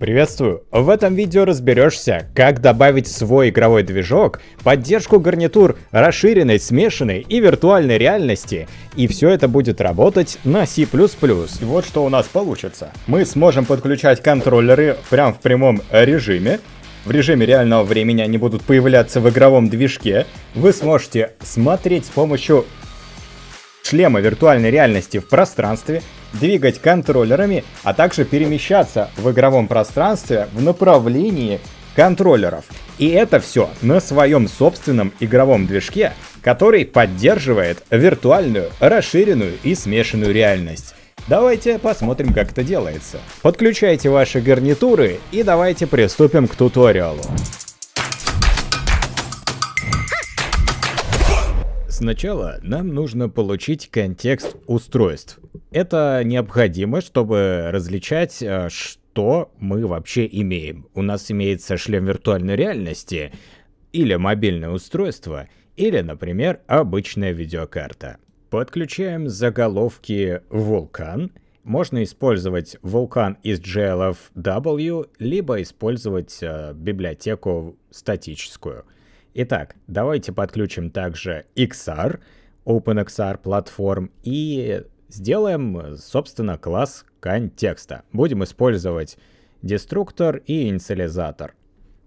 Приветствую! В этом видео разберешься, как добавить свой игровой движок поддержку гарнитур расширенной, смешанной и виртуальной реальности. И все это будет работать на C++. И вот что у нас получится. Мы сможем подключать контроллеры прямо в прямом режиме, в режиме реального времени они будут появляться в игровом движке. Вы сможете смотреть с помощью шлема виртуальной реальности в пространстве, двигать контроллерами, а также перемещаться в игровом пространстве в направлении контроллеров. И это все на своем собственном игровом движке, который поддерживает виртуальную, расширенную и смешанную реальность. Давайте посмотрим, как это делается. Подключайте ваши гарнитуры и давайте приступим к туториалу. Сначала нам нужно получить контекст устройств. Это необходимо, чтобы различать, э, что мы вообще имеем. У нас имеется шлем виртуальной реальности, или мобильное устройство, или, например, обычная видеокарта. Подключаем заголовки «Вулкан», можно использовать вулкан из GLFW, либо использовать э, библиотеку статическую. Итак, давайте подключим также XR, OpenXR платформ и Сделаем, собственно, класс контекста. Будем использовать деструктор и инициализатор.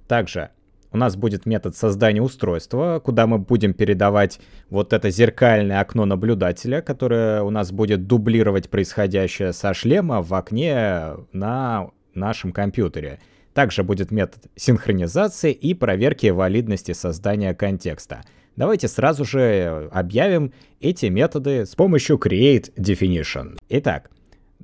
Также у нас будет метод создания устройства, куда мы будем передавать вот это зеркальное окно наблюдателя, которое у нас будет дублировать происходящее со шлема в окне на нашем компьютере. Также будет метод синхронизации и проверки валидности создания контекста. Давайте сразу же э, объявим эти методы с помощью create definition. Итак,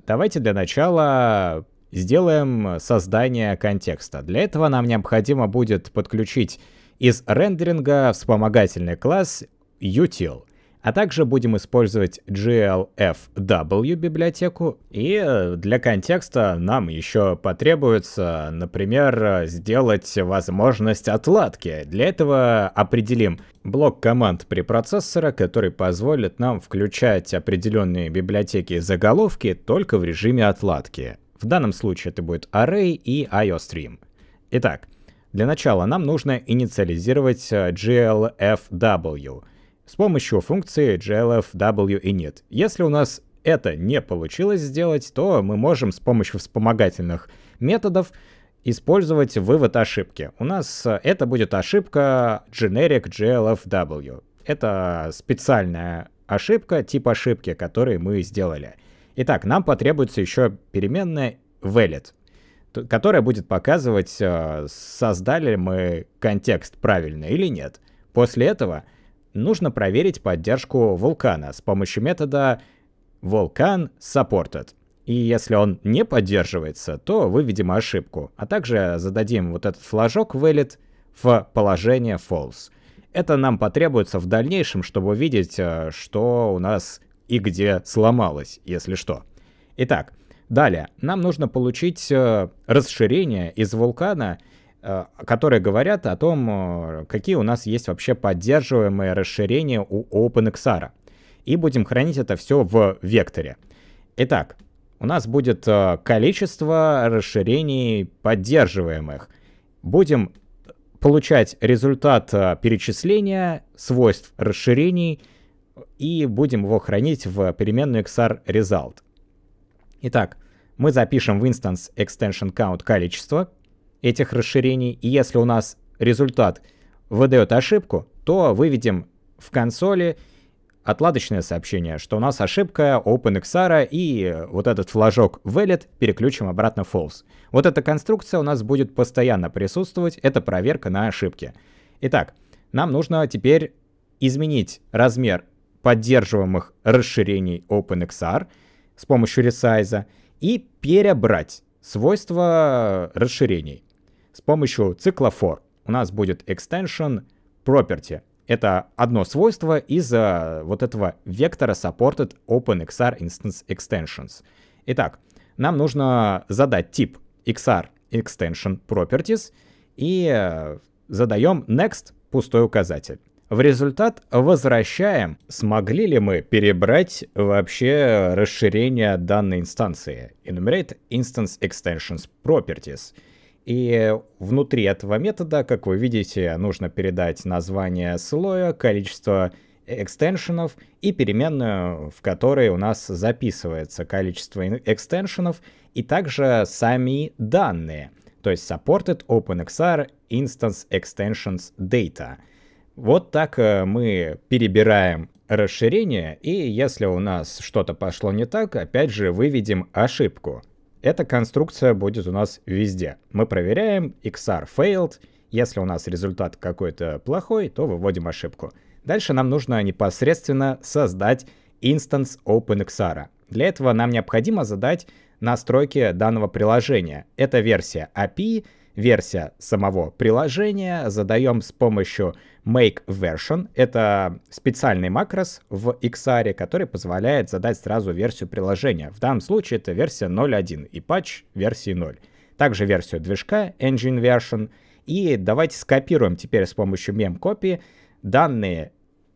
давайте для начала сделаем создание контекста. Для этого нам необходимо будет подключить из рендеринга вспомогательный класс util. А также будем использовать glfw библиотеку. И э, для контекста нам еще потребуется, например, сделать возможность отладки. Для этого определим блок команд препроцессора, который позволит нам включать определенные библиотеки и заголовки только в режиме отладки. В данном случае это будет Array и IOStream. Итак, для начала нам нужно инициализировать э, glfw с помощью функции glfw init. Если у нас это не получилось сделать, то мы можем с помощью вспомогательных методов использовать вывод ошибки. У нас э, это будет ошибка generic glfw. Это специальная ошибка, тип ошибки, который мы сделали. Итак, нам потребуется еще переменная valid, которая будет показывать, э, создали мы контекст правильно или нет. После этого — нужно проверить поддержку вулкана с помощью метода «Vulkan Supported». И если он не поддерживается, то выведем ошибку, а также зададим вот этот флажок вылет в положение false. Это нам потребуется в дальнейшем, чтобы увидеть, э, что у нас и где сломалось, если что. Итак, далее нам нужно получить э, расширение из вулкана Э, которые говорят о том, э, какие у нас есть вообще поддерживаемые расширения у OpenXR. И будем хранить это все в векторе. Итак, у нас будет э, количество расширений поддерживаемых. Будем получать результат перечисления свойств расширений и будем его хранить в переменную XR result. Итак, мы запишем в instance extension count количество, этих расширений. И если у нас результат выдает ошибку, то выведем в консоли отладочное сообщение, что у нас ошибка OpenXR, и вот этот флажок valid переключим обратно false. Вот эта конструкция у нас будет постоянно присутствовать, это проверка на ошибки. Итак, нам нужно теперь изменить размер поддерживаемых расширений OpenXR с помощью resize и перебрать свойства расширений с помощью цикла for У нас будет extension property. Это одно свойство из э, вот этого вектора supported OpenXR instance extensions. Итак, нам нужно задать тип XR extension properties и э, задаем next пустой указатель. В результат возвращаем, смогли ли мы перебрать вообще расширение данной инстанции. Enumerate Instance Extensions Properties. И внутри этого метода, как вы видите, нужно передать название слоя, количество экстеншенов и переменную, в которой у нас записывается количество экстеншенов, и также сами данные, то есть supported OpenXR instance extensions data. Вот так э, мы перебираем расширение, и если у нас что-то пошло не так, опять же выведем ошибку. Эта конструкция будет у нас везде. Мы проверяем XR failed. Если у нас результат какой-то плохой, то выводим ошибку. Дальше нам нужно непосредственно создать instance OpenXR. Для этого нам необходимо задать настройки данного приложения. Это версия API — версия самого приложения. Задаем с помощью make version. Это специальный макрос в XR, который позволяет задать сразу версию приложения. В данном случае это версия 0.1 и патч версии 0. Также версию движка engine version. И давайте скопируем теперь с помощью мем-копии данные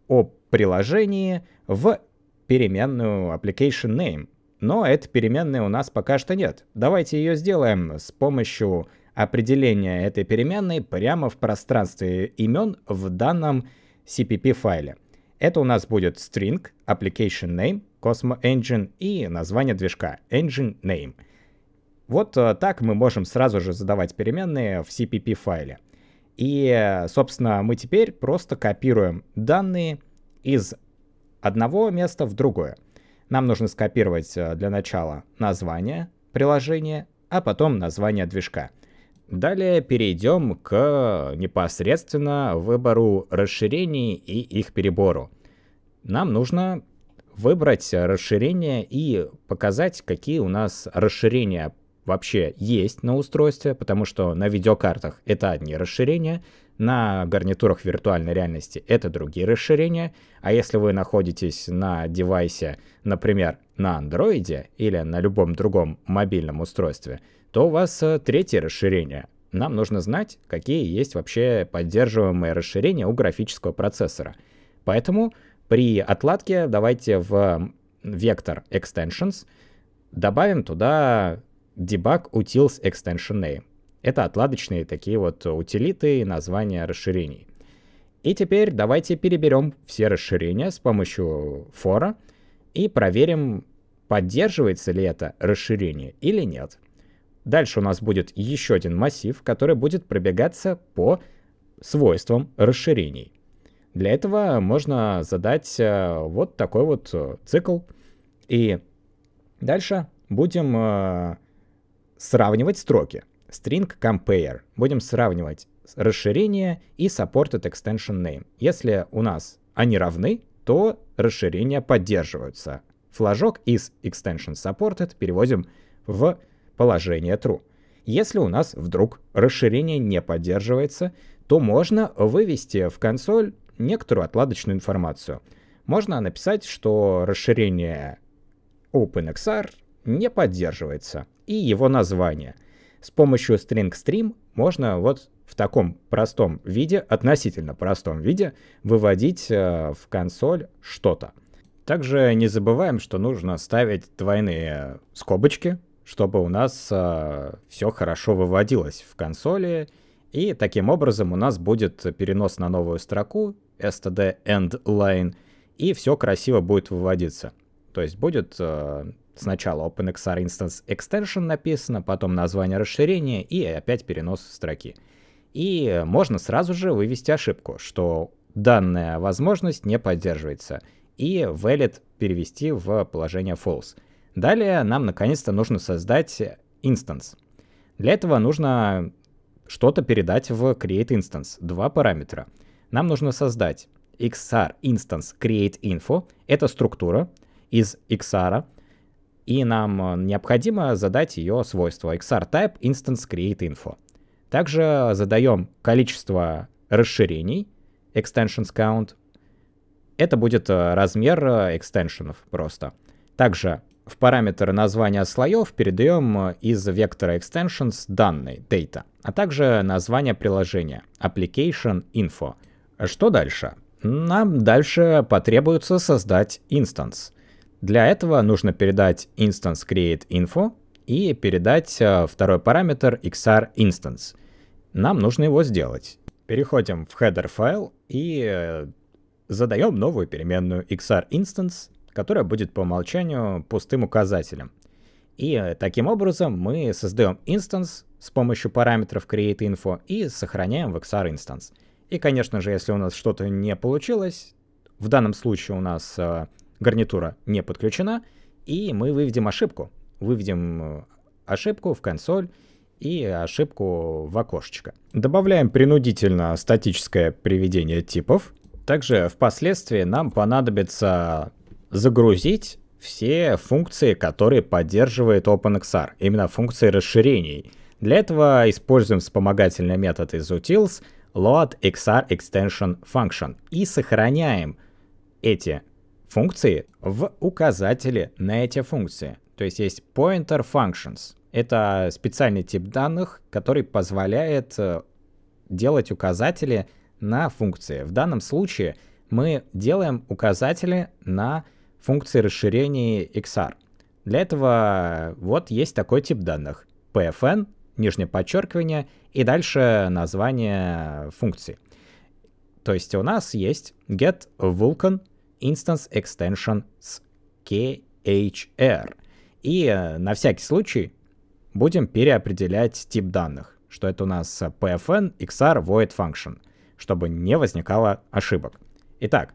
о приложении в переменную application name. Но этой переменной у нас пока что нет. Давайте ее сделаем с помощью определение этой переменной прямо в пространстве имен в данном CPP файле. Это у нас будет string, application name, Cosmo Engine и название движка engine name. Вот э, так мы можем сразу же задавать переменные в CPP файле. И, э, собственно, мы теперь просто копируем данные из одного места в другое. Нам нужно скопировать э, для начала название приложения, а потом название движка — Далее перейдем к непосредственно выбору расширений и их перебору. Нам нужно выбрать расширение и показать, какие у нас расширения вообще есть на устройстве, потому что на видеокартах это одни расширения, на гарнитурах виртуальной реальности это другие расширения, а если вы находитесь на девайсе, например, на андроиде или на любом другом мобильном устройстве, то у вас э, третье расширение. Нам нужно знать, какие есть вообще поддерживаемые расширения у графического процессора. Поэтому при отладке давайте в вектор extensions добавим туда debug utils extension name. Это отладочные такие вот утилиты и названия расширений. И теперь давайте переберем все расширения с помощью фора и проверим, поддерживается ли это расширение или нет. Дальше у нас будет еще один массив, который будет пробегаться по свойствам расширений. Для этого можно задать э, вот такой вот э, цикл. И дальше будем э, сравнивать строки. String compare. Будем сравнивать расширение и supported extension name. Если у нас они равны, то расширения поддерживаются. Флажок из extension supported переводим в положение true. Если у нас вдруг расширение не поддерживается, то можно вывести в консоль некоторую отладочную информацию. Можно написать, что расширение OpenXR не поддерживается, и его название. С помощью StringStream можно вот в таком простом виде, относительно простом виде, выводить э, в консоль что-то. Также не забываем, что нужно ставить двойные скобочки чтобы у нас э, а, все хорошо выводилось в консоли, и таким образом у нас будет перенос на новую строку std end line, и все красиво будет выводиться. То есть будет э, сначала OpenXR Instance Extension написано, потом название расширения и опять перенос строки. И можно сразу же вывести ошибку, что данная возможность не поддерживается, и valid перевести в положение false — Далее нам наконец-то нужно создать инстанс. Для этого нужно что-то передать в create instance, два параметра. Нам нужно создать xr instance create info, это структура из xr, и нам э, необходимо задать ее свойство xr type instance create info. Также задаем количество расширений, extensions count. Это будет э, размер э, экстеншенов просто. Также в параметр названия слоев передаем э, из вектора extensions данные data, а также название приложения application info. Что дальше? Нам дальше потребуется создать инстанс. Для этого нужно передать instance create info и передать э, второй параметр xr instance. Нам нужно его сделать. Переходим в header файл и э, задаем новую переменную xr instance которая будет по умолчанию пустым указателем. И э, таким образом мы создаем инстанс с помощью параметров createInfo и сохраняем в XR instance. И, конечно же, если у нас что-то не получилось, в данном случае у нас э, гарнитура не подключена, и мы выведем ошибку. Выведем э, ошибку в консоль и ошибку в окошечко. Добавляем принудительно статическое приведение типов. Также впоследствии нам понадобится загрузить все функции, которые поддерживает OpenXR, именно функции расширений. Для этого используем вспомогательный метод из utils load XR extension function и сохраняем эти функции в указатели на эти функции. То есть есть pointer functions. Это специальный тип данных, который позволяет э, делать указатели на функции. В данном случае мы делаем указатели на функции функции расширения XR. Для этого вот есть такой тип данных PFN, нижнее подчеркивание и дальше название функции. То есть у нас есть get vulkan instance extension с KHR. И э, на всякий случай будем переопределять тип данных, что это у нас PFN XR void function, чтобы не возникало ошибок. Итак,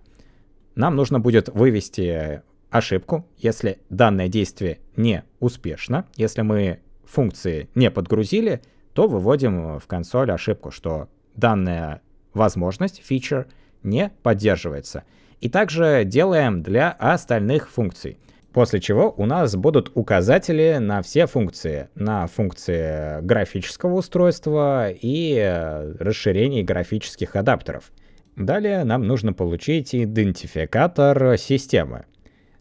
нам нужно будет вывести ошибку, если данное действие не успешно, если мы функции не подгрузили, то выводим в консоль ошибку, что данная возможность, фичер, не поддерживается. И также делаем для остальных функций. После чего у нас будут указатели на все функции. На функции графического устройства и э, расширений графических адаптеров. Далее нам нужно получить идентификатор системы.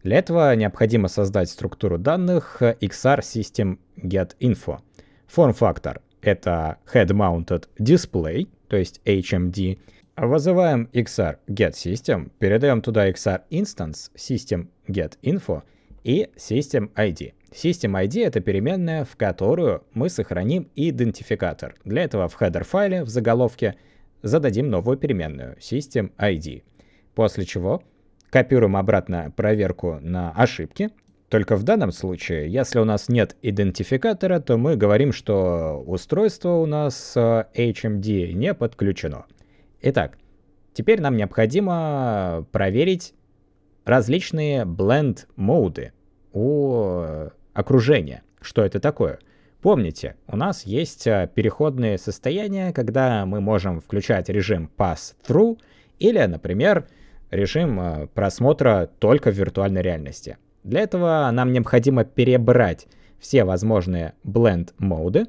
Для этого необходимо создать структуру данных XR System Get Info. Форм-фактор — это Head Mounted Display, то есть HMD. Вызываем XR Get System, передаем туда XR Instance System Get Info и System ID. System ID — это переменная, в которую мы сохраним идентификатор. Для этого в header файле в заголовке — зададим новую переменную system ID. После чего копируем обратно проверку на ошибки. Только в данном случае, если у нас нет идентификатора, то мы говорим, что устройство у нас э, HMD не подключено. Итак, теперь нам необходимо проверить различные blend моды у э, окружения. Что это такое? Помните, у нас есть э, переходные состояния, когда мы можем включать режим Pass-Through или, например, режим э, просмотра только в виртуальной реальности. Для этого нам необходимо перебрать все возможные Blend моды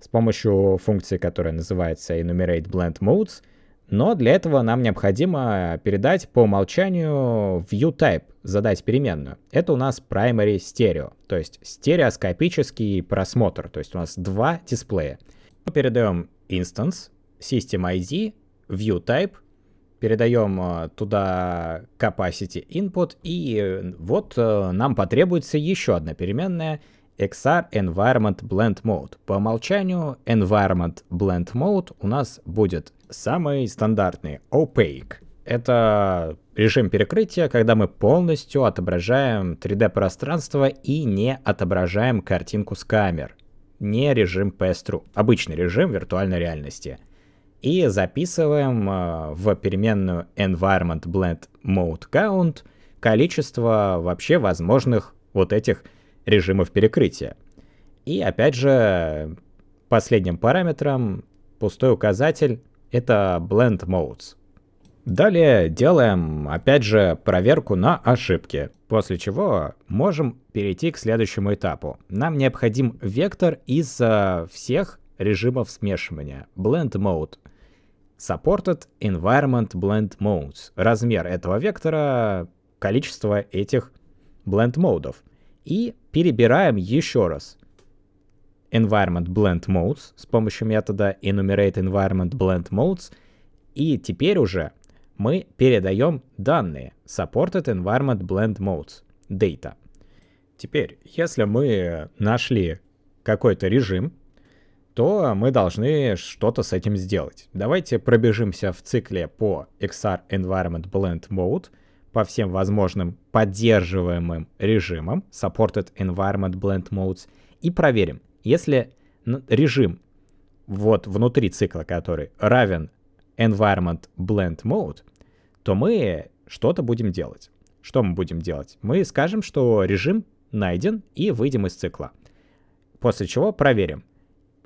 с помощью функции, которая называется Enumerate Blend Modes — но для этого нам необходимо передать по умолчанию view-type, задать переменную. Это у нас primary stereo, то есть стереоскопический просмотр, то есть у нас два дисплея. Мы передаем instance, system ID, view-type, передаем э, туда capacity input, и э, вот э, нам потребуется еще одна переменная XR Environment Blend Mode. По умолчанию Environment Blend Mode у нас будет Самый стандартный, opaque, это режим перекрытия, когда мы полностью отображаем 3D-пространство и не отображаем картинку с камер. Не режим PS-True, обычный режим виртуальной реальности. И записываем э, в переменную Environment Blend Mode Count количество вообще возможных вот этих режимов перекрытия. И опять же, последним параметром пустой указатель это Blend Modes. Далее делаем, опять же, проверку на ошибки, после чего можем перейти к следующему этапу. Нам необходим вектор из э, всех режимов смешивания. Blend Mode. Supported Environment Blend Modes. Размер этого вектора, количество этих blend модов. И перебираем еще раз environment blend modes с помощью метода enumerate environment blend modes. И теперь уже мы передаем данные supported environment blend modes data. Теперь, если мы нашли какой-то режим, то мы должны что-то с этим сделать. Давайте пробежимся в цикле по XR Environment Blend Mode по всем возможным поддерживаемым режимам Supported Environment Blend Modes и проверим, если режим вот внутри цикла, который равен environment blend mode, то мы что-то будем делать. Что мы будем делать? Мы скажем, что режим найден и выйдем из цикла. После чего проверим,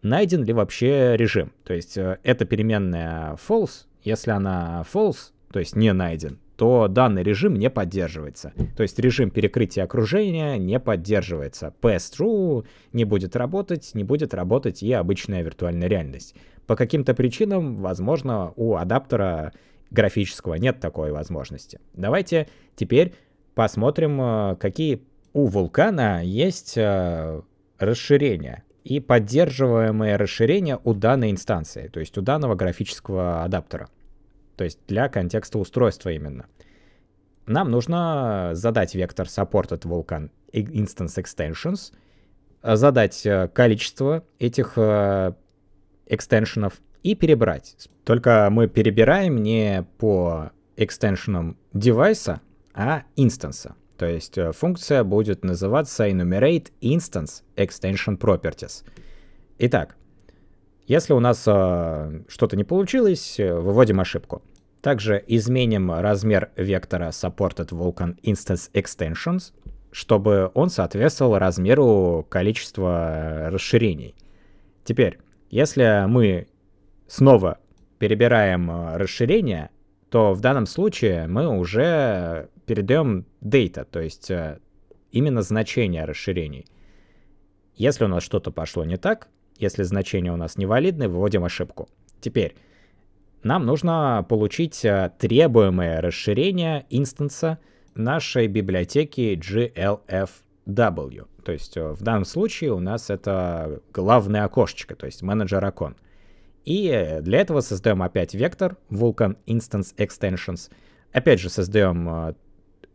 найден ли вообще режим. То есть э, эта переменная false. Если она false, то есть не найден, то данный режим не поддерживается. То есть режим перекрытия окружения не поддерживается. Pass-through не будет работать, не будет работать и обычная виртуальная реальность. По каким-то причинам, возможно, у адаптера графического нет такой возможности. Давайте теперь посмотрим, э, какие у вулкана есть э, расширения и поддерживаемые расширения у данной инстанции, то есть у данного графического адаптера то есть для контекста устройства именно. Нам нужно задать вектор supported Vulkan Instance Extensions, э, задать э, количество этих э, экстеншенов и перебрать. Только мы перебираем не по экстеншенам девайса, а инстанса. То есть функция будет называться enumerate instance extension properties. Итак, если у нас э, что-то не получилось, э, выводим ошибку. Также изменим размер вектора Supported Vulkan Instance Extensions, чтобы он соответствовал размеру количества э, расширений. Теперь, если мы снова перебираем э, расширение, то в данном случае мы уже передаем data, то есть именно значение расширений. Если у нас что-то пошло не так, если значение у нас невалидны, вводим ошибку. Теперь, нам нужно получить э, требуемое расширение инстанса нашей библиотеки glfw. То есть э, в данном случае у нас это главное окошечко, то есть менеджер окон. И для этого создаем опять вектор Vulkan Instance Extensions. Опять же создаем э,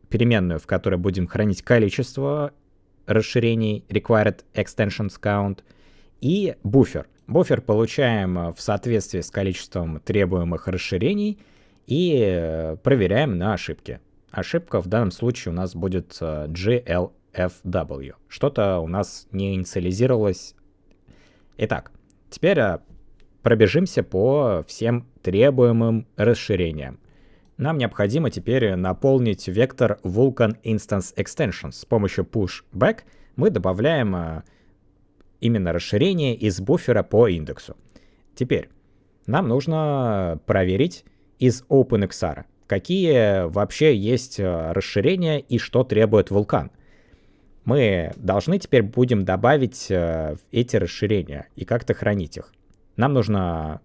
переменную, в которой будем хранить количество расширений required extensions count — и буфер. Буфер получаем э, в соответствии с количеством требуемых расширений и э, проверяем на ошибки. Ошибка в данном случае у нас будет э, GLFW. Что-то у нас не инициализировалось. Итак, теперь пробежимся по всем требуемым расширениям. Нам необходимо теперь наполнить вектор Vulkan Instance Extensions. С помощью pushback мы добавляем именно расширение из буфера по индексу. Теперь нам нужно проверить из OpenXR, какие вообще есть э, расширения и что требует вулкан. Мы должны теперь будем добавить э, эти расширения и как-то хранить их. Нам нужно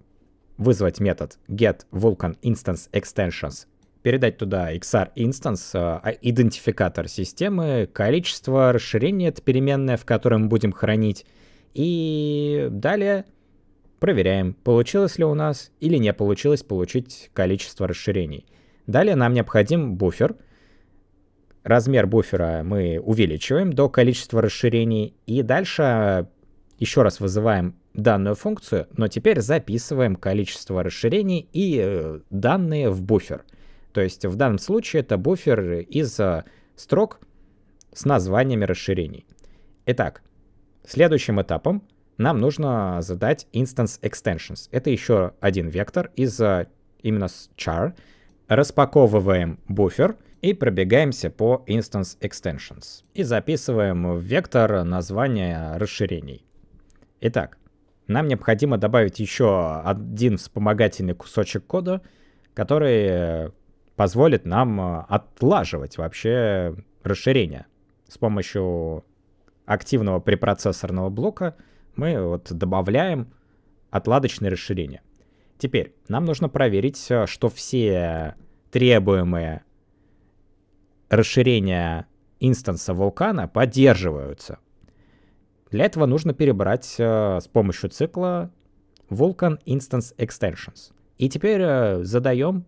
вызвать метод get vulkan instance extensions, передать туда XR instance, э, а идентификатор системы, количество расширения, это переменная, в которой мы будем хранить и далее проверяем, получилось ли у нас или не получилось получить количество расширений. Далее нам необходим буфер. Размер буфера мы увеличиваем до количества расширений. И дальше еще раз вызываем данную функцию, но теперь записываем количество расширений и э, данные в буфер. То есть в данном случае это буфер из э, строк с названиями расширений. Итак, Следующим этапом нам нужно задать instance extensions. Это еще один вектор из а, именно с char. Распаковываем буфер и пробегаемся по instance extensions. И записываем в вектор название расширений. Итак, нам необходимо добавить еще один вспомогательный кусочек кода, который позволит нам а, отлаживать вообще расширение с помощью активного препроцессорного блока мы вот добавляем отладочное расширение. Теперь нам нужно проверить, э, что все требуемые расширения инстанса вулкана поддерживаются. Для этого нужно перебрать э, с помощью цикла Vulkan Instance Extensions. И теперь э, задаем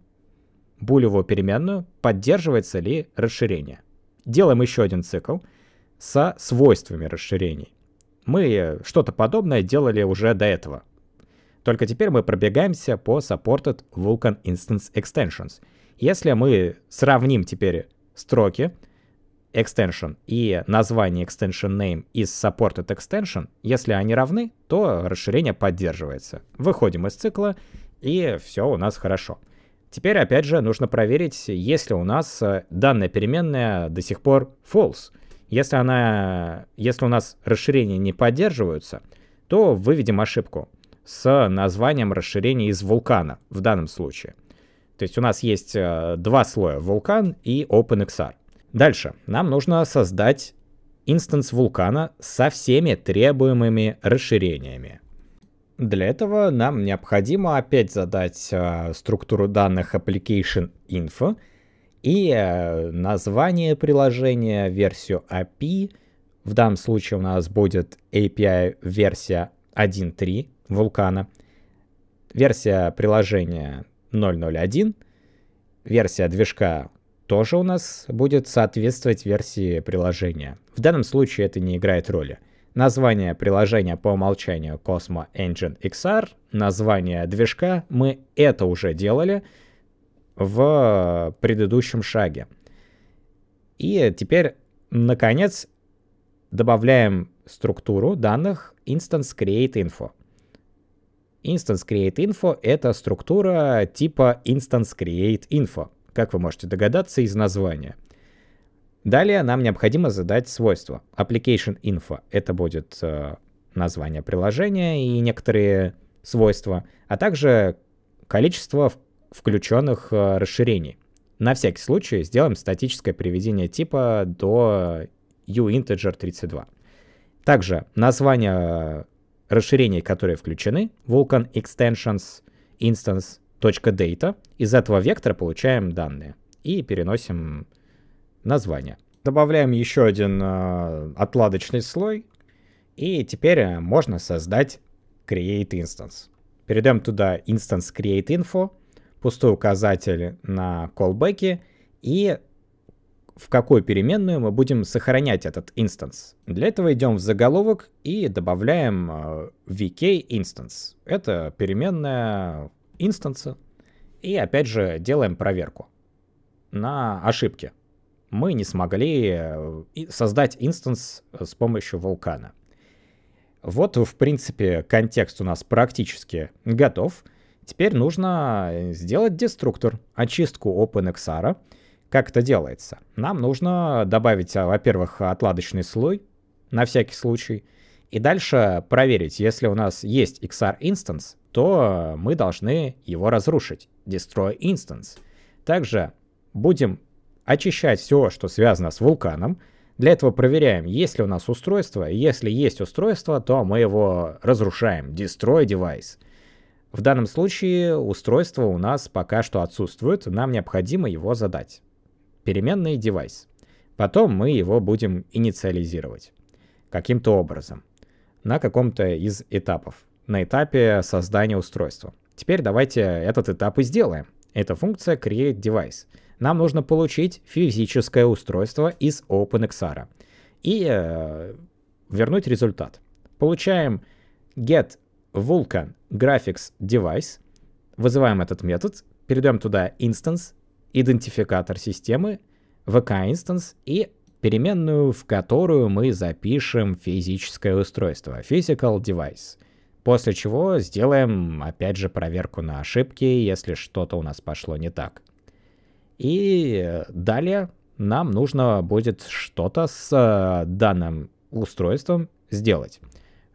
булевую переменную, поддерживается ли расширение. Делаем еще один цикл — со свойствами расширений. Мы что-то подобное делали уже до этого. Только теперь мы пробегаемся по Supported Vulkan Instance Extensions. Если мы сравним теперь строки extension и название extension name из supported extension, если они равны, то расширение поддерживается. Выходим из цикла, и все у нас хорошо. Теперь, опять же, нужно проверить, если у нас данная переменная до сих пор false — если, она, если у нас расширения не поддерживаются, то выведем ошибку с названием расширения из вулкана в данном случае. То есть у нас есть э, два слоя вулкан и OpenXR. Дальше нам нужно создать инстанс вулкана со всеми требуемыми расширениями. Для этого нам необходимо опять задать э, структуру данных application info и э, название приложения, версию API. В данном случае у нас будет API версия 1.3 вулкана, версия приложения 0.01, версия движка тоже у нас будет соответствовать версии приложения. В данном случае это не играет роли. Название приложения по умолчанию Cosmo Engine XR, название движка, мы это уже делали — в предыдущем шаге. И теперь, наконец, добавляем структуру данных instance create info. Instance create info — это структура типа instance create info, как вы можете догадаться из названия. Далее нам необходимо задать свойства. Application info — это будет э, название приложения и некоторые свойства, а также количество, включенных э, расширений. На всякий случай сделаем статическое приведение типа до uInteger32. Также название э, расширений, которые включены, Vulkan Extensions Instance.data. Из этого вектора получаем данные и переносим название. Добавляем еще один э, отладочный слой. И теперь э, можно создать create instance. Перейдем туда instance create info пустой указатель на callback и в какую переменную мы будем сохранять этот инстанс. Для этого идем в заголовок и добавляем э, vk instance. Это переменная инстанса. И опять же делаем проверку на ошибки. Мы не смогли э, создать инстанс э, с помощью вулкана. Вот, в принципе, контекст у нас практически готов. Теперь нужно э, сделать деструктор, очистку OpenXR. Как это делается? Нам нужно добавить, а, во-первых, отладочный слой, на всякий случай, и дальше проверить, если у нас есть XR Instance, то мы должны его разрушить. Destroy Instance. Также будем очищать все, что связано с вулканом. Для этого проверяем, есть ли у нас устройство. Если есть устройство, то мы его разрушаем. Destroy Device. В данном случае устройство у нас пока что отсутствует, нам необходимо его задать. Переменный девайс. Потом мы его будем инициализировать. Каким-то образом. На каком-то из этапов. На этапе создания устройства. Теперь давайте этот этап и сделаем. Это функция create device. Нам нужно получить физическое устройство из OpenXR. И э, вернуть результат. Получаем get Vulkan Graphics Device, вызываем этот метод, передаем туда instance, идентификатор системы, VK instance и переменную, в которую мы запишем физическое устройство, physical device. После чего сделаем, опять же, проверку на ошибки, если что-то у нас пошло не так. И далее нам нужно будет что-то с э, данным устройством сделать.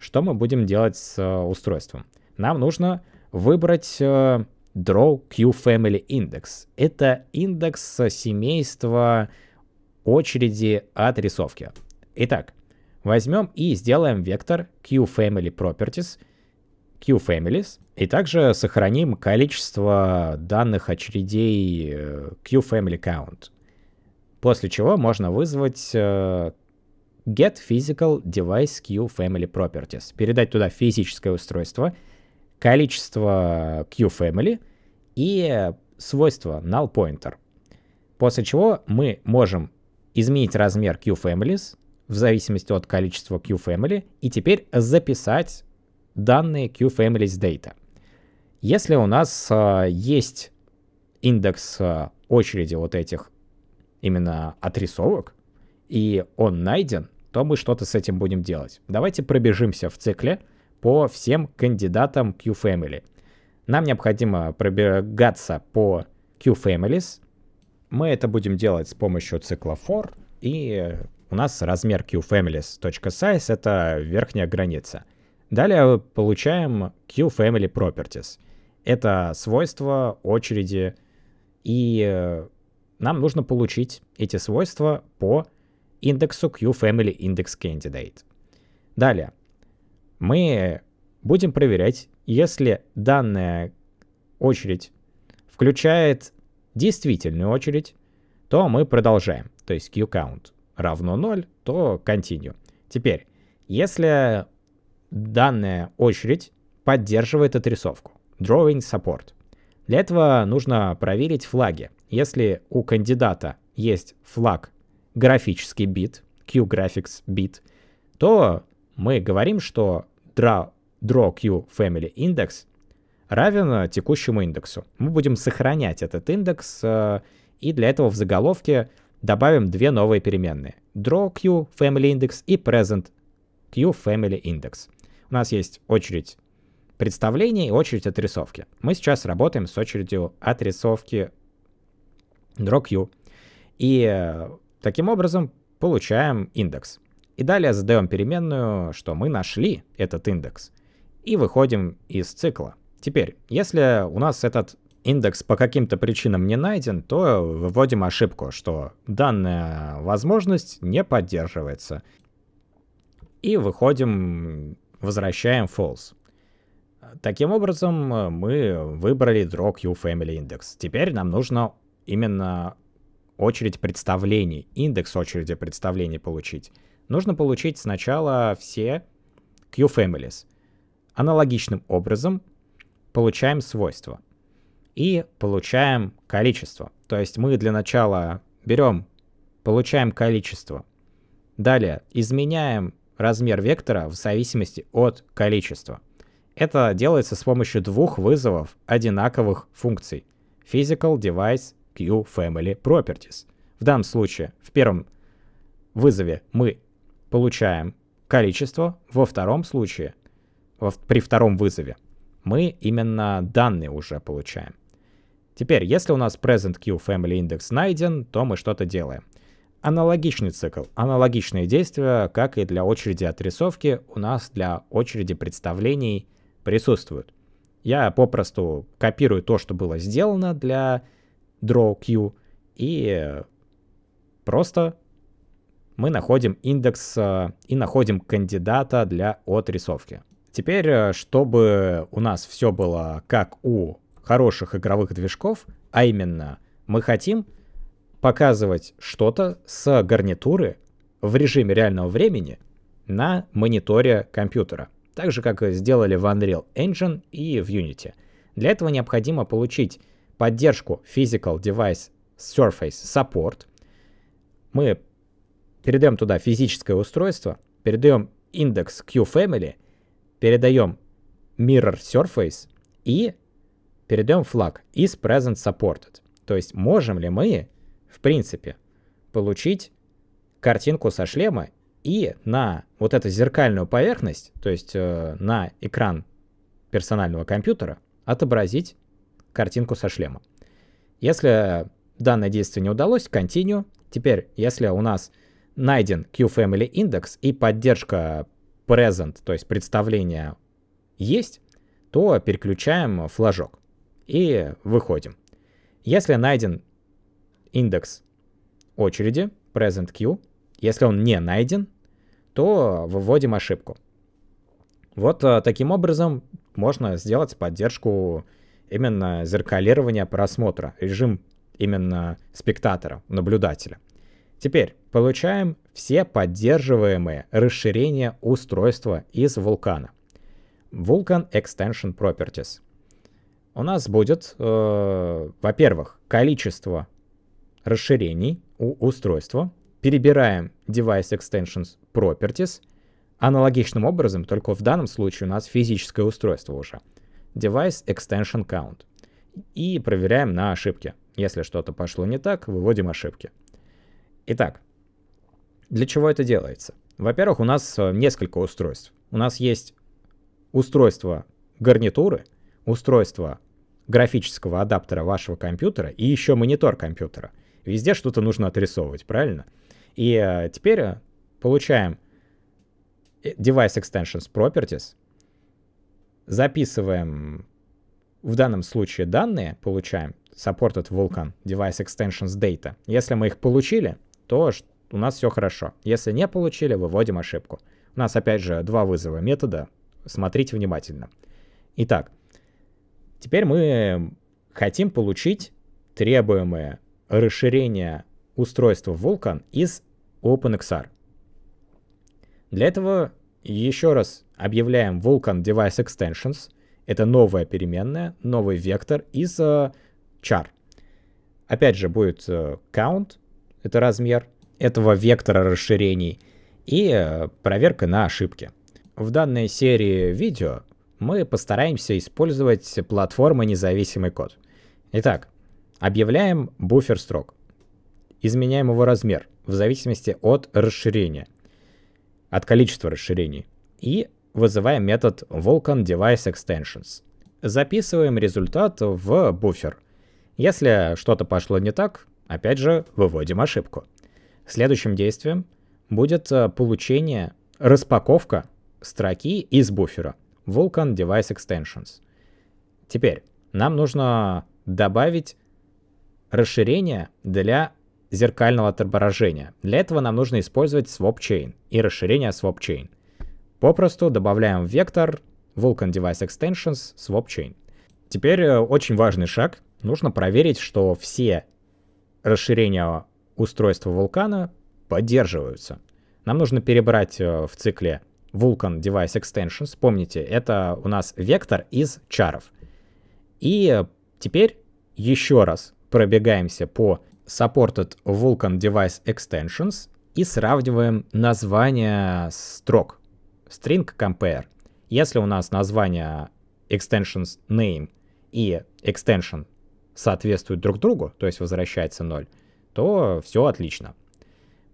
Что мы будем делать с э, устройством? Нам нужно выбрать э, Draw Q Family Index. Это индекс э, семейства очереди от рисовки. Итак, возьмем и сделаем вектор Family Properties, Families, и также сохраним количество данных очередей Family Count. После чего можно вызвать get physical device queue family properties. Передать туда физическое устройство, количество queue family и свойство null pointer. После чего мы можем изменить размер queue families в зависимости от количества queue family и теперь записать данные queue families data. Если у нас э, есть индекс э, очереди вот этих именно отрисовок, и он найден, то мы что-то с этим будем делать. Давайте пробежимся в цикле по всем кандидатам Q-Family. Нам необходимо пробегаться по Q-Families. Мы это будем делать с помощью цикла for, и у нас размер qfamilies.size — это верхняя граница. Далее получаем qfamily properties. Это свойства очереди, и э, нам нужно получить эти свойства по индексу QFamily Index Candidate. Далее. Мы будем проверять, если данная очередь включает действительную очередь, то мы продолжаем. То есть QCount равно 0, то continue. Теперь, если данная очередь поддерживает отрисовку, drawing support, для этого нужно проверить флаги. Если у кандидата есть флаг графический бит, Q-Graphics бит, то мы говорим, что draw, draw Q Family Index равен э, текущему индексу. Мы будем сохранять этот индекс, э, и для этого в заголовке добавим две новые переменные. Draw Q Family Index и Present Q Family Index. У нас есть очередь представления и очередь отрисовки. Мы сейчас работаем с очередью отрисовки Draw Q. И э, Таким образом, получаем индекс. И далее задаем переменную, что мы нашли этот индекс. И выходим из цикла. Теперь, если у нас этот индекс по каким-то причинам не найден, то выводим ошибку, что данная возможность не поддерживается. И выходим, возвращаем false. Таким образом, мы выбрали draw Q Family Index. Теперь нам нужно именно очередь представлений, индекс очереди представлений получить, нужно получить сначала все Q-families. Аналогичным образом получаем свойства и получаем количество. То есть мы для начала берем, получаем количество. Далее изменяем размер вектора в зависимости от количества. Это делается с помощью двух вызовов одинаковых функций physical device Q Family Properties. В данном случае в первом вызове мы получаем количество, во втором случае, при втором вызове, мы именно данные уже получаем. Теперь, если у нас present Q Family Index найден, то мы что-то делаем. Аналогичный цикл, аналогичные действия, как и для очереди отрисовки, у нас для очереди представлений присутствуют. Я попросту копирую то, что было сделано для draw и э, просто мы находим индекс э, и находим кандидата для отрисовки. Теперь, э, чтобы у нас все было как у хороших игровых движков, а именно мы хотим показывать что-то с гарнитуры в режиме реального времени на мониторе компьютера, так же как сделали в Unreal Engine и в Unity. Для этого необходимо получить поддержку Physical Device Surface Support. Мы передаем туда физическое устройство, передаем индекс QFamily, передаем Mirror Surface и передаем флаг is present supported. То есть можем ли мы, в принципе, получить картинку со шлема и на вот эту зеркальную поверхность, то есть э, на экран персонального компьютера, отобразить картинку со шлема. Если данное действие не удалось, continue. Теперь, если у нас найден QFamily индекс и поддержка present, то есть представление есть, то переключаем флажок и выходим. Если найден индекс очереди, present queue, если он не найден, то выводим ошибку. Вот э, таким образом можно сделать поддержку именно зеркалирование просмотра, режим именно спектатора, наблюдателя. Теперь получаем все поддерживаемые расширения устройства из вулкана. Vulkan Extension Properties. У нас будет, э, во-первых, количество расширений у устройства. Перебираем Device Extensions Properties. Аналогичным образом, только в данном случае у нас физическое устройство уже – Device Extension Count. И проверяем на ошибки. Если что-то пошло не так, выводим ошибки. Итак, для чего это делается? Во-первых, у нас э, несколько устройств. У нас есть устройство гарнитуры, устройство графического адаптера вашего компьютера и еще монитор компьютера. Везде что-то нужно отрисовывать, правильно? И э, теперь э, получаем Device Extensions Properties, записываем в данном случае данные, получаем supported Vulkan device extensions data. Если мы их получили, то у нас все хорошо. Если не получили, выводим ошибку. У нас опять же два вызова метода. Смотрите внимательно. Итак, теперь мы хотим получить требуемое расширение устройства Vulkan из OpenXR. Для этого еще раз объявляем Vulkan Device Extensions. Это новая переменная, новый вектор из э, char. Опять же будет э, count, это размер этого вектора расширений, и э, проверка на ошибки. В данной серии видео мы постараемся использовать платформы независимый код. Итак, объявляем буфер строк. Изменяем его размер в зависимости от расширения, от количества расширений. И вызываем метод Vulkan Device Extensions. Записываем результат в буфер. Если что-то пошло не так, опять же, выводим ошибку. Следующим действием будет э, получение, распаковка строки из буфера Vulkan Device Extensions. Теперь нам нужно добавить расширение для зеркального отображения. Для этого нам нужно использовать swap chain и расширение swap chain. Попросту добавляем в вектор Vulkan Device Extensions Swap Теперь э, очень важный шаг. Нужно проверить, что все расширения устройства вулкана поддерживаются. Нам нужно перебрать э, в цикле Vulkan Device Extensions. Помните, это у нас вектор из чаров. И э, теперь еще раз пробегаемся по Supported Vulkan Device Extensions и сравниваем название строк string compare, если у нас название extensions name и extension соответствуют друг другу, то есть возвращается 0, то все отлично.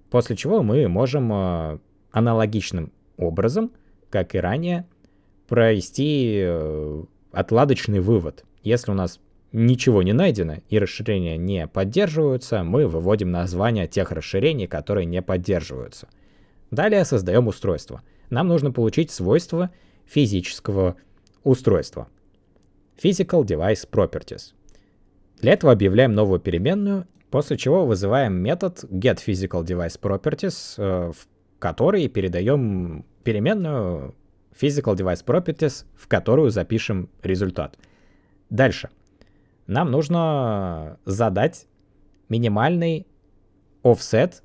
После чего мы можем э, аналогичным образом, как и ранее, провести э, отладочный вывод. Если у нас ничего не найдено и расширения не поддерживаются, мы выводим названия тех расширений, которые не поддерживаются. Далее создаем устройство — нам нужно получить свойства физического устройства. Physical Device Properties. Для этого объявляем новую переменную, после чего вызываем метод getPhysicalDeviceProperties, э, в который передаем переменную physical_device_properties, в которую запишем результат. Дальше. Нам нужно задать минимальный offset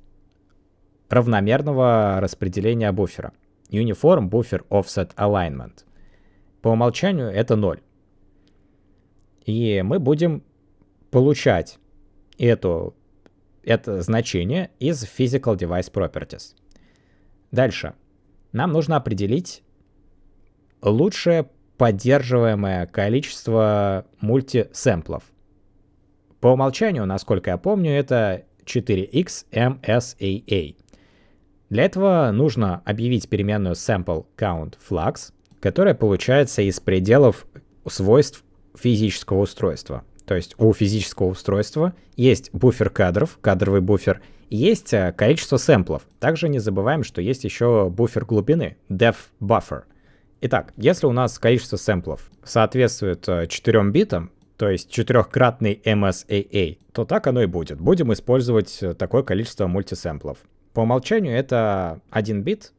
равномерного распределения буфера. Uniform Buffer Offset Alignment. По умолчанию это 0. И мы будем получать эту, это значение из Physical Device Properties. Дальше. Нам нужно определить лучшее поддерживаемое количество мультисэмплов. По умолчанию, насколько я помню, это 4xMSAA. Для этого нужно объявить переменную sample count flux, которая получается из пределов свойств физического устройства. То есть у физического устройства есть буфер кадров, кадровый буфер, и есть э, количество сэмплов. Также не забываем, что есть еще буфер глубины, def buffer. Итак, если у нас количество сэмплов соответствует 4 э, битам, то есть четырехкратный MSAA, то так оно и будет. Будем использовать э, такое количество мультисэмплов. По умолчанию это один бит.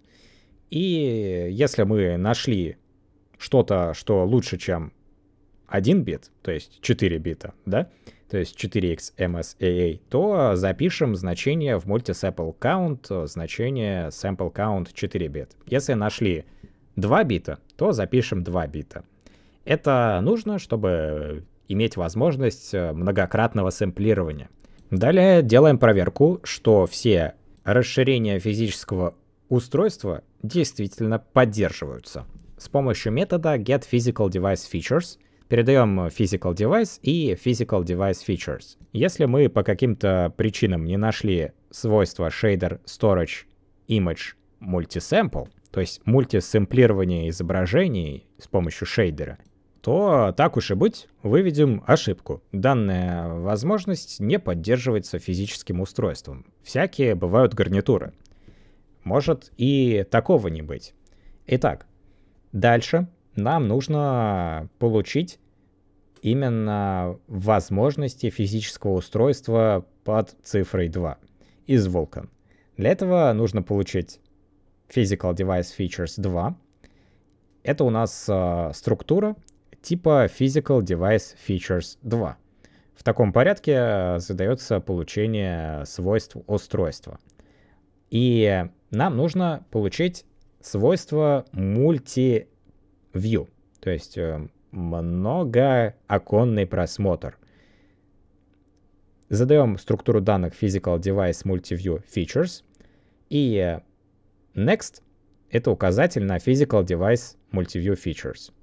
И если мы нашли что-то, что лучше, чем один бит, то есть 4 бита, да, то есть 4x MSAA, эм то запишем значение в multisample count, значение sample count 4 бит. Если нашли 2 бита, то запишем 2 бита. Это нужно, чтобы иметь возможность э, многократного сэмплирования. Далее делаем проверку, что все расширения физического устройства действительно поддерживаются. С помощью метода getPhysicalDeviceFeatures передаем physical device и physical device features. Если мы по каким-то причинам не нашли свойства shader, storage, image, multisample, то есть мультисэмплирование изображений с помощью шейдера, то так уж и быть, выведем ошибку. Данная возможность не поддерживается физическим устройством. Всякие бывают гарнитуры. Может и такого не быть. Итак, дальше нам нужно получить именно возможности физического устройства под цифрой 2 из Vulkan. Для этого нужно получить Physical Device Features 2. Это у нас э, структура, типа Physical Device Features 2. В таком порядке э, задается получение свойств устройства. И нам нужно получить свойство Multi-View, то есть э, многооконный просмотр. Задаем структуру данных Physical Device Multi-View Features и э, Next — это указатель на Physical Device Multi-View Features —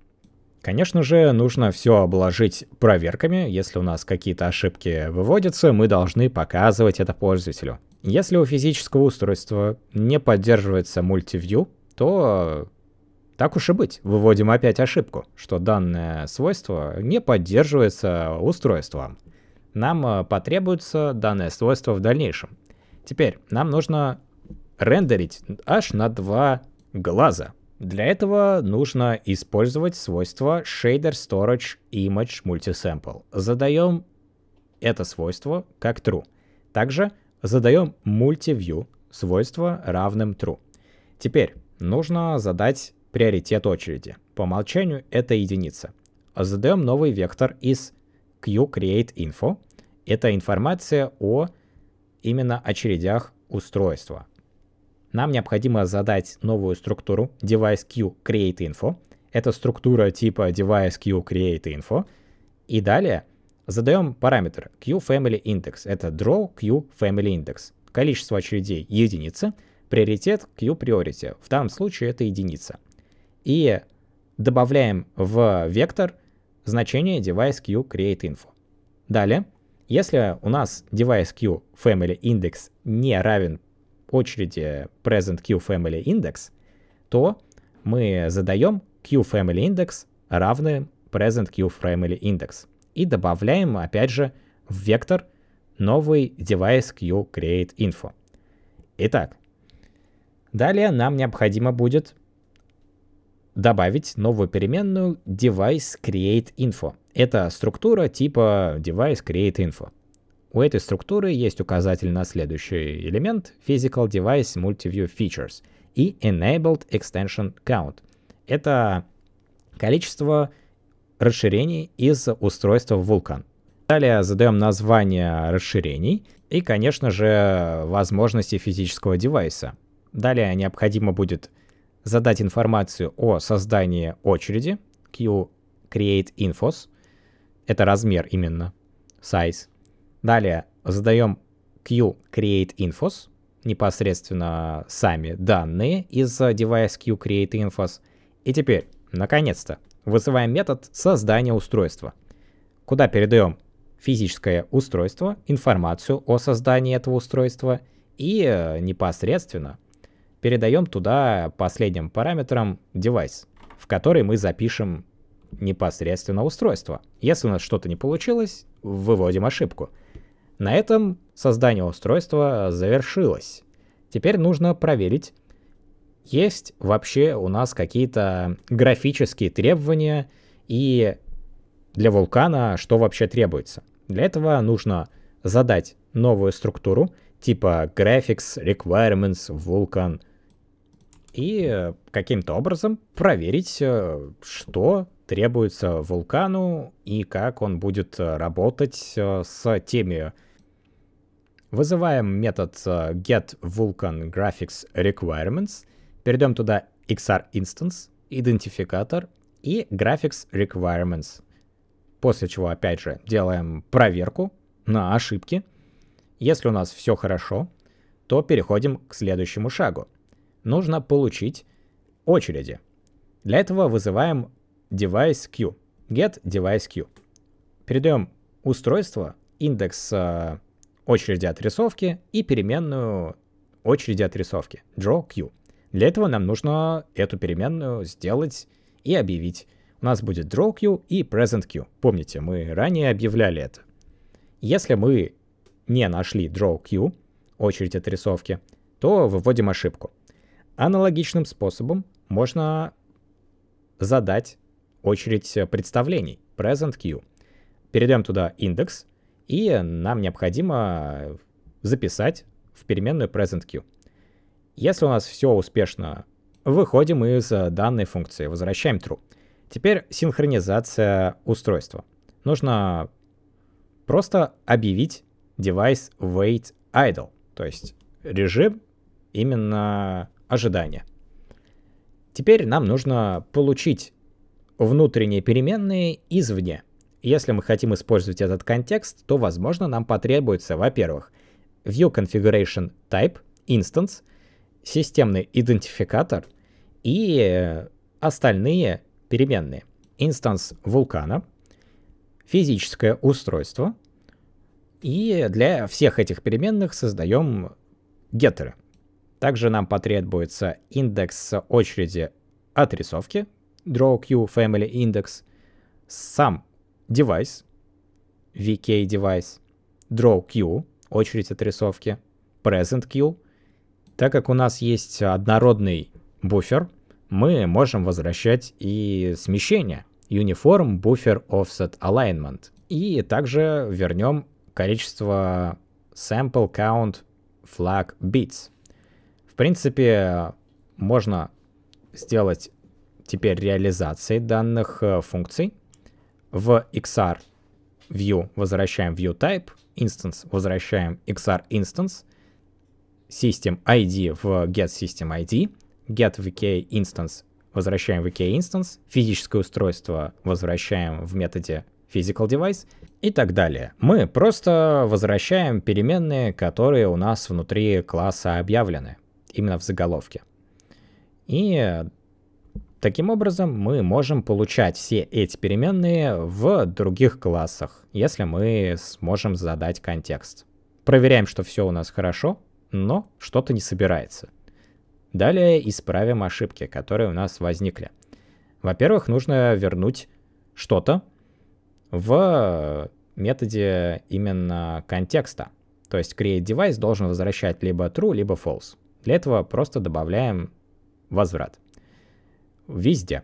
Конечно же, нужно все обложить проверками. Если у нас какие-то ошибки выводятся, мы должны показывать это пользователю. Если у физического устройства не поддерживается мультивью, то так уж и быть, выводим опять ошибку, что данное свойство не поддерживается устройством. Нам э, потребуется данное свойство в дальнейшем. Теперь нам нужно рендерить аж на два глаза. Для этого нужно использовать свойство Shader Storage Image Multisample. Задаем это свойство как true. Также задаем MultiView свойство равным true. Теперь нужно задать приоритет очереди. По умолчанию это единица. Задаем новый вектор из QCreateInfo. Это информация о именно очередях устройства нам необходимо задать новую структуру device queue create info. Это структура типа device queue create info. И далее задаем параметр queue family index. Это draw queue family index. Количество очередей единица, приоритет queue priority. В данном случае это единица. И добавляем в вектор значение device queue create info. Далее, если у нас device queue family index не равен очереди present family index, то мы задаем family index равным present family index и добавляем, опять же, в вектор новый девайс info. Итак, далее нам необходимо будет добавить новую переменную device create info. Это структура типа device create info. У этой структуры есть указатель на следующий элемент Physical Device Multiview Features и Enabled Extension Count. Это количество расширений из устройства Vulkan. Далее задаем название расширений и, конечно же, возможности физического девайса. Далее необходимо будет задать информацию о создании очереди, Q create infos, это размер именно, size, Далее задаем Q create infos, непосредственно сами данные из device э, Q create infos. И теперь, наконец-то, вызываем метод создания устройства, куда передаем физическое устройство, информацию о создании этого устройства и э, непосредственно передаем туда последним параметром девайс, в который мы запишем непосредственно устройство. Если у нас что-то не получилось, выводим ошибку — на этом создание устройства завершилось. Теперь нужно проверить, есть вообще у нас какие-то графические требования и для вулкана что вообще требуется. Для этого нужно задать новую структуру типа Graphics Requirements Vulkan и каким-то образом проверить, э, что требуется вулкану и как он будет э, работать э, с теми Вызываем метод э, getVulcanGraphicsRequirements, перейдем туда XR-instance, идентификатор и graphicsRequirements. После чего, опять же, делаем проверку на ошибки. Если у нас все хорошо, то переходим к следующему шагу. Нужно получить очереди. Для этого вызываем device queue, get device queue. Передаем устройство, индекс э, очереди отрисовки и переменную очереди отрисовки draw queue. Для этого нам нужно эту переменную сделать и объявить. У нас будет draw queue и present queue. Помните, мы ранее объявляли это. Если мы не нашли draw queue, очередь отрисовки, то выводим ошибку. Аналогичным способом можно задать очередь э, представлений, present queue. Перейдем туда индекс, и нам необходимо записать в переменную present queue. Если у нас все успешно, выходим из э, данной функции, возвращаем true. Теперь синхронизация устройства. Нужно просто объявить device wait idle, то есть режим именно ожидания. Теперь нам нужно получить внутренние переменные извне. Если мы хотим использовать этот контекст, то, возможно, нам потребуется, во-первых, view configuration type, instance, системный идентификатор и э, остальные переменные. Instance вулкана, физическое устройство, и для всех этих переменных создаем геттеры. Также нам потребуется индекс очереди отрисовки, draw queue family index, сам девайс, VK девайс, draw queue, очередь отрисовки, present queue. Так как у нас есть однородный буфер, мы можем возвращать и смещение. Uniform Buffer Offset Alignment. И также вернем количество Sample Count Flag Bits. В принципе, можно сделать теперь реализацией данных э, функций в XR view возвращаем view type, instance возвращаем XR instance, system ID в get system ID, get vk instance возвращаем vk instance, физическое устройство возвращаем в методе physical device и так далее. Мы просто возвращаем переменные, которые у нас внутри класса объявлены, именно в заголовке. И Таким образом, мы можем получать все эти переменные в других классах, если мы сможем задать контекст. Проверяем, что все у нас хорошо, но что-то не собирается. Далее исправим ошибки, которые у нас возникли. Во-первых, нужно вернуть что-то в методе именно контекста. То есть createDevice должен возвращать либо true, либо false. Для этого просто добавляем возврат везде.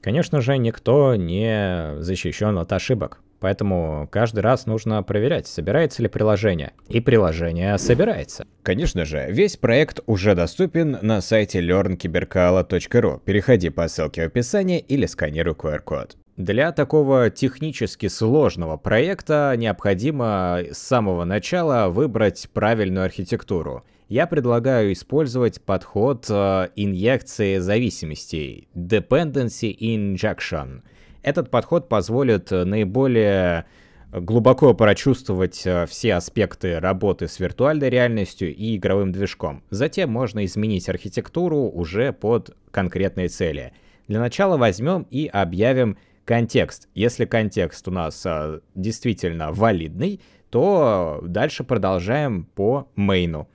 Конечно же, никто не защищен от ошибок. Поэтому каждый раз нужно проверять, собирается ли приложение. И приложение собирается. Конечно же, весь проект уже доступен на сайте learnkyberkala.ru. Переходи по ссылке в описании или сканируй QR-код. Для такого технически сложного проекта необходимо с самого начала выбрать правильную архитектуру – я предлагаю использовать подход э, инъекции зависимостей Dependency Injection. Этот подход позволит э, наиболее глубоко прочувствовать э, все аспекты работы с виртуальной реальностью и игровым движком. Затем можно изменить архитектуру уже под конкретные цели. Для начала возьмем и объявим контекст. Если контекст у нас э, действительно валидный, то дальше продолжаем по мейну.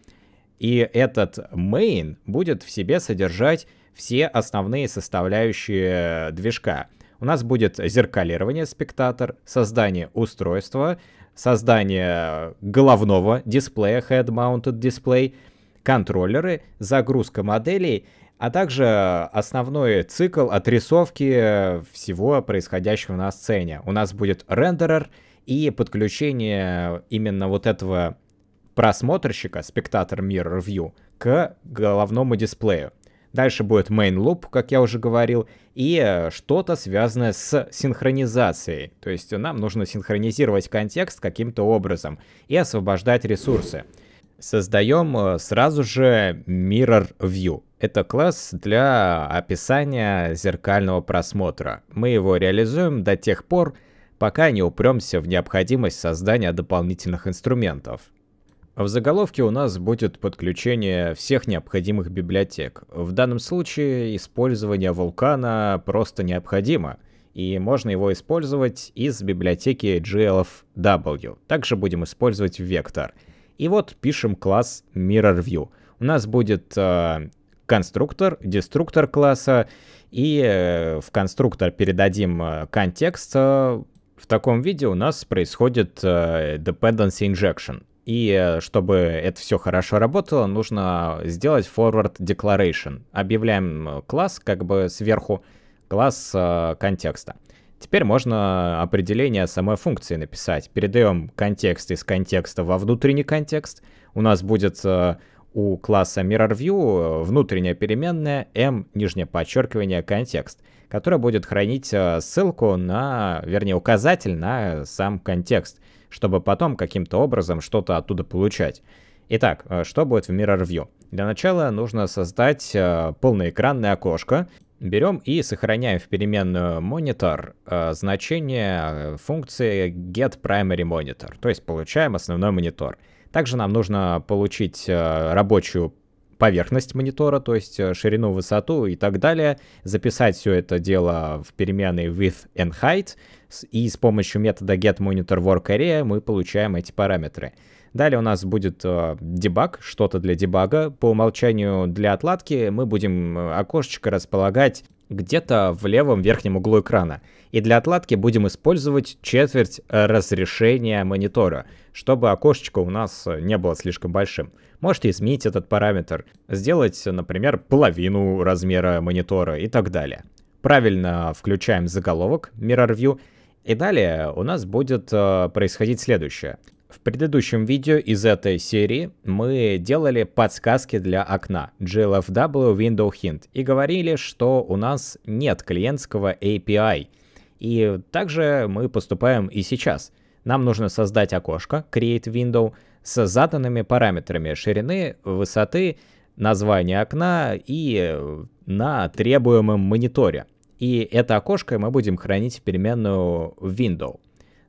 И этот main будет в себе содержать все основные составляющие э, движка. У нас будет зеркалирование спектатор, создание устройства, создание головного дисплея, head-mounted display, контроллеры, загрузка моделей, а также основной цикл отрисовки э, всего происходящего на сцене. У нас будет рендерер и подключение именно вот этого просмотрщика, спектатор Mirror View, к головному дисплею. Дальше будет main loop, как я уже говорил, и э, что-то связанное с синхронизацией. То есть нам нужно синхронизировать контекст каким-то образом и освобождать ресурсы. Создаем э, сразу же Mirror View. Это класс для описания зеркального просмотра. Мы его реализуем до тех пор, пока не упремся в необходимость создания дополнительных инструментов. А в заголовке у нас будет подключение всех необходимых библиотек. В данном случае использование вулкана просто необходимо, и можно его использовать из библиотеки GLFW. Также будем использовать вектор. И вот пишем класс MirrorView. У нас будет э, конструктор, деструктор класса, и э, в конструктор передадим э, контекст. Э, в таком виде у нас происходит э, dependency injection. И э, чтобы это все хорошо работало, нужно сделать forward declaration. Объявляем э, класс как бы сверху, класс э, контекста. Теперь можно определение самой функции написать. Передаем контекст из контекста во внутренний контекст. У нас будет э, у класса MirrorView э, внутренняя переменная m нижнее подчеркивание контекст, которая будет хранить э, ссылку на, вернее, указатель на э, сам контекст, чтобы потом каким-то образом что-то оттуда получать. Итак, что будет в MirrorView? Для начала нужно создать полноэкранное окошко. Берем и сохраняем в переменную monitor значение функции getPrimaryMonitor, то есть получаем основной монитор. Также нам нужно получить э, рабочую поверхность монитора, то есть э, ширину, высоту и так далее, записать все это дело в переменные width and height, и с помощью метода getMonitorWorkArea мы получаем эти параметры. Далее у нас будет э, дебаг, что-то для дебага. По умолчанию для отладки мы будем э, окошечко располагать где-то в левом верхнем углу экрана. И для отладки будем использовать четверть э, разрешения монитора, чтобы окошечко у нас э, не было слишком большим. Можете изменить этот параметр, сделать, например, половину размера монитора и так далее. Правильно включаем заголовок Mirror View, и далее у нас будет э, происходить следующее. В предыдущем видео из этой серии мы делали подсказки для окна GLFW Window Hint и говорили, что у нас нет клиентского API – и также мы поступаем и сейчас. Нам нужно создать окошко Create Window с заданными параметрами ширины, высоты, названия окна и э, на требуемом мониторе. И это окошко мы будем хранить в переменную window.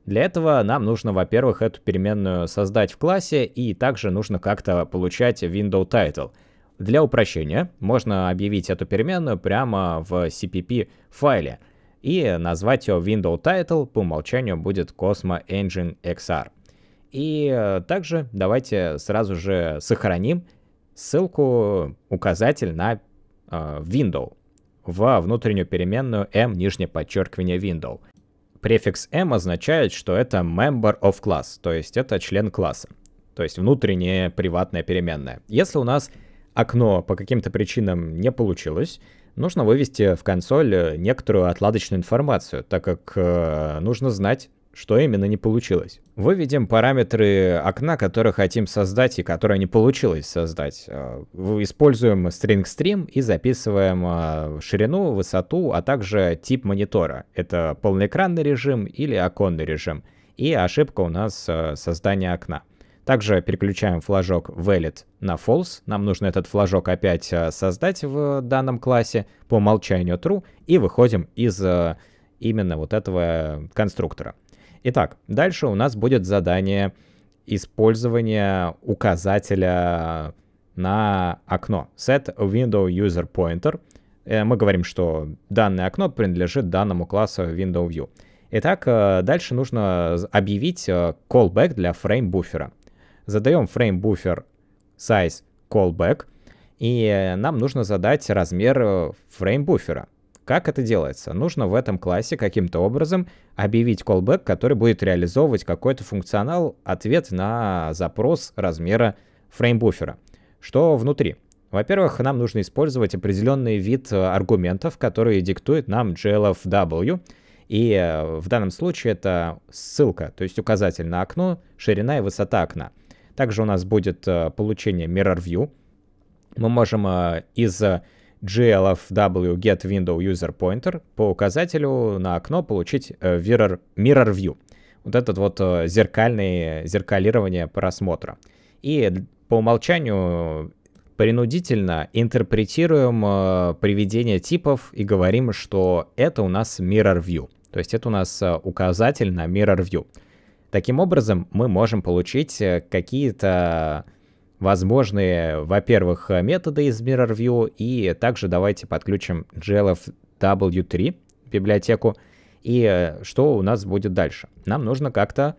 Для этого нам нужно, во-первых, эту переменную создать в классе, и также нужно как-то получать window title. Для упрощения можно объявить эту переменную прямо в CPP файле и назвать ее Window Title по умолчанию будет Cosmo Engine XR. И э, также давайте сразу же сохраним ссылку указатель на э, window во внутреннюю переменную m нижнее подчеркивание window. Префикс m означает, что это member of class, то есть это член класса, то есть внутренняя приватная переменная. Если у нас окно по каким-то причинам не получилось, нужно вывести в консоль э, некоторую отладочную информацию, так как э, нужно знать, что именно не получилось. Выведем параметры окна, которые хотим создать и которые не получилось создать. Э, используем string stream и записываем э, ширину, высоту, а также тип монитора. Это полноэкранный режим или оконный режим. И ошибка у нас создания окна. Также переключаем флажок Valid на False. Нам нужно этот флажок опять э, создать в данном классе по умолчанию True. И выходим из э, именно вот этого конструктора. Итак, дальше у нас будет задание использования указателя на окно. Set Window User Pointer. Э, мы говорим, что данное окно принадлежит данному классу Window View. Итак, дальше нужно объявить callback для фрейм буфера задаем frame buffer size callback, и нам нужно задать размер фрейм э, буфера. Как это делается? Нужно в этом классе каким-то образом объявить callback, который будет реализовывать какой-то функционал, ответ на запрос размера фреймбуфера. Что внутри? Во-первых, нам нужно использовать определенный вид э, аргументов, которые диктует нам GLFW. И э, в данном случае это ссылка, то есть указатель на окно, ширина и высота окна. Также у нас будет э, получение Mirror View. Мы можем э, из э, GLFW Get Window User Pointer по указателю на окно получить Mirror, mirror View. Вот этот вот зеркальное зеркалирование просмотра. И по умолчанию принудительно интерпретируем приведение типов и говорим, что это у нас mirror view. То есть это у нас указатель на mirror view. Таким образом, мы можем получить э, какие-то возможные, во-первых, методы из MirrorView, и также давайте подключим GLFW3 библиотеку, и э, что у нас будет дальше. Нам нужно как-то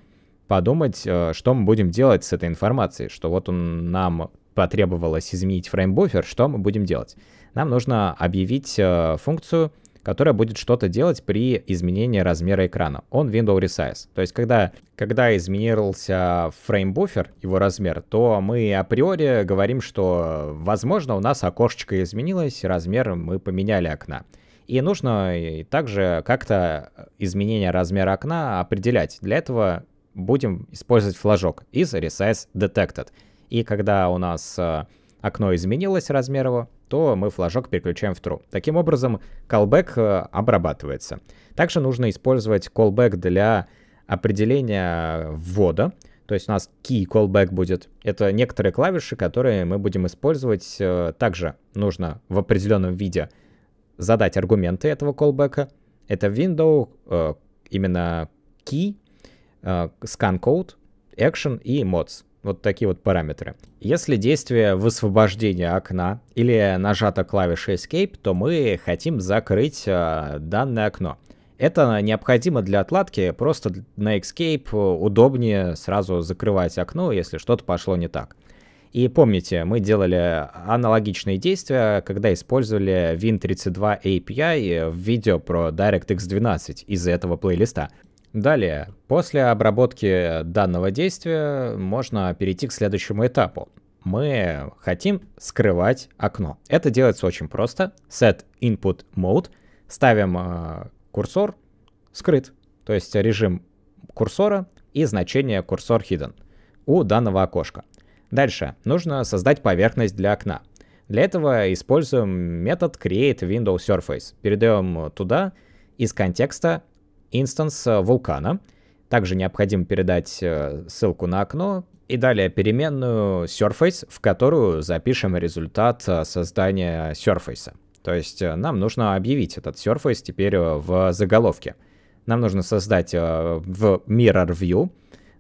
подумать, э, что мы будем делать с этой информацией, что вот он нам потребовалось изменить фреймбуфер, что мы будем делать. Нам нужно объявить функцию которая будет что-то делать при изменении размера экрана. Он window resize. То есть, когда, когда изменился фреймбуфер, его размер, то мы априори говорим, что, возможно, у нас окошечко изменилось, размер мы поменяли окна. И нужно э, также как-то изменение размера окна определять. Для этого будем использовать флажок из Resize Detected. И когда у нас э, окно изменилось размер его, то мы флажок переключаем в true. Таким образом, callback э, обрабатывается. Также нужно использовать callback для определения ввода. То есть у нас key callback будет. Это некоторые клавиши, которые мы будем использовать. Э, также нужно в определенном виде задать аргументы этого callback. Это window, э, именно key, scan code, action и mods. Вот такие вот параметры. Если действие высвобождения окна или нажата клавиша Escape, то мы хотим закрыть э, данное окно. Это необходимо для отладки, просто на Escape э, удобнее сразу закрывать окно, если что-то пошло не так. И помните, мы делали аналогичные действия, когда использовали Win32 API в видео про DirectX 12 из этого плейлиста. Далее, после обработки данного действия можно перейти к следующему этапу. Мы хотим скрывать окно. Это делается очень просто. Set input mode. Ставим э, курсор скрыт, то есть режим курсора и значение курсор hidden у данного окошка. Дальше нужно создать поверхность для окна. Для этого используем метод create window surface. Передаем туда из контекста инстанс э, вулкана. Также необходимо передать э, ссылку на окно и далее переменную surface, в которую запишем результат э, создания surface. То есть нам нужно объявить этот surface теперь в заголовке. Нам нужно создать в mirror view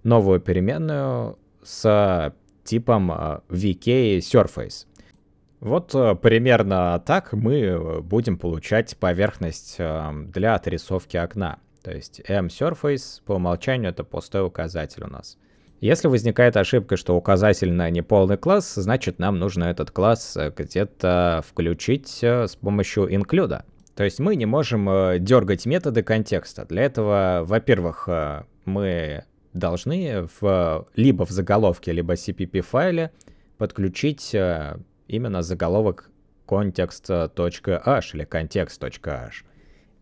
новую переменную с типом vk surface. Вот примерно так мы будем получать поверхность для отрисовки окна. То есть M-Surface «Эм, по умолчанию это пустой указатель у нас. Если возникает ошибка, что указатель на неполный класс, значит нам нужно этот класс э, где-то включить э, с помощью инклюда. То есть мы не можем э, дергать методы контекста. Для этого, во-первых, мы должны в, либо в заголовке, либо CPP файле подключить именно заголовок context.h или context.h.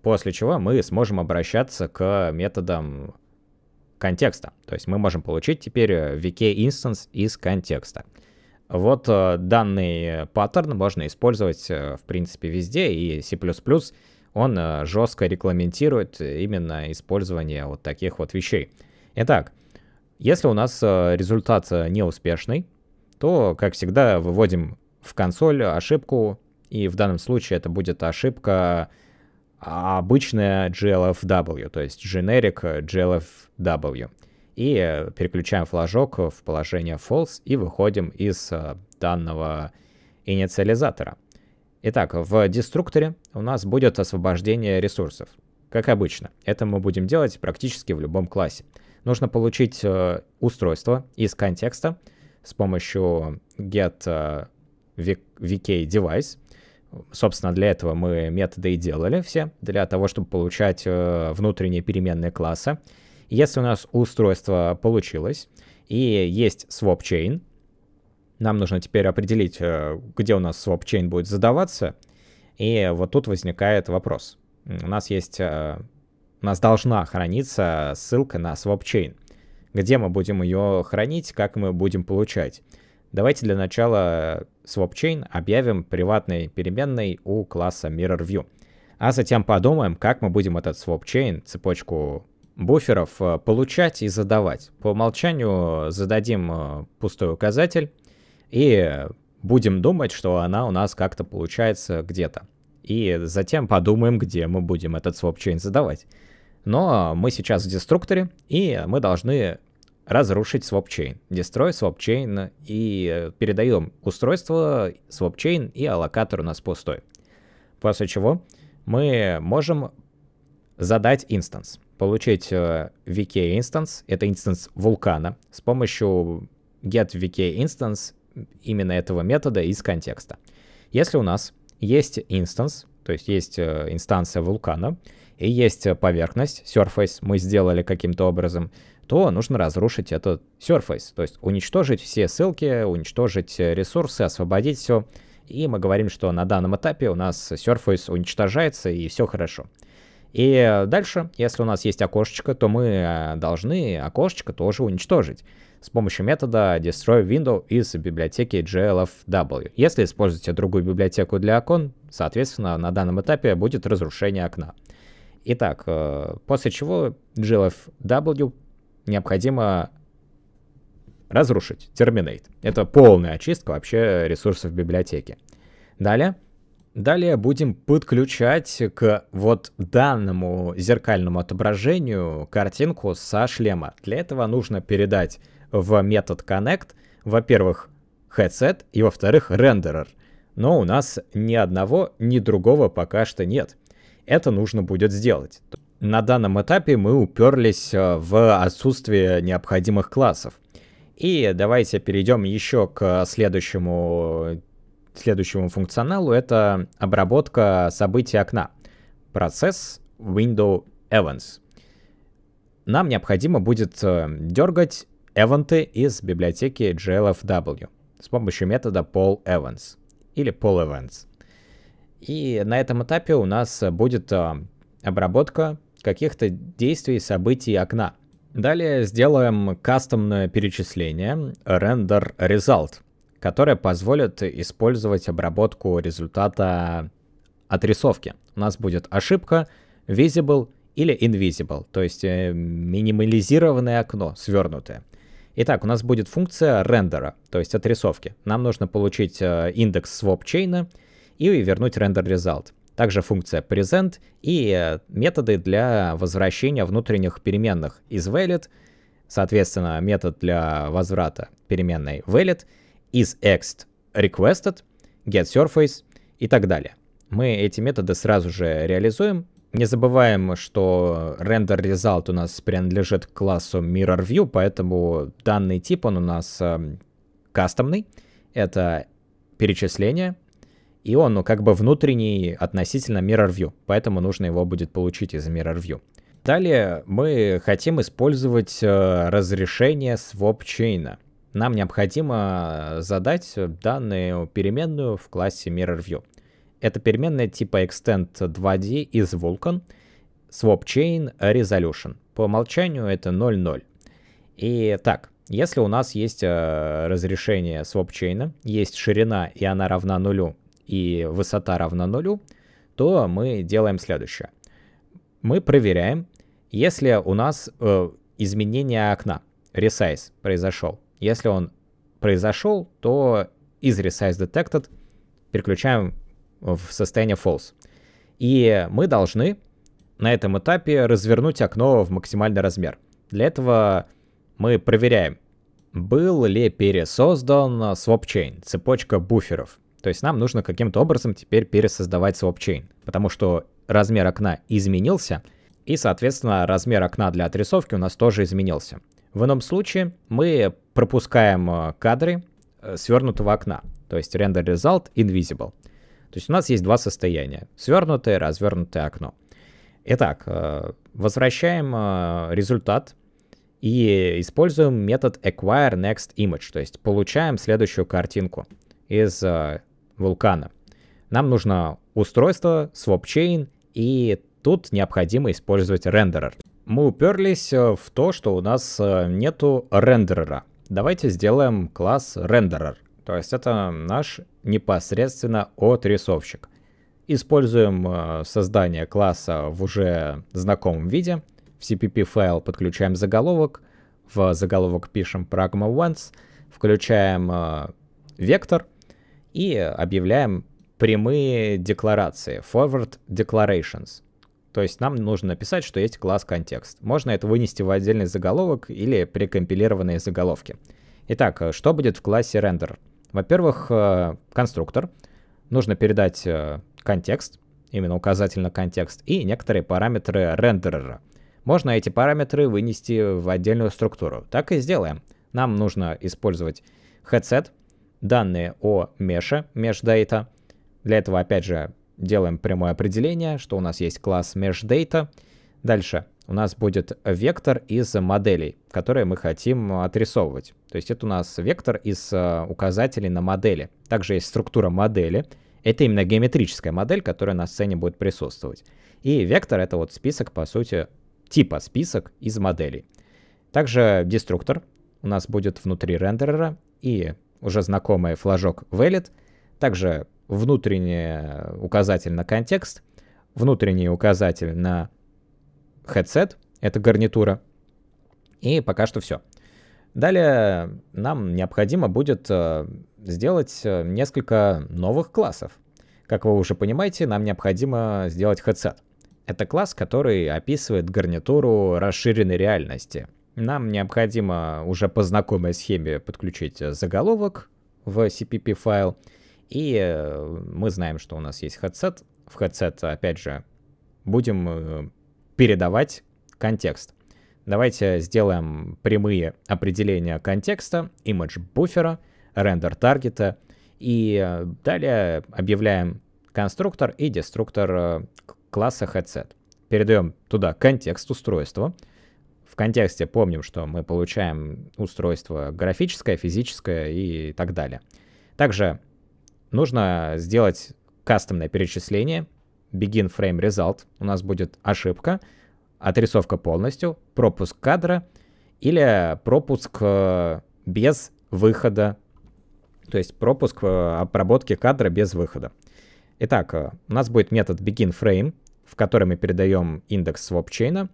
После чего мы сможем обращаться к методам контекста. То есть мы можем получить теперь VK э, Instance из контекста. Вот э, данный паттерн можно использовать, э, в принципе, везде, и C++ он жестко регламентирует именно использование вот таких вот вещей. Итак, если у нас результат неуспешный, то, как всегда, выводим в консоль ошибку, и в данном случае это будет ошибка а обычная GLFW, то есть Generic GLFW. И э, переключаем флажок в положение False и выходим из э, данного инициализатора. Итак, в деструкторе у нас будет освобождение ресурсов. Как обычно, это мы будем делать практически в любом классе. Нужно получить э, устройство из контекста с помощью get vk device Собственно, для этого мы методы и делали все, для того, чтобы получать э, внутренние переменные класса. Если у нас устройство получилось и есть swap-chain, нам нужно теперь определить, э, где у нас swap-chain будет задаваться. И вот тут возникает вопрос. У нас есть, э, у нас должна храниться ссылка на swap-chain. Где мы будем ее хранить, как мы будем получать. Давайте для начала swapchain э, объявим приватной переменной у класса MirrorView. А затем подумаем, как мы будем этот swapchain, цепочку буферов, э, получать и задавать. По умолчанию э, зададим пустой указатель и будем думать, что она у нас как-то получается где-то. И затем подумаем, где мы будем этот swapchain задавать. Но мы сейчас в деструкторе, и мы должны разрушить свопчейн. Дестрой свопчейн и э, передаем устройство свопчейн и аллокатор у нас пустой. После чего мы можем задать инстанс. Получить э, VK instance, это инстанс вулкана, с помощью get VK instance именно этого метода из контекста. Если у нас есть инстанс, то есть есть э, инстанция вулкана, и есть поверхность, surface, мы сделали каким-то образом, то нужно разрушить этот Surface, то есть уничтожить все ссылки, уничтожить э, ресурсы, освободить все. И мы говорим, что на данном этапе у нас Surface уничтожается и все хорошо. И э, дальше, если у нас есть окошечко, то мы э, должны окошечко тоже уничтожить с помощью метода destroy window из библиотеки glfw. Если используете другую библиотеку для окон, соответственно, на данном этапе будет разрушение окна. Итак, после чего glfw необходимо разрушить, терминейт. Это полная очистка вообще ресурсов библиотеки. Далее. Далее будем подключать к вот данному зеркальному отображению картинку со шлема. Для этого нужно передать в метод connect, во-первых, headset и во-вторых, рендерер. Но у нас ни одного, ни другого пока что нет. Это нужно будет сделать на данном этапе мы уперлись э, в отсутствие необходимых классов. И давайте перейдем еще к следующему, следующему функционалу. Это обработка событий окна. Процесс Window Events. Нам необходимо будет э, дергать эвенты из библиотеки GLFW с помощью метода Poll Events или Poll Events. И на этом этапе у нас будет э, обработка каких-то действий, событий окна. Далее сделаем кастомное перечисление render result, которое позволит использовать обработку результата отрисовки. У нас будет ошибка, visible или invisible, то есть э, минимализированное окно, свернутое. Итак, у нас будет функция рендера, то есть отрисовки. Нам нужно получить э, индекс swap чейна и вернуть render result. Также функция present и э, методы для возвращения внутренних переменных из valid, соответственно, метод для возврата переменной valid, is ext requested, get surface и так далее. Мы эти методы сразу же реализуем. Не забываем, что render result у нас принадлежит к классу MirrorView, поэтому данный тип он у нас эм, кастомный. Это перечисление, и он, ну, как бы внутренний относительно Mirror View, поэтому нужно его будет получить из Mirror View. Далее мы хотим использовать э, разрешение swap Нам необходимо э, задать данную переменную в классе MirrorView. Это переменная типа extend2d из Vulkan, swapchain resolution. По умолчанию это 0.0. И так, если у нас есть э, разрешение swapchain, есть ширина и она равна нулю, и высота равна нулю, то мы делаем следующее. Мы проверяем, если у нас э, изменение окна, resize произошел. Если он произошел, то из resize detected переключаем в состояние false. И мы должны на этом этапе развернуть окно в максимальный размер. Для этого мы проверяем, был ли пересоздан swap chain, цепочка буферов. То есть нам нужно каким-то образом теперь пересоздавать свапчейн, потому что размер окна изменился, и, соответственно, размер окна для отрисовки у нас тоже изменился. В ином случае мы пропускаем э, кадры э, свернутого окна, то есть render result invisible. То есть у нас есть два состояния, свернутое и развернутое окно. Итак, э, возвращаем результат и используем метод acquire next image, то есть получаем следующую картинку из вулкана. Нам нужно устройство, swapchain, и тут необходимо использовать рендерер. Мы уперлись э, в то, что у нас э, нету рендерера. Давайте сделаем класс рендерер. То есть это наш непосредственно отрисовщик. Используем э, создание класса в уже знакомом виде. В CPP файл подключаем заголовок. В заголовок пишем pragma once. Включаем вектор и объявляем прямые декларации, forward declarations. То есть нам нужно написать, что есть класс контекст. Можно это вынести в отдельный заголовок или прикомпилированные заголовки. Итак, э, что будет в классе render? Во-первых, э, конструктор. Нужно передать э, контекст, именно указательно контекст, и некоторые параметры рендерера. Можно эти параметры вынести в отдельную структуру. Так и сделаем. Нам нужно использовать headset — данные о меше, meshData. Для этого, опять же, делаем прямое определение, что у нас есть класс meshData. Дальше у нас будет вектор из моделей, которые мы хотим отрисовывать. То есть это у нас вектор из э, указателей на модели. Также есть структура модели. Это именно геометрическая модель, которая на сцене будет присутствовать. И вектор — это вот список, по сути, типа список из моделей. Также деструктор у нас будет внутри рендерера, и уже знакомый флажок valid, также внутренний указатель на контекст, внутренний указатель на headset, это гарнитура, и пока что все. Далее нам необходимо будет э, сделать э, несколько новых классов. Как вы уже понимаете, нам необходимо сделать headset. Это класс, который описывает гарнитуру расширенной реальности — нам необходимо уже по знакомой схеме подключить э, заголовок в CPP файл. И э, мы знаем, что у нас есть headset. В headset, опять же, будем э, передавать контекст. Давайте сделаем прямые определения контекста, image буфера, рендер таргета. И далее объявляем конструктор и деструктор класса headset. Передаем туда контекст устройства в контексте помним, что мы получаем устройство графическое, физическое и так далее. Также нужно сделать кастомное перечисление, begin frame result, у нас будет ошибка, отрисовка полностью, пропуск кадра или пропуск э, без выхода, то есть пропуск э, обработки кадра без выхода. Итак, э, у нас будет метод begin frame, в который мы передаем индекс swap чейна,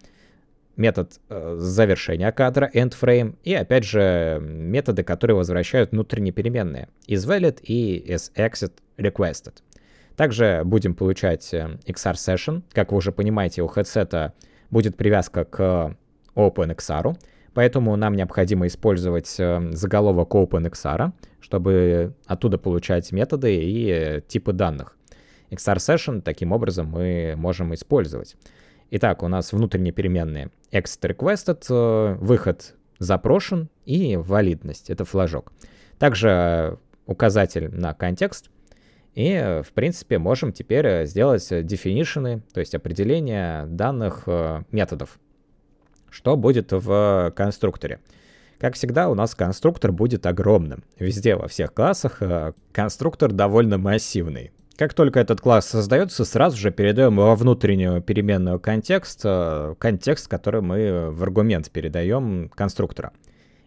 метод э, завершения кадра, end frame, и опять же методы, которые возвращают внутренние переменные, is valid и is exit requested. Также будем получать э, XR Session. Как вы уже понимаете, у headset будет привязка к OpenXR, поэтому нам необходимо использовать э, заголовок OpenXR, чтобы оттуда получать методы и типы данных. XR Session таким образом мы можем использовать. Итак, у нас внутренние переменные exit requested, э, выход запрошен и валидность, это флажок. Также э, указатель на контекст. И, э, в принципе, можем теперь сделать definition, то есть определение данных методов, что будет в конструкторе. Как всегда, у нас конструктор будет огромным. Везде, во всех классах, конструктор довольно массивный. Как только этот класс создается, сразу же передаем во внутреннюю переменную контекст, э, контекст, который мы в аргумент передаем конструктора.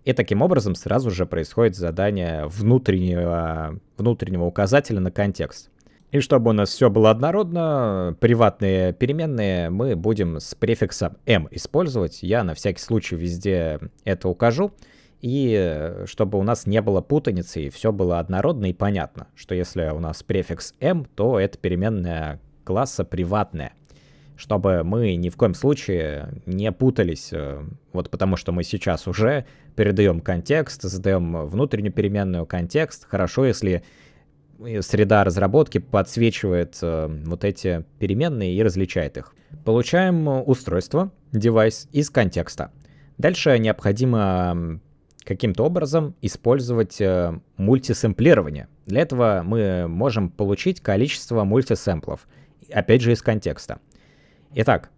И таким образом сразу же происходит задание внутреннего, внутреннего указателя на контекст. И чтобы у нас все было однородно, приватные переменные мы будем с префиксом m использовать. Я на всякий случай везде это укажу и э, чтобы у нас не было путаницы, и все было однородно и понятно, что если у нас префикс m, то это переменная класса приватная, чтобы мы ни в коем случае не путались, э, вот потому что мы сейчас уже передаем контекст, задаем внутреннюю переменную контекст. Хорошо, если э, среда разработки подсвечивает вот эти переменные и различает их. Получаем устройство, девайс из контекста. Дальше необходимо каким-то образом использовать э, мультисэмплирование. Для этого мы можем получить количество мультисэмплов, опять же из контекста. Итак,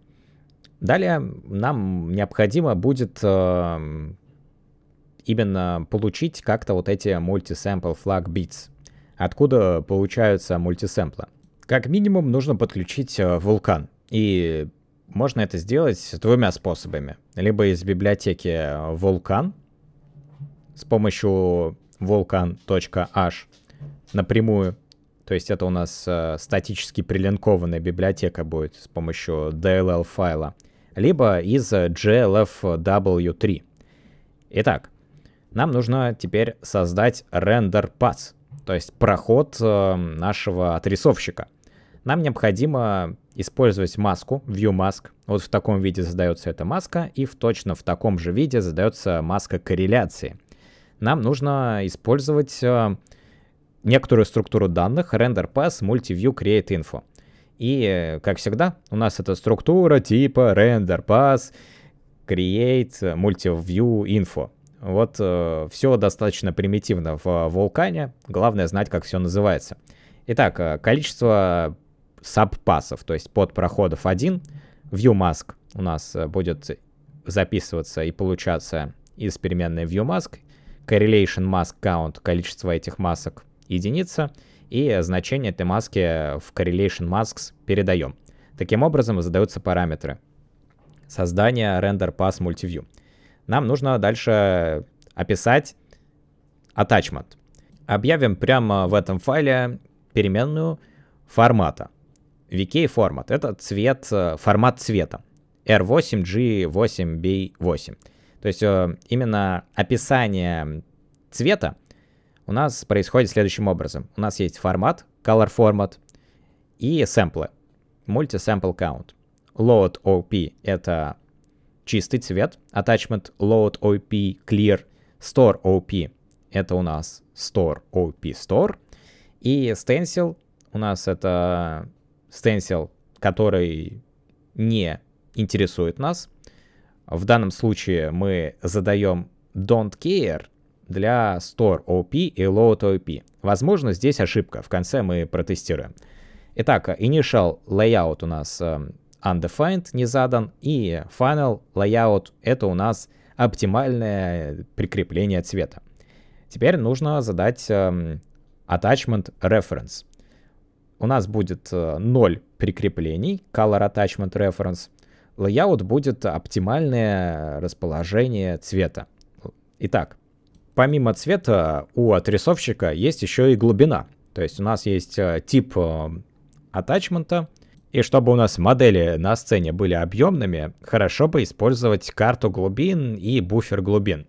далее нам необходимо будет э, именно получить как-то вот эти мультисэмпл флаг битс. Откуда получаются мультисэмплы? Как минимум нужно подключить э, вулкан. И можно это сделать двумя способами. Либо из библиотеки э, вулкан, с помощью vulkan.h напрямую. То есть это у нас э, статически прилинкованная библиотека будет с помощью DLL файла. Либо из э, GLFW3. Итак, нам нужно теперь создать render path, то есть проход э, нашего отрисовщика. Нам необходимо использовать маску, view mask. Вот в таком виде задается эта маска, и в точно в таком же виде задается маска корреляции нам нужно использовать э, некоторую структуру данных render pass multiview create info. И, э, как всегда, у нас это структура типа render pass create э, multiview info. Вот э, все достаточно примитивно в вулкане, главное знать, как все называется. Итак, количество сабпасов, то есть подпроходов проходов 1, viewMask у нас будет записываться и получаться из переменной viewMask correlation mask count, количество этих масок единица, и значение этой маски в correlation masks передаем. Таким образом задаются параметры создания render pass multiview. Нам нужно дальше описать attachment. Объявим прямо в этом файле переменную формата. VK формат — это цвет, э, формат цвета. R8G8B8. То есть э, именно описание цвета у нас происходит следующим образом. У нас есть формат, color format и сэмплы. Multi-sample count. Load OP — это чистый цвет. Attachment load OP clear. Store OP — это у нас store OP store. И stencil у нас это stencil, который не интересует нас. В данном случае мы задаем don't care для store OP и load OP. Возможно, здесь ошибка. В конце мы протестируем. Итак, initial layout у нас эм, undefined, не задан. И final layout — это у нас оптимальное прикрепление цвета. Теперь нужно задать эм, attachment reference. У нас будет 0 э, прикреплений, color attachment reference — layout будет оптимальное расположение цвета. Итак, помимо цвета у отрисовщика есть еще и глубина. То есть у нас есть э, тип э, атачмента, и чтобы у нас модели на сцене были объемными, хорошо бы использовать карту глубин и буфер глубин.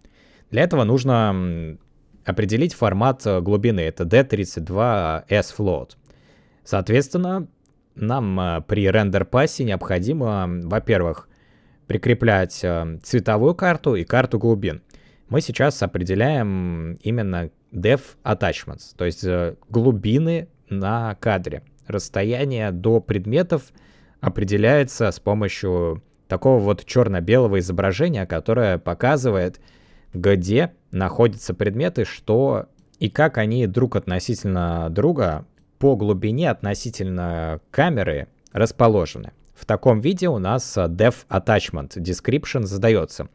Для этого нужно определить формат э, глубины, это D32S float. Соответственно, нам э, при рендер-пассе необходимо, во-первых, прикреплять э, цветовую карту и карту глубин. Мы сейчас определяем именно depth attachments, то есть э, глубины на кадре. Расстояние до предметов определяется с помощью такого вот черно-белого изображения, которое показывает, где находятся предметы, что и как они друг относительно друга по глубине относительно камеры расположены. В таком виде у нас э, Dev Attachment Description задается.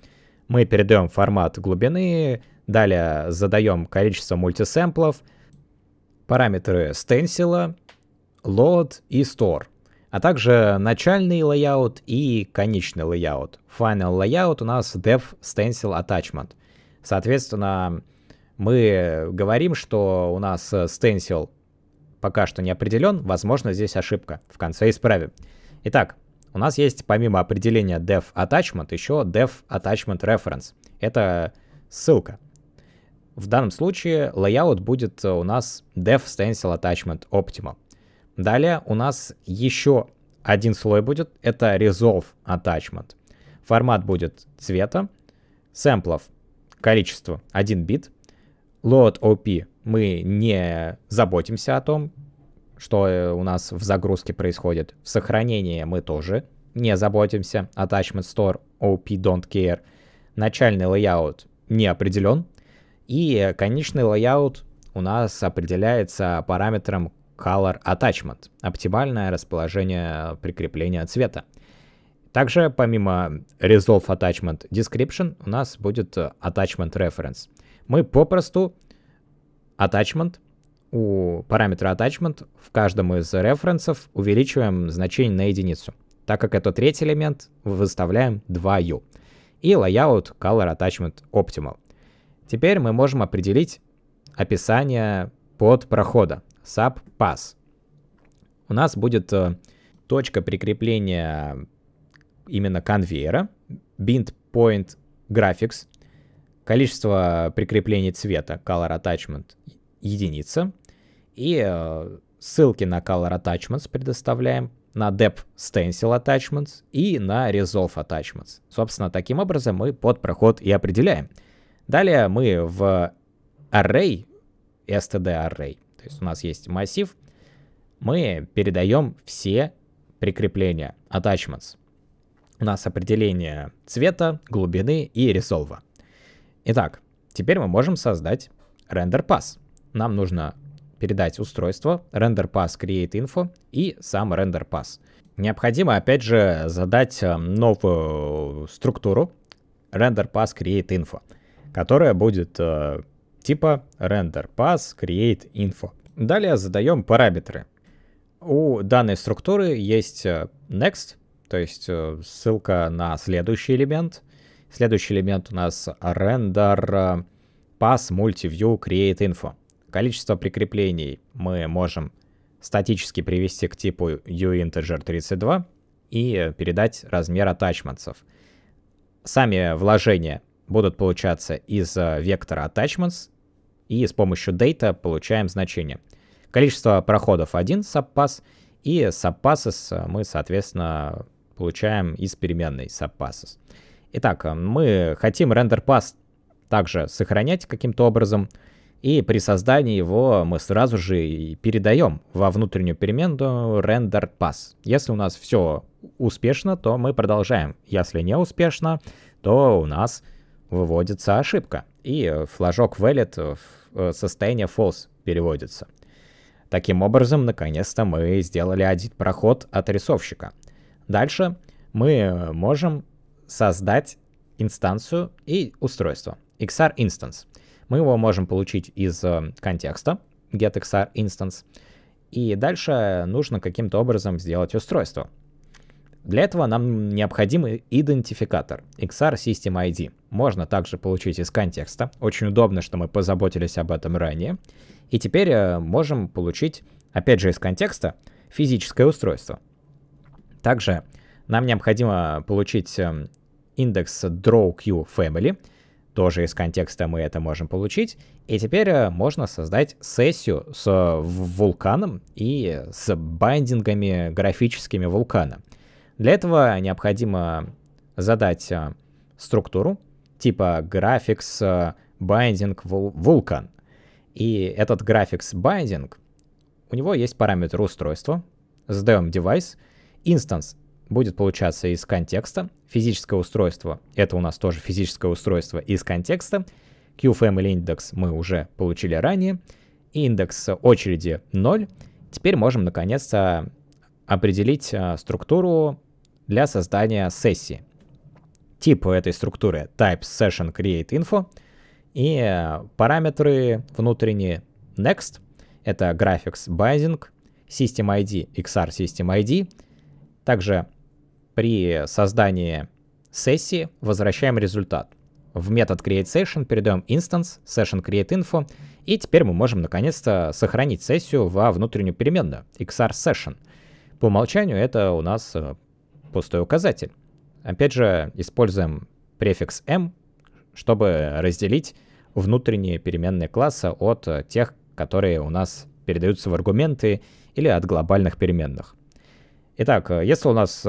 Мы передаем формат глубины, далее задаем количество мультисэмплов, параметры стенсила, load и store, а также начальный лейаут и конечный лейаут. Final layout у нас dev stencil attachment. Соответственно, мы говорим, что у нас э, стенсил пока что не определен, возможно здесь ошибка. В конце исправим. Итак, у нас есть помимо определения dev attachment еще dev attachment reference. Это ссылка. В данном случае layout будет э, у нас dev stencil attachment optimal. Далее у нас еще один слой будет, это resolve attachment. Формат будет цвета, сэмплов количество 1 бит, load OP мы не заботимся о том, что э, у нас в загрузке происходит. В сохранении мы тоже не заботимся. Attachment Store OP Don't Care. Начальный лейаут не определен. И конечный лейаут у нас определяется параметром Color Attachment. Оптимальное расположение прикрепления цвета. Также помимо Resolve Attachment Description у нас будет Attachment Reference. Мы попросту Attachment — у параметра attachment в каждом из референсов увеличиваем значение на единицу. Так как это третий элемент, выставляем 2u. И layout color attachment optimal. Теперь мы можем определить описание под прохода, sub pass. У нас будет э, точка прикрепления именно конвейера, bind point graphics, количество прикреплений цвета color attachment единица, и э, ссылки на Color Attachments предоставляем, на Depth Stencil Attachments и на Resolve Attachments. Собственно, таким образом мы под проход и определяем. Далее мы в Array, STD Array, то есть у нас есть массив, мы передаем все прикрепления, attachments. У нас определение цвета, глубины и резолва. Итак, теперь мы можем создать Render Pass. Нам нужно передать устройство, render pass create info и сам render pass. Необходимо, опять же, задать э, новую структуру render pass create info, которая будет э, типа render pass create info. Далее задаем параметры. У данной структуры есть э, next, то есть э, ссылка на следующий элемент. Следующий элемент у нас render pass multiview create info. Количество прикреплений мы можем статически привести к типу uInteger32 и передать размер attachments. Сами вложения будут получаться из э, вектора attachments, и с помощью data получаем значение. Количество проходов 1 subpass, и subpasses э, мы, соответственно, получаем из переменной subpasses. Итак, э, мы хотим render pass также сохранять каким-то образом, и при создании его мы сразу же передаем во внутреннюю переменную render pass. Если у нас все успешно, то мы продолжаем. Если не успешно, то у нас выводится ошибка. И флажок valid в э, состояние false переводится. Таким образом, наконец-то мы сделали один проход от рисовщика. Дальше мы можем создать инстанцию и устройство. XR Instance — мы его можем получить из э, контекста getXR instance. И дальше нужно каким-то образом сделать устройство. Для этого нам необходим идентификатор XR System ID. Можно также получить из контекста. Очень удобно, что мы позаботились об этом ранее. И теперь э, можем получить, опять же из контекста, физическое устройство. Также нам необходимо получить эм, индекс DrawQFamily. Family. Тоже из контекста мы это можем получить. И теперь э, можно создать сессию с э, вулканом и с бандингами графическими вулкана. Для этого необходимо задать э, структуру типа graphics binding vulkan. И этот graphics binding, у него есть параметр устройства, задаем device instance будет получаться из контекста, физическое устройство, это у нас тоже физическое устройство из контекста, QFM или индекс мы уже получили ранее, индекс очереди 0, теперь можем наконец-то а, определить а, структуру для создания сессии. Тип этой структуры type session create info и э, параметры внутренние next, это graphics binding, system ID, XR system ID, также при создании сессии возвращаем результат. В метод createSession передаем instance, session createInfo, и теперь мы можем наконец-то сохранить сессию во внутреннюю переменную xr-session. По умолчанию это у нас э, пустой указатель. Опять же, используем префикс m, чтобы разделить внутренние переменные класса от э, тех, которые у нас передаются в аргументы или от глобальных переменных. Итак, э, если у нас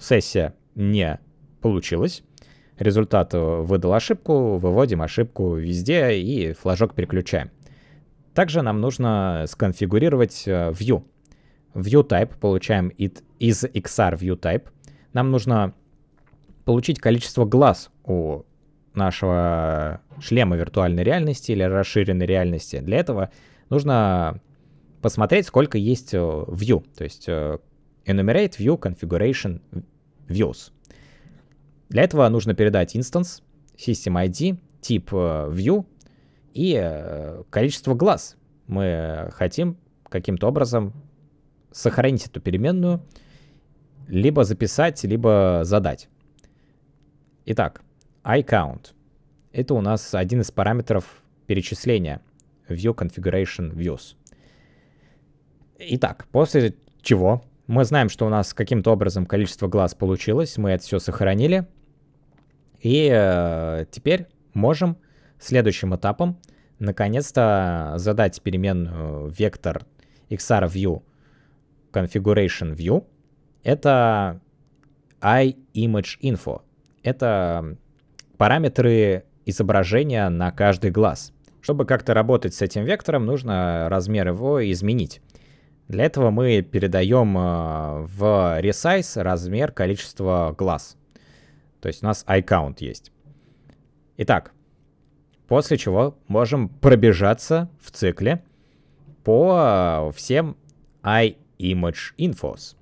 Сессия не получилась. Результат э, выдал ошибку, выводим ошибку везде и флажок переключаем. Также нам нужно сконфигурировать э, view. ViewType получаем it из XR ViewType. Нам нужно получить количество глаз у нашего шлема виртуальной реальности или расширенной реальности. Для этого нужно посмотреть, сколько есть э, view, то есть enumerate view configuration views. Для этого нужно передать instance, system ID, тип э, view и э, количество глаз. Мы хотим каким-то образом сохранить эту переменную, либо записать, либо задать. Итак, iCount. Это у нас один из параметров перечисления view configuration views. Итак, после чего мы знаем, что у нас каким-то образом количество глаз получилось, мы это все сохранили. И э, теперь можем следующим этапом наконец-то задать переменную вектор XR-View Configuration View. Это iImageInfo. Это параметры изображения на каждый глаз. Чтобы как-то работать с этим вектором, нужно размер его изменить. Для этого мы передаем э, в resize размер количества глаз. То есть у нас iCount есть. Итак, после чего можем пробежаться в цикле по э, всем iImageInfos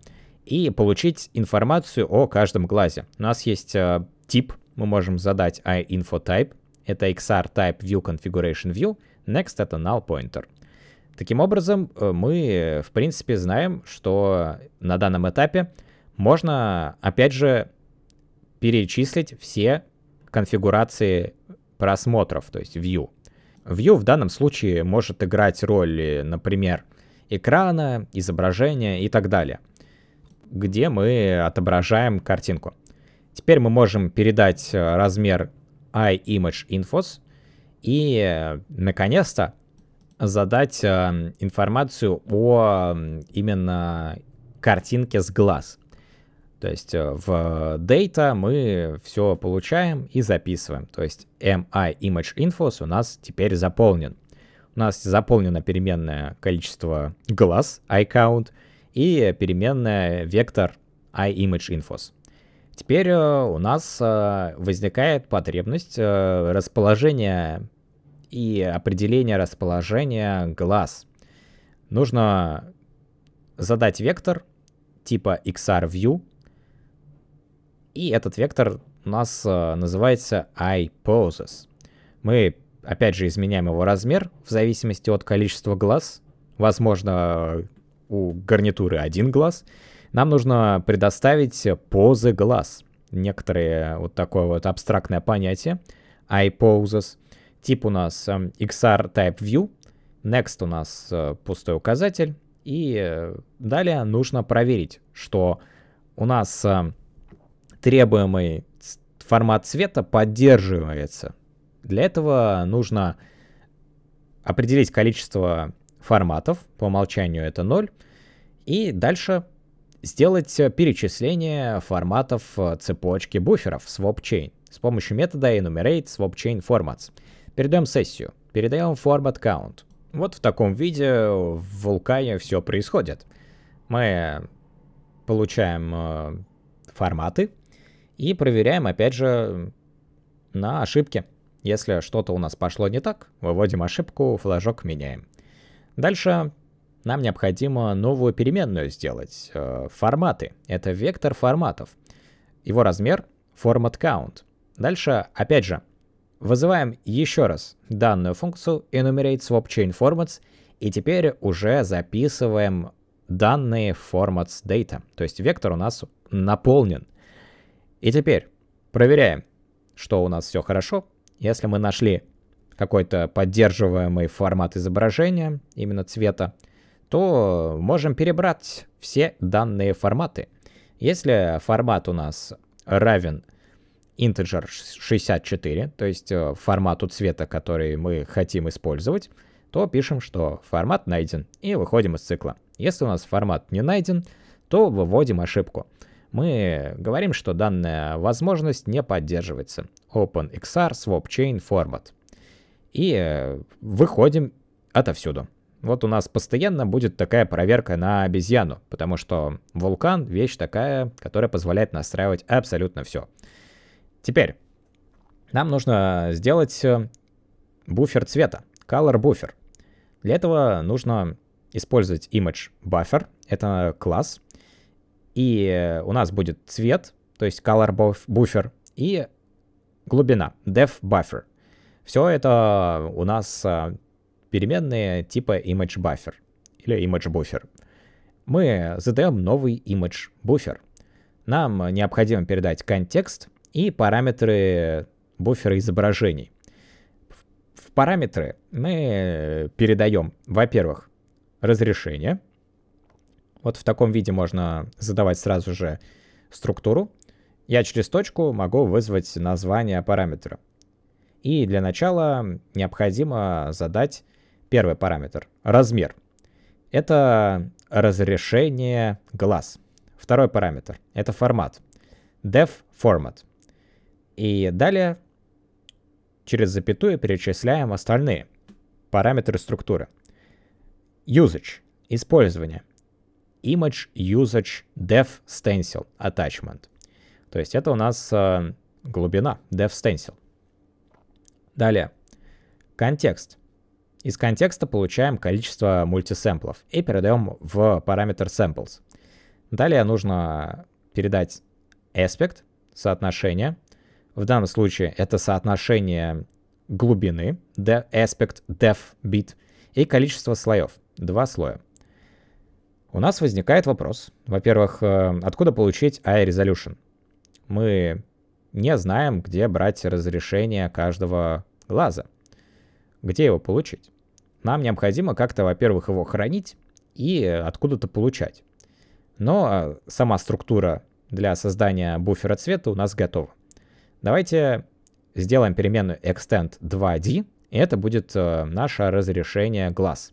и получить информацию о каждом глазе. У нас есть э, тип, мы можем задать iInfoType, это XR Type View Configuration View, Next это Null Pointer. Таким образом, э, мы, в принципе, знаем, что на данном этапе можно, опять же, перечислить все конфигурации просмотров, то есть view. View в данном случае может играть роль, например, экрана, изображения и так далее, где мы отображаем картинку. Теперь мы можем передать э, размер iImageInfos и, э, наконец-то, задать эм, информацию о именно картинке с глаз. То есть э, в Data мы все получаем и записываем. То есть MI Image Infos у нас теперь заполнен. У нас заполнено переменное количество глаз, iCount, и переменная вектор iImageInfos. Теперь э, у нас э, возникает потребность расположения и определение расположения глаз. Нужно задать вектор типа XRView, и этот вектор у нас э, называется iPoses. Мы, опять же, изменяем его размер в зависимости от количества глаз. Возможно, у гарнитуры один глаз. Нам нужно предоставить позы глаз. Некоторые вот такое вот абстрактное понятие iPoses — Тип у нас эм, XR Type View. Next у нас э, пустой указатель. И э, далее нужно проверить, что у нас эм, требуемый формат цвета поддерживается. Для этого нужно определить количество форматов, по умолчанию это 0, и дальше сделать перечисление форматов э, цепочки буферов swap chain с помощью метода enumerate swap chain formats. Передаем сессию. Передаем format count. Вот в таком виде в вулкане все происходит. Мы получаем э, форматы и проверяем, опять же, на ошибки. Если что-то у нас пошло не так, выводим ошибку, флажок меняем. Дальше нам необходимо новую переменную сделать. Э, форматы. Это вектор форматов. Его размер — format count. Дальше, опять же, Вызываем еще раз данную функцию enumerate swap chain formats, и теперь уже записываем данные formats data, то есть вектор у нас наполнен. И теперь проверяем, что у нас все хорошо. Если мы нашли какой-то поддерживаемый формат изображения, именно цвета, то можем перебрать все данные форматы. Если формат у нас равен integer 64, то есть э, формату цвета, который мы хотим использовать, то пишем, что формат найден, и выходим из цикла. Если у нас формат не найден, то выводим ошибку. Мы говорим, что данная возможность не поддерживается. OpenXR Swap Chain Format. И э, выходим отовсюду. Вот у нас постоянно будет такая проверка на обезьяну, потому что вулкан — вещь такая, которая позволяет настраивать абсолютно все. Теперь нам нужно сделать э, буфер цвета, color buffer. Для этого нужно использовать image buffer, это класс, и э, у нас будет цвет, то есть color buffer, и глубина, def buffer. Все это у нас э, переменные типа image buffer или image buffer. Мы задаем новый image buffer. Нам необходимо передать контекст и параметры буфера изображений. В параметры мы э, передаем, во-первых, разрешение. Вот в таком виде можно задавать сразу же структуру. Я через точку могу вызвать название параметра. И для начала необходимо задать первый параметр — размер. Это разрешение глаз. Второй параметр — это формат. Def format. И далее через запятую перечисляем остальные параметры структуры. Usage — использование. Image Usage Dev Stencil Attachment. То есть это у нас э, глубина Dev Stencil. Далее. Контекст. Из контекста получаем количество мультисэмплов и передаем в параметр samples. Далее нужно передать aspect, соотношение — в данном случае это соотношение глубины, aspect depth bit, и количество слоев, два слоя. У нас возникает вопрос, во-первых, э, откуда получить AI Resolution? Мы не знаем, где брать разрешение каждого глаза. Где его получить? Нам необходимо как-то, во-первых, его хранить и откуда-то получать. Но э, сама структура для создания буфера цвета у нас готова. Давайте сделаем переменную extend 2d, и это будет э, наше разрешение глаз.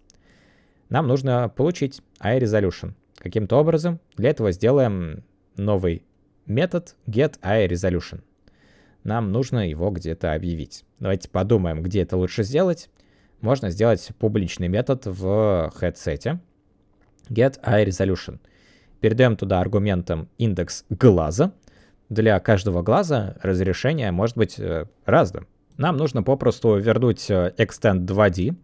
Нам нужно получить iResolution каким-то образом. Для этого сделаем новый метод getIResolution. Нам нужно его где-то объявить. Давайте подумаем, где это лучше сделать. Можно сделать публичный метод в хедсете getIResolution. Передаем туда аргументом индекс глаза — для каждого глаза разрешение может быть э, разным. Нам нужно попросту вернуть э, Extend 2D,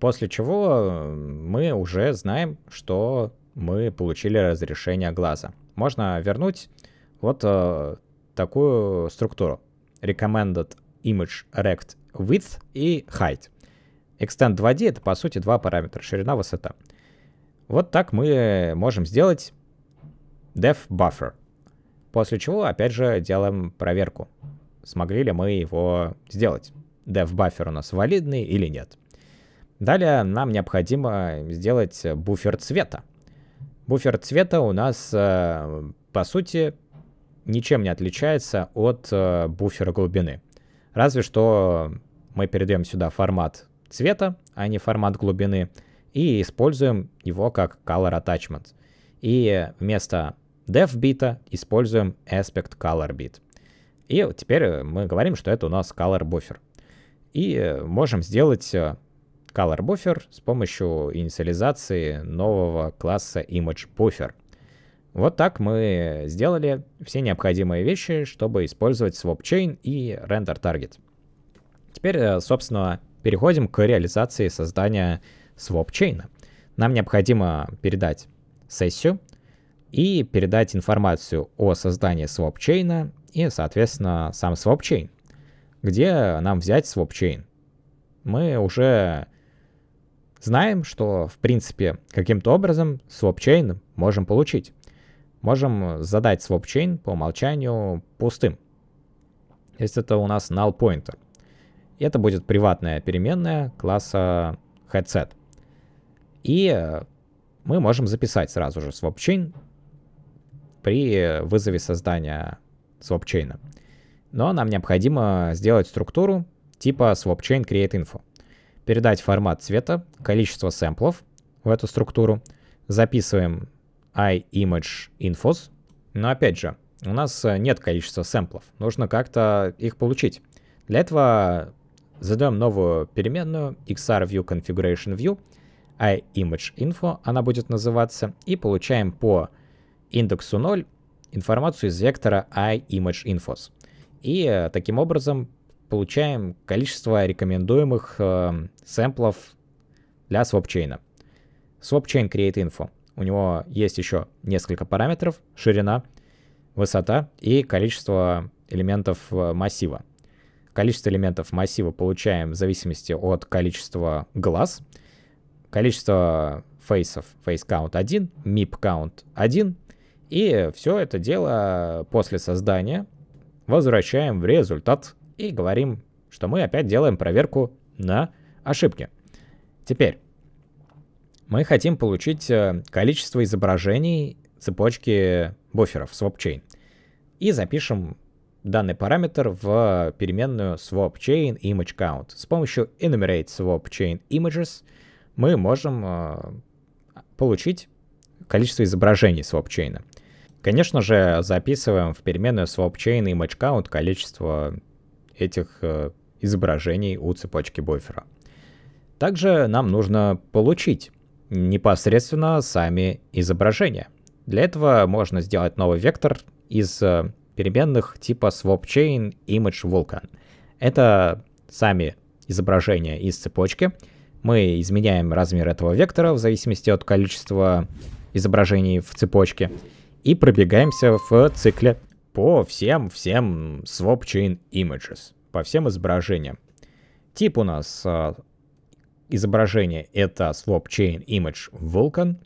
после чего э, мы уже знаем, что мы получили разрешение глаза. Можно вернуть вот э, такую структуру. Recommended Image Rect Width и Height. Extend 2D — это, по сути, два параметра — ширина, высота. Вот так мы можем сделать def buffer — После чего, опять же, делаем проверку. Смогли ли мы его сделать? Dev баффер у нас валидный или нет? Далее нам необходимо сделать буфер цвета. Буфер цвета у нас, э, по сути, ничем не отличается от э, буфера глубины. Разве что мы передаем сюда формат цвета, а не формат глубины, и используем его как color attachment. И вместо def бита используем aspect color bit. И теперь э, мы говорим, что это у нас color buffer. И э, можем сделать э, color buffer с помощью инициализации нового класса image buffer. Вот так мы сделали все необходимые вещи, чтобы использовать swap chain и render target. Теперь, собственно, переходим к реализации создания swap chain. Нам необходимо передать сессию, и передать информацию о создании свопчейна и, соответственно, сам свопчейн. Где нам взять свопчейн? Мы уже знаем, что, в принципе, каким-то образом свопчейн можем получить. Можем задать свопчейн по умолчанию пустым. То есть это у нас null pointer. И это будет приватная переменная класса headset. И э, мы можем записать сразу же swapchain при вызове создания свопчейна. Но нам необходимо сделать структуру типа swapchain create info, передать формат цвета, количество сэмплов в эту структуру, записываем iImageInfos, но опять же, у нас э, нет количества сэмплов, нужно как-то их получить. Для этого задаем новую переменную xrViewConfigurationView, iImageInfo она будет называться, и получаем по индексу 0 информацию из вектора iImageInfos. И э, таким образом получаем количество рекомендуемых э, сэмплов для свопчейна. Swapchain create info. У него есть еще несколько параметров. Ширина, высота и количество элементов э, массива. Количество элементов массива получаем в зависимости от количества глаз. Количество фейсов, face count 1, mip count 1, и все это дело после создания возвращаем в результат и говорим, что мы опять делаем проверку на ошибки. Теперь мы хотим получить э, количество изображений цепочки буферов swapchain. И запишем данный параметр в переменную swapchain image count. С помощью enumerate swapchain images мы можем э, получить количество изображений swapchain. Конечно же, записываем в переменную swapchain и количество этих э, изображений у цепочки буфера. Также нам нужно получить непосредственно сами изображения. Для этого можно сделать новый вектор из э, переменных типа swapchain image vulkan. Это сами изображения из цепочки. Мы изменяем размер этого вектора в зависимости от количества изображений в цепочке и пробегаемся в цикле по всем-всем swap chain images, по всем изображениям. Тип у нас э, изображение это swap chain image Vulkan.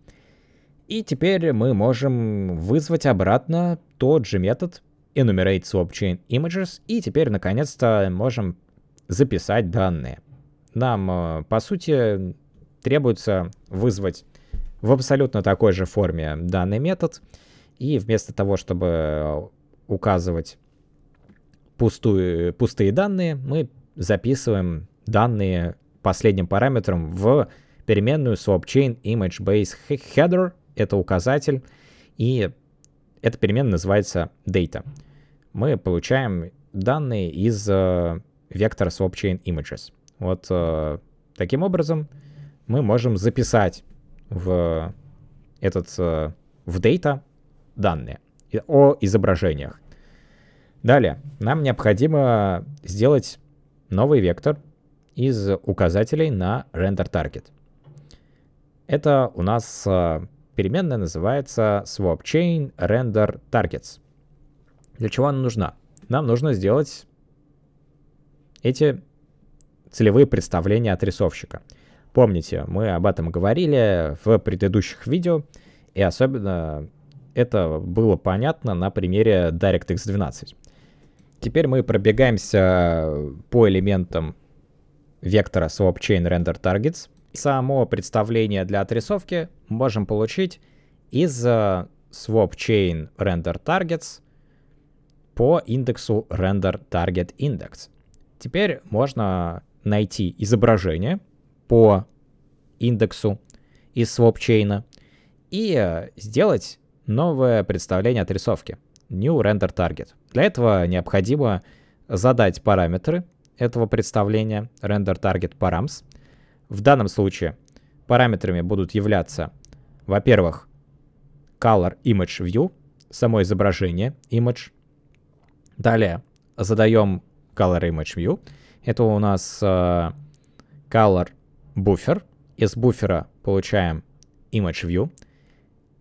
И теперь мы можем вызвать обратно тот же метод enumerate swap chain images. И теперь наконец-то можем записать данные. Нам, э, по сути, требуется вызвать в абсолютно такой же форме данный метод. И вместо того, чтобы указывать пустую, пустые данные, мы записываем данные последним параметром в переменную swapchain image base header. Это указатель. И эта переменная называется data. Мы получаем данные из э, вектора swapchain images. Вот э, таким образом мы можем записать в этот э, в data данные о изображениях. Далее, нам необходимо сделать новый вектор из указателей на render target. Это у нас э, переменная называется swap chain render targets. Для чего она нужна? Нам нужно сделать эти целевые представления отрисовщика. Помните, мы об этом говорили в предыдущих видео, и особенно это было понятно на примере DirectX 12. Теперь мы пробегаемся э, по элементам вектора swap chain render targets. Само представление для отрисовки можем получить из э, swap chain render targets по индексу render target index. Теперь можно найти изображение по индексу из swap chain и э, сделать новое представление от рисовки. New Render Target. Для этого необходимо задать параметры этого представления Render Target Params. В данном случае параметрами будут являться, во-первых, Color Image View, само изображение Image. Далее задаем Color Image View. Это у нас э, Color Buffer. Из буфера получаем Image View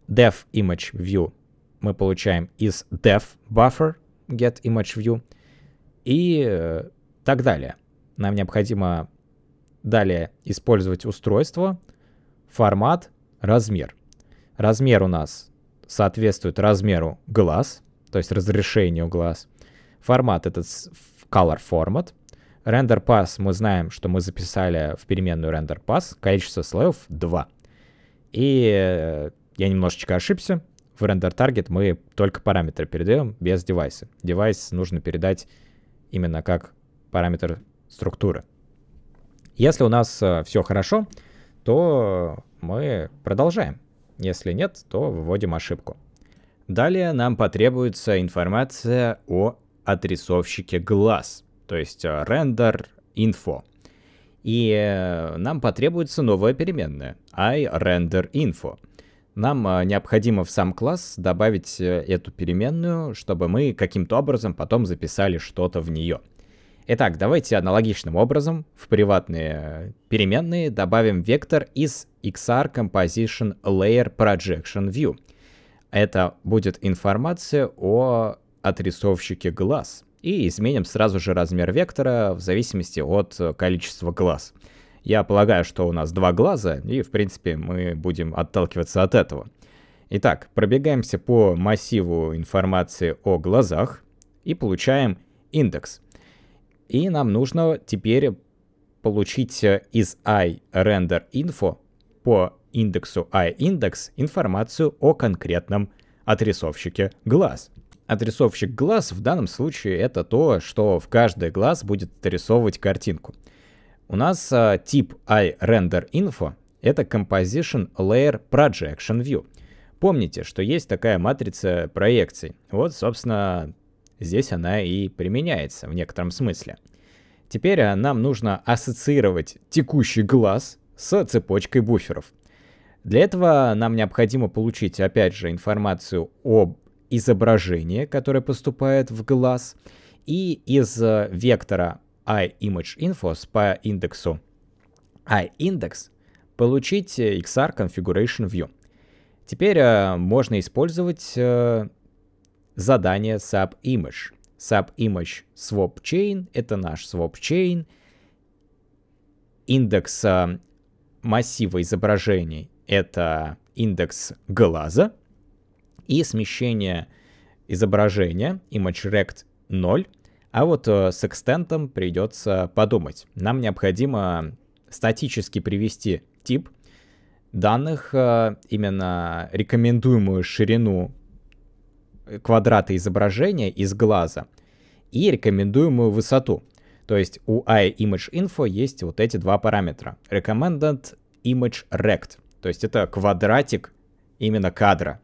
dev image view мы получаем из dev buffer get image view и э, так далее. Нам необходимо далее использовать устройство, формат, размер. Размер у нас соответствует размеру глаз, то есть разрешению глаз. Формат этот color format. Render pass мы знаем, что мы записали в переменную render pass. Количество слоев 2. И э, я немножечко ошибся. В render target мы только параметры передаем без девайса. Девайс нужно передать именно как параметр структуры. Если у нас э, все хорошо, то мы продолжаем. Если нет, то выводим ошибку. Далее нам потребуется информация о отрисовщике глаз, то есть render э, info. И э, нам потребуется новая переменная iRenderInfo нам а, необходимо в сам класс добавить э, эту переменную, чтобы мы каким-то образом потом записали что-то в нее. Итак, давайте аналогичным образом в приватные э, переменные добавим вектор из XR Composition Layer Projection View. Это будет информация о отрисовщике глаз. И изменим сразу же размер вектора в зависимости от э, количества глаз. Глаз. Я полагаю, что у нас два глаза, и, в принципе, мы будем отталкиваться от этого. Итак, пробегаемся по массиву информации о глазах и получаем индекс. И нам нужно теперь получить э, из iRenderInfo по индексу iIndex информацию о конкретном отрисовщике глаз. Отрисовщик глаз в данном случае это то, что в каждый глаз будет отрисовывать картинку. У нас а, тип iRenderInfo — это Composition Layer Projection View. Помните, что есть такая матрица проекций. Вот, собственно, здесь она и применяется в некотором смысле. Теперь а, нам нужно ассоциировать текущий глаз с цепочкой буферов. Для этого нам необходимо получить, опять же, информацию об изображении, которое поступает в глаз, и из а, вектора iImageInfos по индексу iIndex а, получить э, XR Configuration View. Теперь э, можно использовать э, задание subimage. Subimage swap chain — это наш swap chain. Индекс э, массива изображений — это индекс глаза. И смещение изображения image_rect rect 0 а вот э, с экстентом придется подумать. Нам необходимо статически привести тип данных, э, именно рекомендуемую ширину э, квадрата изображения из глаза и рекомендуемую высоту. То есть у iImageInfo есть вот эти два параметра. Recommended Image Rect. То есть это квадратик именно кадра.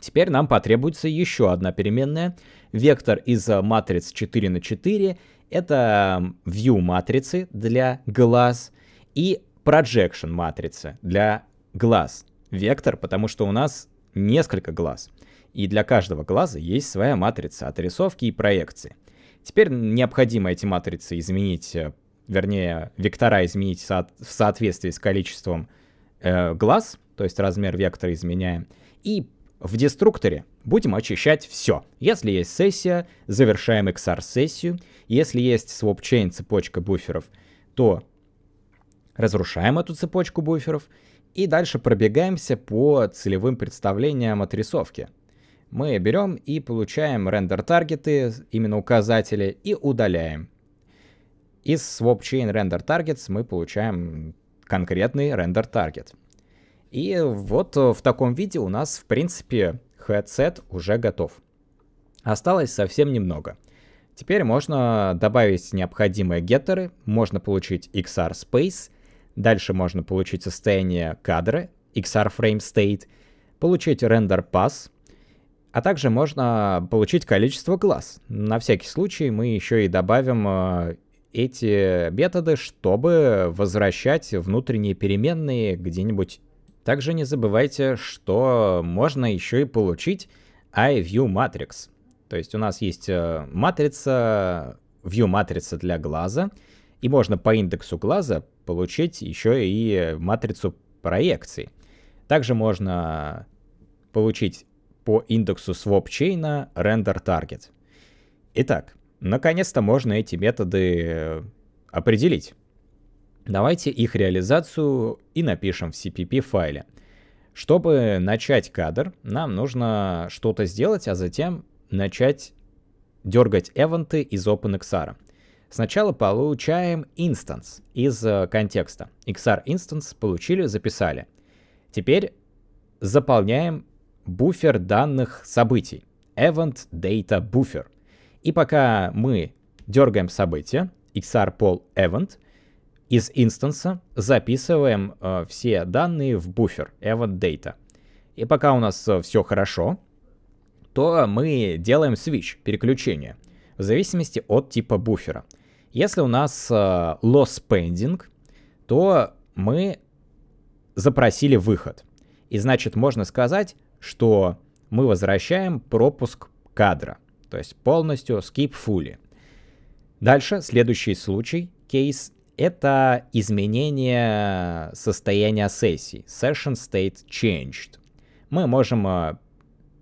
Теперь нам потребуется еще одна переменная, вектор из э, матриц 4 на 4 это view матрицы для глаз и projection матрицы для глаз. Вектор, потому что у нас несколько глаз. И для каждого глаза есть своя матрица отрисовки и проекции. Теперь необходимо эти матрицы изменить, э, вернее, вектора изменить со в соответствии с количеством э, глаз, то есть размер вектора изменяем, и в деструкторе будем очищать все. Если есть сессия, завершаем XR-сессию. Если есть swapchain цепочка буферов, то разрушаем эту цепочку буферов. И дальше пробегаемся по целевым представлениям отрисовки. Мы берем и получаем рендер-таргеты, именно указатели, и удаляем. Из swapchain render targets мы получаем конкретный рендер-таргет. И вот э, в таком виде у нас, в принципе, headset уже готов. Осталось совсем немного. Теперь можно добавить необходимые геттеры, можно получить XR Space, дальше можно получить состояние кадра, XR Frame State, получить Render Pass, а также можно получить количество глаз. На всякий случай мы еще и добавим э, эти методы, чтобы возвращать внутренние переменные где-нибудь также не забывайте, что можно еще и получить iView Matrix. То есть у нас есть э, матрица, view матрица для глаза, и можно по индексу глаза получить еще и матрицу проекции. Также можно получить по индексу swap чейна render target. Итак, наконец-то можно эти методы э, определить. Давайте их реализацию и напишем в CPP файле. Чтобы начать кадр, нам нужно что-то сделать, а затем начать дергать эвенты из OpenXR. Сначала получаем instance из э, контекста. XR instance получили, записали. Теперь заполняем буфер данных событий. Event Data Buffer. И пока мы дергаем события XR Poll Event, из инстанса записываем э, все данные в буфер event data. И пока у нас э, все хорошо, то мы делаем switch, переключение, в зависимости от типа буфера. Если у нас э, loss pending, то мы запросили выход. И значит, можно сказать, что мы возвращаем пропуск кадра, то есть полностью skip fully. Дальше следующий случай, кейс это изменение состояния сессии. Session state changed. Мы можем э,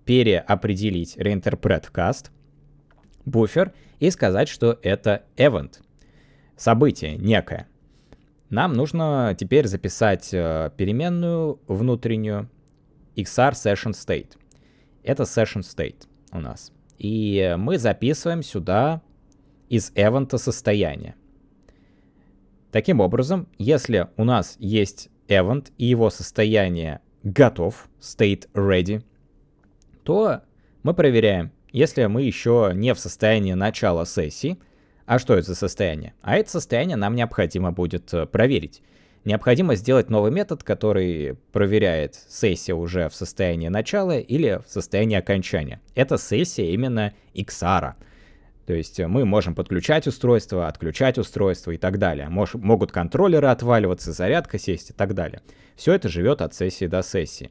переопределить reinterpret cast, буфер, и сказать, что это event, событие некое. Нам нужно теперь записать э, переменную внутреннюю XR session state. Это session state у нас. И мы записываем сюда из event состояние. Таким образом, если у нас есть event и его состояние готов, state ready, то мы проверяем, если мы еще не в состоянии начала сессии, а что это за состояние? А это состояние нам необходимо будет э, проверить. Необходимо сделать новый метод, который проверяет сессия уже в состоянии начала или в состоянии окончания. Это сессия именно XR. -а. То есть э, мы можем подключать устройство, отключать устройство и так далее. Мож, могут контроллеры отваливаться, зарядка сесть и так далее. Все это живет от сессии до сессии.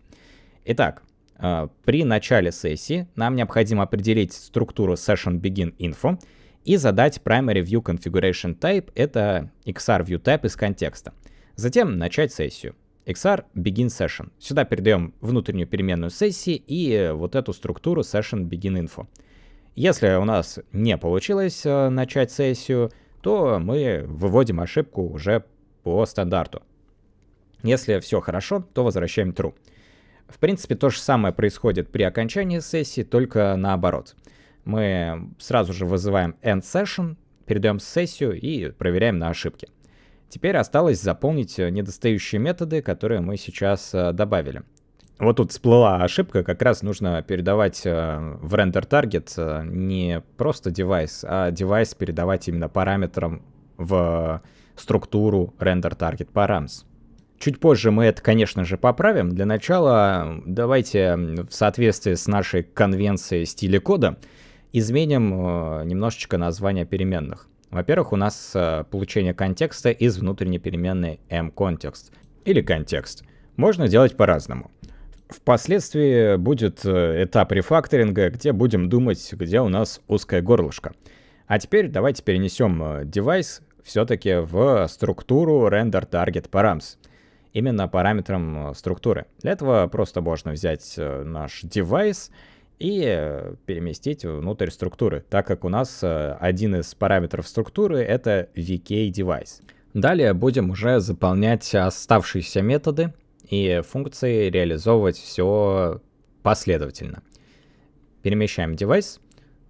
Итак, э, при начале сессии нам необходимо определить структуру Session Begin Info и задать Primary View Configuration Type, это XR View Type из контекста. Затем начать сессию. XR Begin Session. Сюда передаем внутреннюю переменную сессии и э, вот эту структуру Session Begin Info. Если у нас не получилось э, начать сессию, то мы выводим ошибку уже по стандарту. Если все хорошо, то возвращаем true. В принципе, то же самое происходит при окончании сессии, только наоборот. Мы сразу же вызываем end session, передаем сессию и проверяем на ошибки. Теперь осталось заполнить недостающие методы, которые мы сейчас э, добавили. Вот тут всплыла ошибка, как раз нужно передавать э, в render target э, не просто девайс, а девайс передавать именно параметром в структуру render target params. Чуть позже мы это, конечно же, поправим. Для начала давайте в соответствии с нашей конвенцией стиля кода изменим э, немножечко название переменных. Во-первых, у нас получение контекста из внутренней переменной mContext или контекст. Можно делать по-разному. Впоследствии будет э, этап рефакторинга, где будем думать, где у нас узкое горлышко. А теперь давайте перенесем э, девайс все-таки в структуру render target params. Именно параметром э, структуры. Для этого просто можно взять наш девайс и переместить внутрь структуры, так как у нас один из параметров структуры это VK девайс. Далее будем уже заполнять оставшиеся методы, и функции реализовывать все последовательно. Перемещаем девайс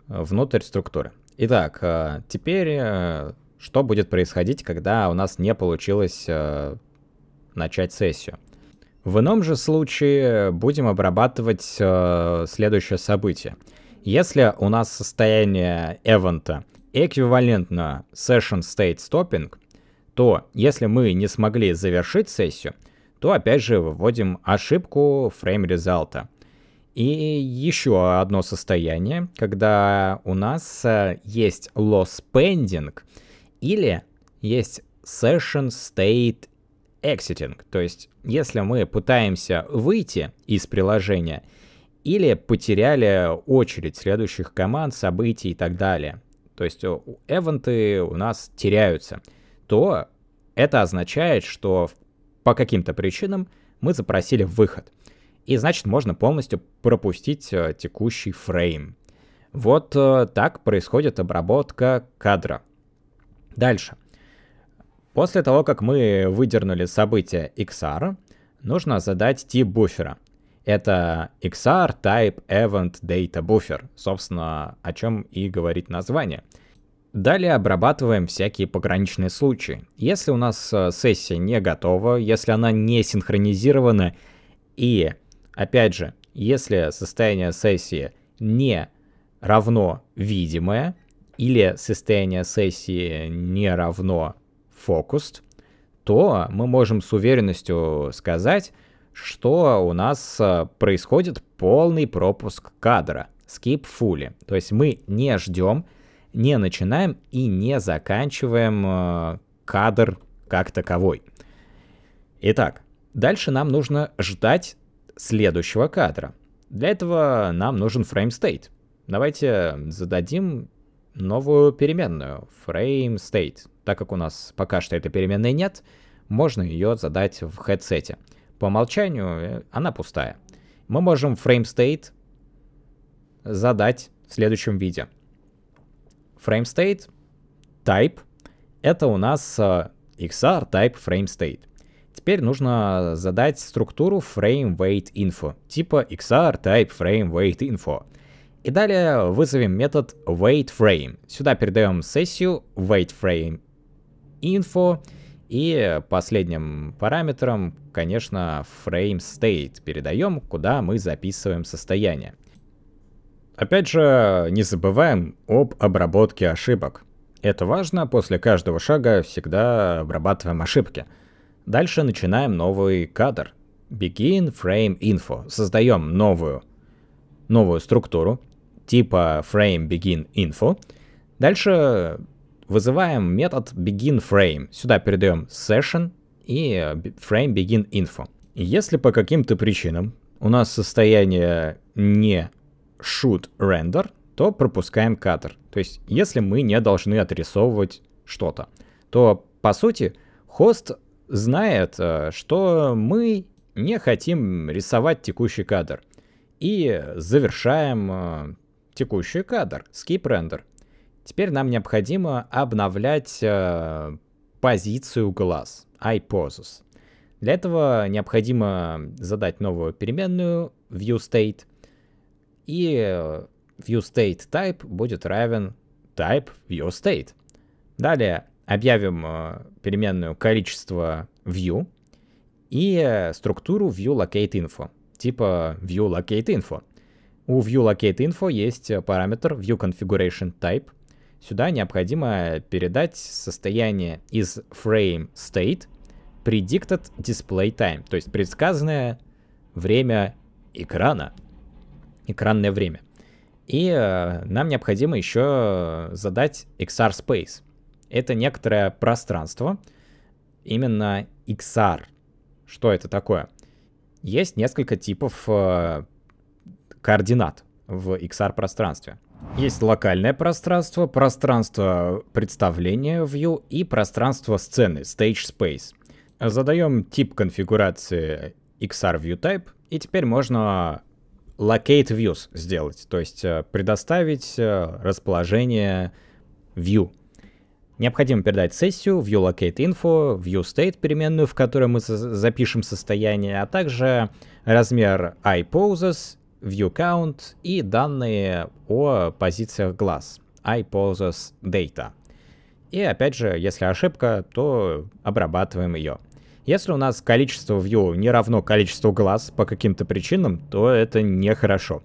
э, внутрь структуры. Итак, э, теперь э, что будет происходить, когда у нас не получилось начать сессию? В ином же случае будем обрабатывать следующее событие. Если у нас состояние эвента эквивалентно session state stopping, то если мы не смогли завершить сессию, то опять же выводим ошибку frame result. И еще одно состояние, когда у нас э, есть loss pending или есть session state exiting. То есть, если мы пытаемся выйти из приложения или потеряли очередь следующих команд, событий и так далее, то есть эвенты у нас теряются, то это означает, что в по каким-то причинам мы запросили выход. И значит, можно полностью пропустить э, текущий фрейм. Вот э, так происходит обработка кадра. Дальше. После того, как мы выдернули событие XR, нужно задать тип буфера. Это XR Type Event Data Buffer, собственно, о чем и говорит название — Далее обрабатываем всякие пограничные случаи. Если у нас э, сессия не готова, если она не синхронизирована, и, опять же, если состояние сессии не равно видимое, или состояние сессии не равно фокус, то мы можем с уверенностью сказать, что у нас э, происходит полный пропуск кадра, skip fully. То есть мы не ждем, не начинаем и не заканчиваем э, кадр как таковой. Итак, дальше нам нужно ждать следующего кадра. Для этого нам нужен frame state. Давайте зададим новую переменную frame state. Так как у нас пока что этой переменной нет, можно ее задать в хедсете. По умолчанию э, она пустая. Мы можем frame state задать в следующем виде — FrameState type. Это у нас э, XR type FrameState. Теперь нужно задать структуру frame weight info, типа XR type frame weight info. И далее вызовем метод weight frame. Сюда передаем сессию weight frame info и последним параметром, конечно, frame state передаем, куда мы записываем состояние. Опять же, не забываем об обработке ошибок. Это важно, после каждого шага всегда обрабатываем ошибки. Дальше начинаем новый кадр. Begin Frame Info. Создаем новую, новую структуру типа Frame Begin Info. Дальше вызываем метод Begin Frame. Сюда передаем Session и э, Frame Begin Info. Если по каким-то причинам у нас состояние не shoot render, то пропускаем кадр. То есть, если мы не должны отрисовывать что-то, то, по сути, хост знает, э, что мы не хотим рисовать текущий кадр. И завершаем э, текущий кадр, skip render. Теперь нам необходимо обновлять э, позицию глаз, eye poses. Для этого необходимо задать новую переменную viewState — и э, type будет равен type viewState. Далее объявим э, переменную количество view и э, структуру viewLocateInfo, типа viewLocateInfo. У viewLocateInfo есть параметр viewConfigurationType. Сюда необходимо передать состояние из frameState predicted display time, то есть предсказанное время экрана экранное время. И э, нам необходимо еще задать XR Space. Это некоторое пространство, именно XR. Что это такое? Есть несколько типов э, координат в XR пространстве. Есть локальное пространство, пространство представления view и пространство сцены, stage space. Задаем тип конфигурации XR view type, и теперь можно locate views сделать, то есть э, предоставить э, расположение view. Необходимо передать сессию, view locate info, view state переменную, в которой мы запишем состояние, а также размер iPoses, view count и данные о позициях глаз, iPoses data. И опять же, если ошибка, то обрабатываем ее. Если у нас количество view не равно количеству глаз по каким-то причинам, то это нехорошо.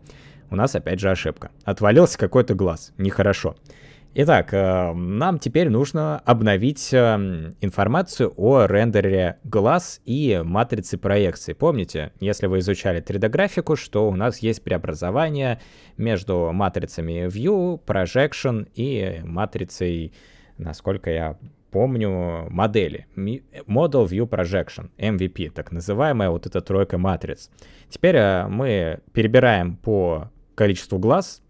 У нас опять же ошибка. Отвалился какой-то глаз. Нехорошо. Итак, э, нам теперь нужно обновить э, информацию о рендере глаз и матрице проекции. Помните, если вы изучали 3D-графику, что у нас есть преобразование между матрицами View, Projection и матрицей, насколько я помню модели. Model View Projection, MVP, так называемая вот эта тройка матриц. Теперь э, мы перебираем по количеству глаз,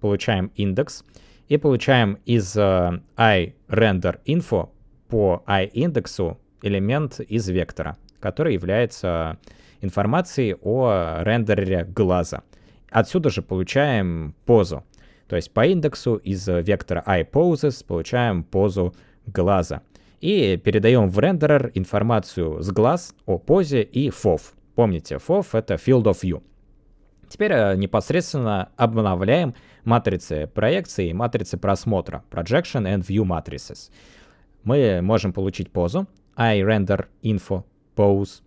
получаем индекс и получаем из э, iRenderInfo по iIndexу элемент из вектора, который является информацией о рендере глаза. Отсюда же получаем позу. То есть по индексу из э, вектора iPoses получаем позу глаза. И передаем в рендерер информацию с глаз о позе и FOV. Помните, FOV — это Field of View. Теперь э, непосредственно обновляем матрицы проекции и матрицы просмотра Projection and View Matrices. Мы можем получить позу iRender Info Pose.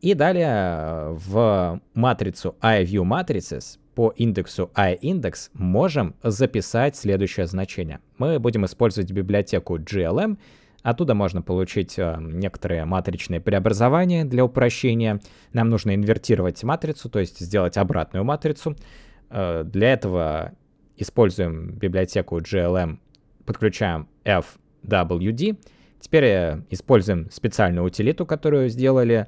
И далее э, в матрицу iView Matrices по индексу iIndex можем записать следующее значение. Мы будем использовать библиотеку GLM, Оттуда можно получить э, некоторые матричные преобразования для упрощения. Нам нужно инвертировать матрицу, то есть сделать обратную матрицу. Э, для этого используем библиотеку GLM, подключаем FWD. Теперь э, используем специальную утилиту, которую сделали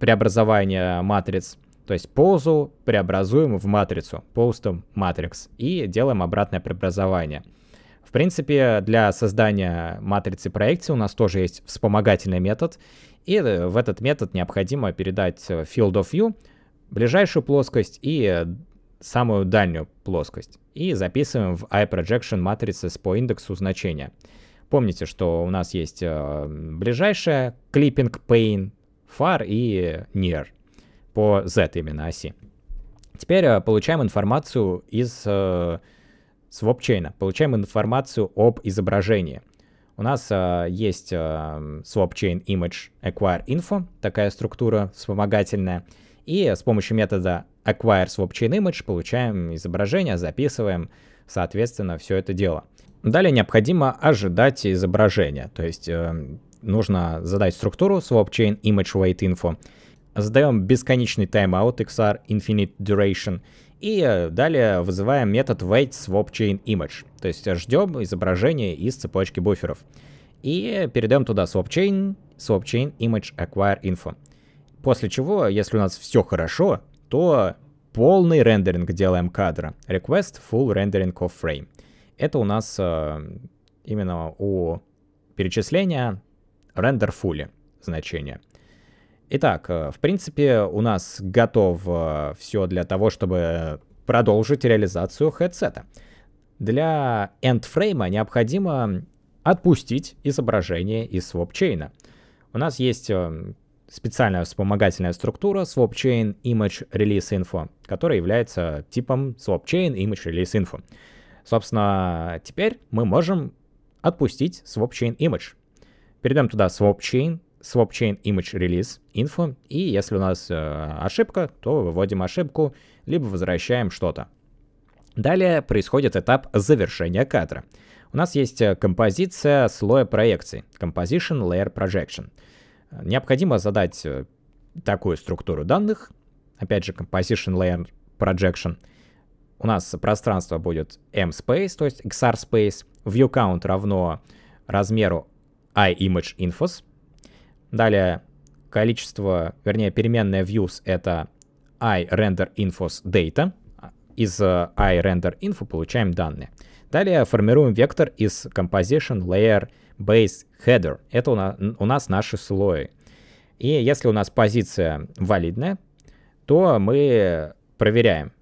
преобразование матриц. То есть позу преобразуем в матрицу, постом матрикс и делаем обратное преобразование. В принципе, для создания матрицы проекции у нас тоже есть вспомогательный метод, и в этот метод необходимо передать э, field of view, ближайшую плоскость и самую дальнюю плоскость. И записываем в iProjection матрицы по индексу значения. Помните, что у нас есть э, ближайшая clipping pane, far и near — по Z именно оси. Теперь э, получаем информацию из э, свопчейна, получаем информацию об изображении. У нас э, есть э, swapchain image acquire info, такая структура вспомогательная. И с помощью метода acquire swapchain image получаем изображение, записываем, соответственно, все это дело. Далее необходимо ожидать изображения, то есть э, нужно задать структуру swapchain image wait info задаем бесконечный timeout XR Infinite Duration и э, далее вызываем метод wait swap chain image, то есть ждем изображение из цепочки буферов. И передаем туда swap chain, swap chain image acquire info. После чего, если у нас все хорошо, то полный рендеринг делаем кадра. Request full rendering of frame. Это у нас э, именно у перечисления render fully значение. Итак, э, в принципе, у нас готово э, все для того, чтобы продолжить реализацию хедсета. Для эндфрейма необходимо отпустить изображение из свопчейна. У нас есть э, специальная вспомогательная структура swapchain image release info, которая является типом swapchain image release info. Собственно, теперь мы можем отпустить swapchain image. Перейдем туда swapchain swapchain image release info, и если у нас э, ошибка, то выводим ошибку, либо возвращаем что-то. Далее происходит этап завершения кадра. У нас есть э, композиция слоя проекции, Composition Layer Projection. Необходимо задать э, такую структуру данных, опять же Composition Layer Projection. У нас пространство будет M-Space, то есть XR-Space, view count равно размеру IImageInfos. infos, Далее количество, вернее, переменная views — это iRenderInfosData. Из э, iRenderInfo получаем данные. Далее формируем вектор из Composition Layer Base Header. Это у нас, у нас наши слои. И если у нас позиция валидная, то мы проверяем.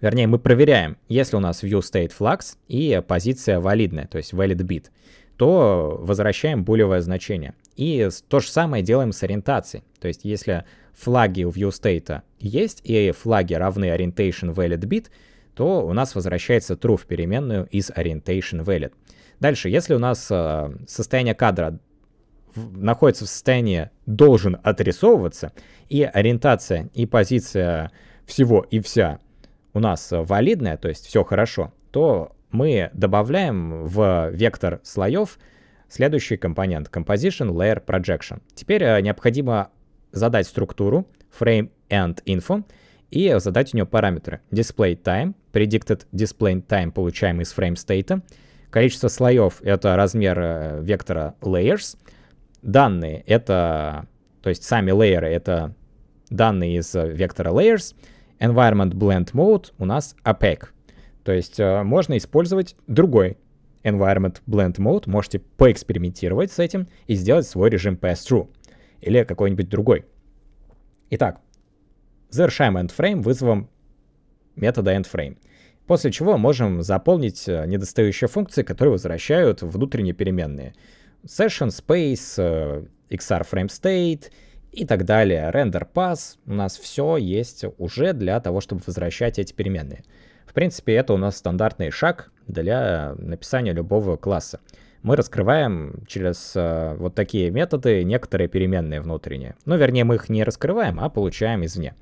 Вернее, мы проверяем, если у нас view state flux и позиция валидная, то есть valid bit, то возвращаем булевое значение. И то же самое делаем с ориентацией. То есть если флаги у ViewState есть и флаги равны orientation valid bit, то у нас возвращается true в переменную из orientation valid. Дальше, если у нас э, состояние кадра находится в состоянии должен отрисовываться, и ориентация, и позиция всего и вся у нас валидная, то есть все хорошо, то мы добавляем в вектор слоев Следующий компонент — Composition Layer Projection. Теперь э, необходимо задать структуру, frame and info, и задать у нее параметры. Display time, predicted display time, получаемый из frame state. Количество слоев — это размер э, вектора layers. Данные — это, то есть сами лейеры — это данные из э, вектора layers. Environment Blend Mode у нас opaque. То есть можно использовать другой Environment Blend Mode можете поэкспериментировать с этим и сделать свой режим Pass-Through или какой-нибудь другой. Итак, завершаем EndFrame вызовом метода EndFrame, после чего можем заполнить э, недостающие функции, которые возвращают внутренние переменные. Session, Space, э, XR Frame State и так далее. Render Pass. У нас все есть уже для того, чтобы возвращать эти переменные. В принципе, это у нас стандартный шаг для написания любого класса. Мы раскрываем через э, вот такие методы некоторые переменные внутренние. Ну, вернее, мы их не раскрываем, а получаем извне.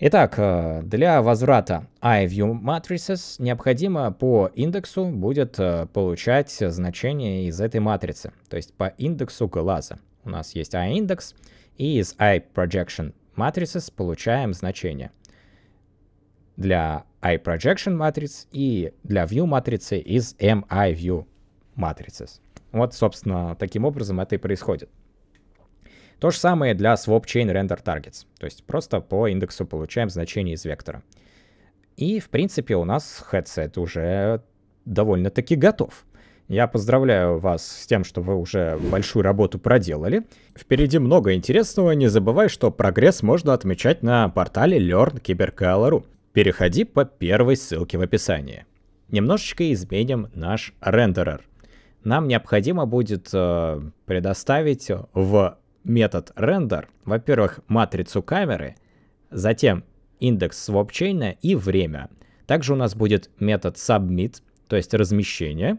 Итак, э, для возврата iViewMatrices необходимо по индексу будет э, получать значение из этой матрицы, то есть по индексу глаза. У нас есть iIndex, и из iProjectionMatrices получаем значение для iProjection матриц и для View матрицы из MIView matrices. Вот, собственно, таким образом это и происходит. То же самое для swap chain render targets, то есть просто по индексу получаем значение из вектора. И, в принципе, у нас headset уже довольно-таки готов. Я поздравляю вас с тем, что вы уже большую работу проделали. Впереди много интересного, не забывай, что прогресс можно отмечать на портале learnkyberkl.ru переходи по первой ссылке в описании. Немножечко изменим наш рендерер. Нам необходимо будет э, предоставить в метод render, во-первых, матрицу камеры, затем индекс свопчейна и время. Также у нас будет метод submit, то есть размещение.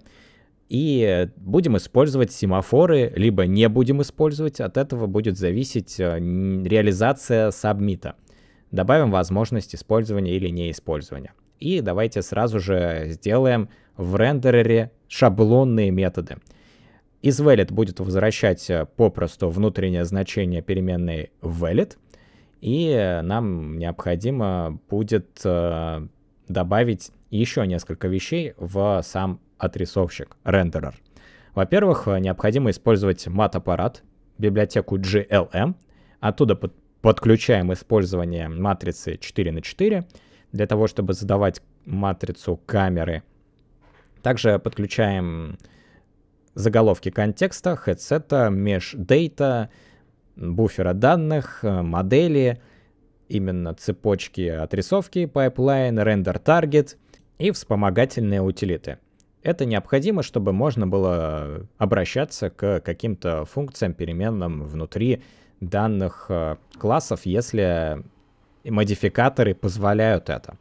И будем использовать семафоры, либо не будем использовать. От этого будет зависеть э, реализация сабмита. Добавим возможность использования или неиспользования. И давайте сразу же сделаем в рендерере шаблонные методы. Из valid будет возвращать э, попросту внутреннее значение переменной valid, и э, нам необходимо будет э, добавить еще несколько вещей в сам отрисовщик, рендерер. Во-первых, необходимо использовать мат-аппарат, библиотеку GLM, оттуда подключаем использование матрицы 4 на 4 для того, чтобы задавать матрицу камеры. Также подключаем заголовки контекста, хедсета, междейта, буфера данных, э, модели, именно цепочки отрисовки, пайплайн, рендер таргет и вспомогательные утилиты. Это необходимо, чтобы можно было обращаться к каким-то функциям, переменным внутри данных э, классов, если модификаторы позволяют это.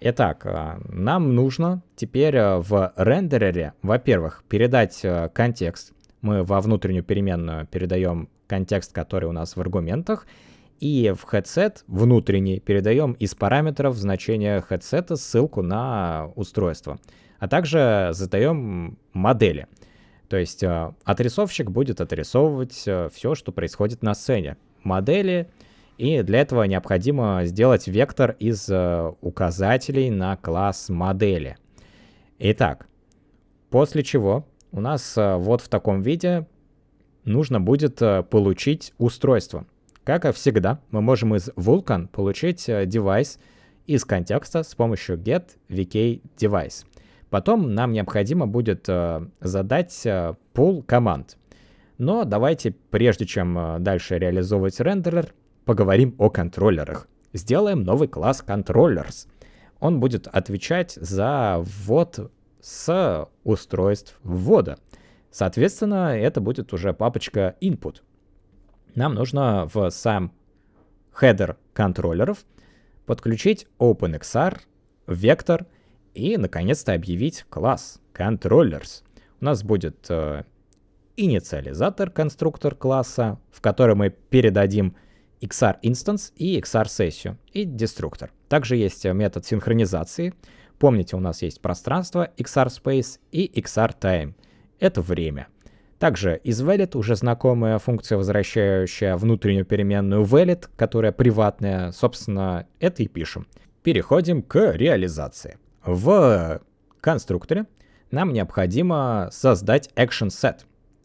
Итак, э, нам нужно теперь э, в рендерере, во-первых, передать контекст. Мы во внутреннюю переменную передаем контекст, который у нас в аргументах, и в headset внутренний передаем из параметров значения headset ссылку на устройство, а также задаем модели — то есть э, отрисовщик будет отрисовывать э, все, что происходит на сцене. Модели, и для этого необходимо сделать вектор из э, указателей на класс модели. Итак, после чего у нас вот в таком виде нужно будет получить устройство. Как и всегда, мы можем из Vulkan получить девайс из контекста с помощью get vk device. Потом нам необходимо будет э, задать э, пул команд. Но давайте, прежде чем э, дальше реализовывать рендерер, поговорим о контроллерах. Сделаем новый класс controllers. Он будет отвечать за ввод с устройств ввода. Соответственно, это будет уже папочка input. Нам нужно в сам хедер контроллеров подключить OpenXR, вектор — и, наконец-то, объявить класс Controllers. У нас будет э, инициализатор конструктор класса, в который мы передадим XR Instance и XR сессию, и деструктор. Также есть э, метод синхронизации. Помните, у нас есть пространство XR Space и XR Time. Это время. Также из valid уже знакомая функция, возвращающая внутреннюю переменную valid, которая приватная, собственно, это и пишем. Переходим к реализации. В конструкторе нам необходимо создать action set.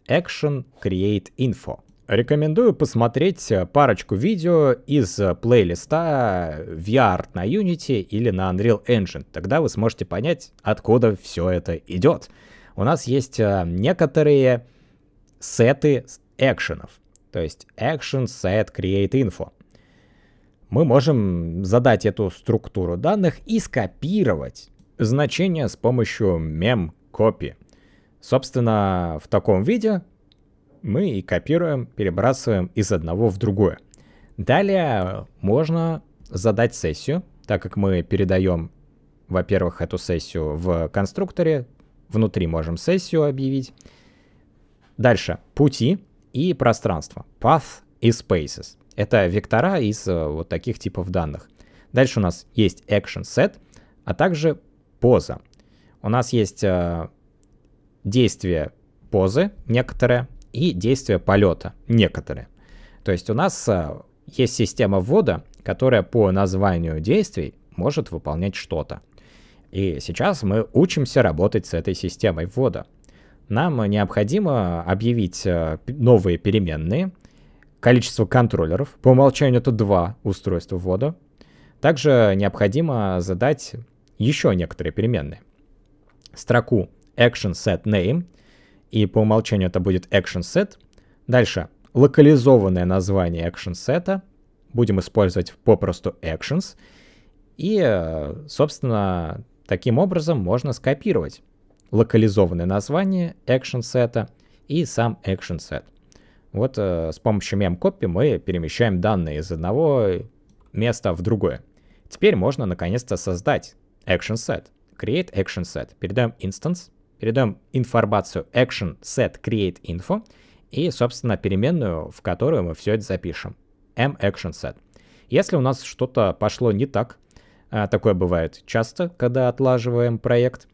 Action create info. Рекомендую посмотреть э, парочку видео из э, плейлиста VR на Unity или на Unreal Engine. Тогда вы сможете понять, откуда все это идет. У нас есть э, некоторые сеты экшенов. То есть action set create info мы можем задать эту структуру данных и скопировать значение с помощью мем-копи. Собственно, в таком виде мы и копируем, перебрасываем из одного в другое. Далее можно задать сессию, так как мы передаем, во-первых, эту сессию в конструкторе, внутри можем сессию объявить. Дальше пути и пространство, path и spaces. Это вектора из э, вот таких типов данных. Дальше у нас есть action set, а также поза. У нас есть э, действие позы некоторые и действие полета некоторые. То есть у нас э, есть система ввода, которая по названию действий может выполнять что-то. И сейчас мы учимся работать с этой системой ввода. Нам необходимо объявить э, новые переменные, количество контроллеров. По умолчанию это два устройства ввода. Также необходимо задать еще некоторые переменные. Строку action set name, и по умолчанию это будет action set. Дальше локализованное название action сета. Будем использовать попросту actions. И, собственно, таким образом можно скопировать локализованное название action сета и сам action set. Вот э, с помощью мем-копи мы перемещаем данные из одного места в другое. Теперь можно наконец-то создать action set. Create action set. Передаем instance, передаем информацию action set create info и, собственно, переменную, в которую мы все это запишем. m action set. Если у нас что-то пошло не так, а такое бывает часто, когда отлаживаем проект,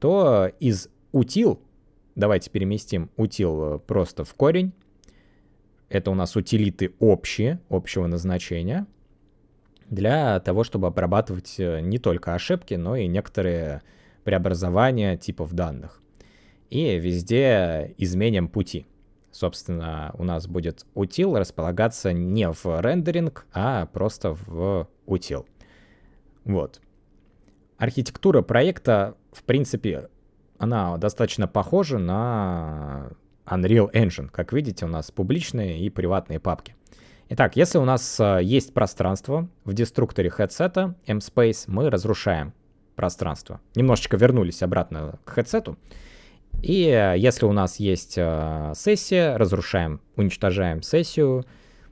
то из util давайте переместим util э, просто в корень, это у нас утилиты общие, общего назначения, для того, чтобы обрабатывать э, не только ошибки, но и некоторые преобразования типов данных. И везде изменим пути. Собственно, у нас будет утил располагаться не в рендеринг, а просто в утил. Вот. Архитектура проекта, в принципе, она достаточно похожа на Unreal Engine. Как видите, у нас публичные и приватные папки. Итак, если у нас э, есть пространство в деструкторе хедсета mSpace, мы разрушаем пространство. Немножечко вернулись обратно к хедсету. И э, если у нас есть э, сессия, разрушаем, уничтожаем сессию.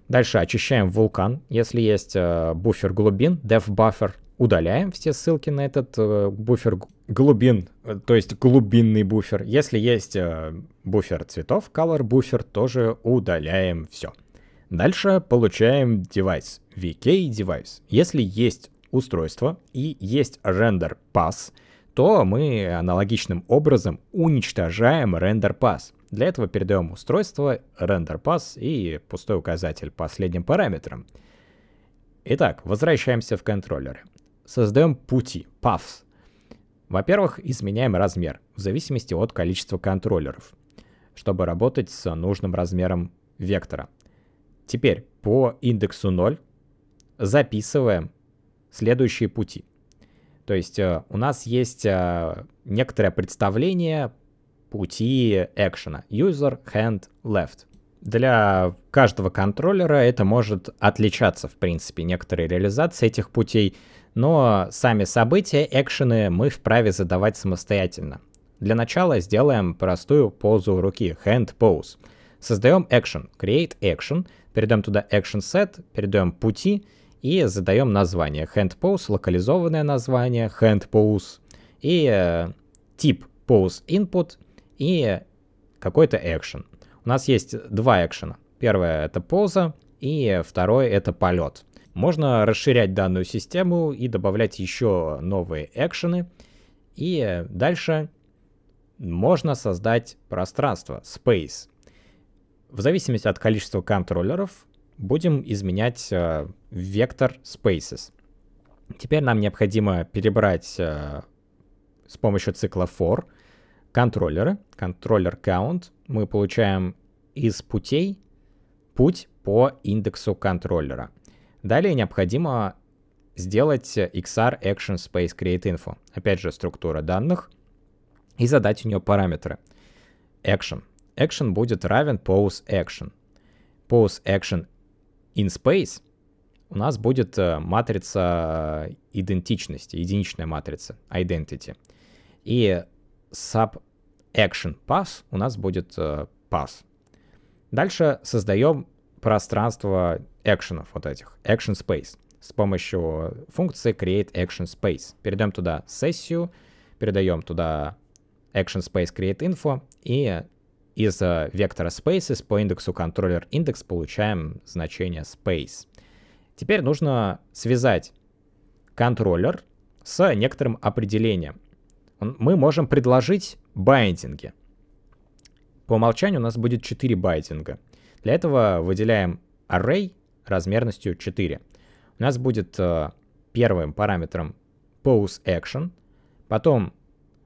Дальше очищаем вулкан. Если есть буфер глубин, dev buffer, удаляем все ссылки на этот буфер глубин, то есть глубинный буфер. Если есть э, буфер цветов, color буфер, тоже удаляем все. Дальше получаем девайс, VK девайс. Если есть устройство и есть render pass, то мы аналогичным образом уничтожаем render pass. Для этого передаем устройство, render pass и пустой указатель последним параметром. Итак, возвращаемся в контроллеры. Создаем пути, paths, во-первых, изменяем размер в зависимости от количества контроллеров, чтобы работать с нужным размером вектора. Теперь по индексу 0 записываем следующие пути. То есть э, у нас есть э, некоторое представление пути экшена. User, hand, left. Для каждого контроллера это может отличаться, в принципе, некоторые реализации этих путей но сами события, экшены мы вправе задавать самостоятельно. Для начала сделаем простую позу руки, hand pose. Создаем action, create action, передаем туда action set, передаем пути и задаем название. Hand pose, локализованное название, hand pose и э, тип pose input и какой-то action. У нас есть два экшена. Первое это поза и второе это полет. Можно расширять данную систему и добавлять еще новые экшены. И дальше можно создать пространство, space. В зависимости от количества контроллеров будем изменять э, вектор spaces. Теперь нам необходимо перебрать э, с помощью цикла for контроллеры, контроллер count. Мы получаем из путей путь по индексу контроллера. Далее необходимо сделать XR Action Space Create Info. Опять же, структура данных. И задать у нее параметры. Action. Action будет равен pose action. Pose action in space у нас будет э, матрица идентичности, единичная матрица, identity. И sub action pass у нас будет э, pass. Дальше создаем пространство экшенов вот этих, Action Space, с помощью функции Create Action Space. перейдем туда сессию, передаем туда Action Space Create Info, и из э, вектора Spaces по индексу контроллер индекс получаем значение Space. Теперь нужно связать контроллер с некоторым определением. Мы можем предложить байдинги. По умолчанию у нас будет 4 байдинга. Для этого выделяем array размерностью 4. У нас будет э, первым параметром pose action, потом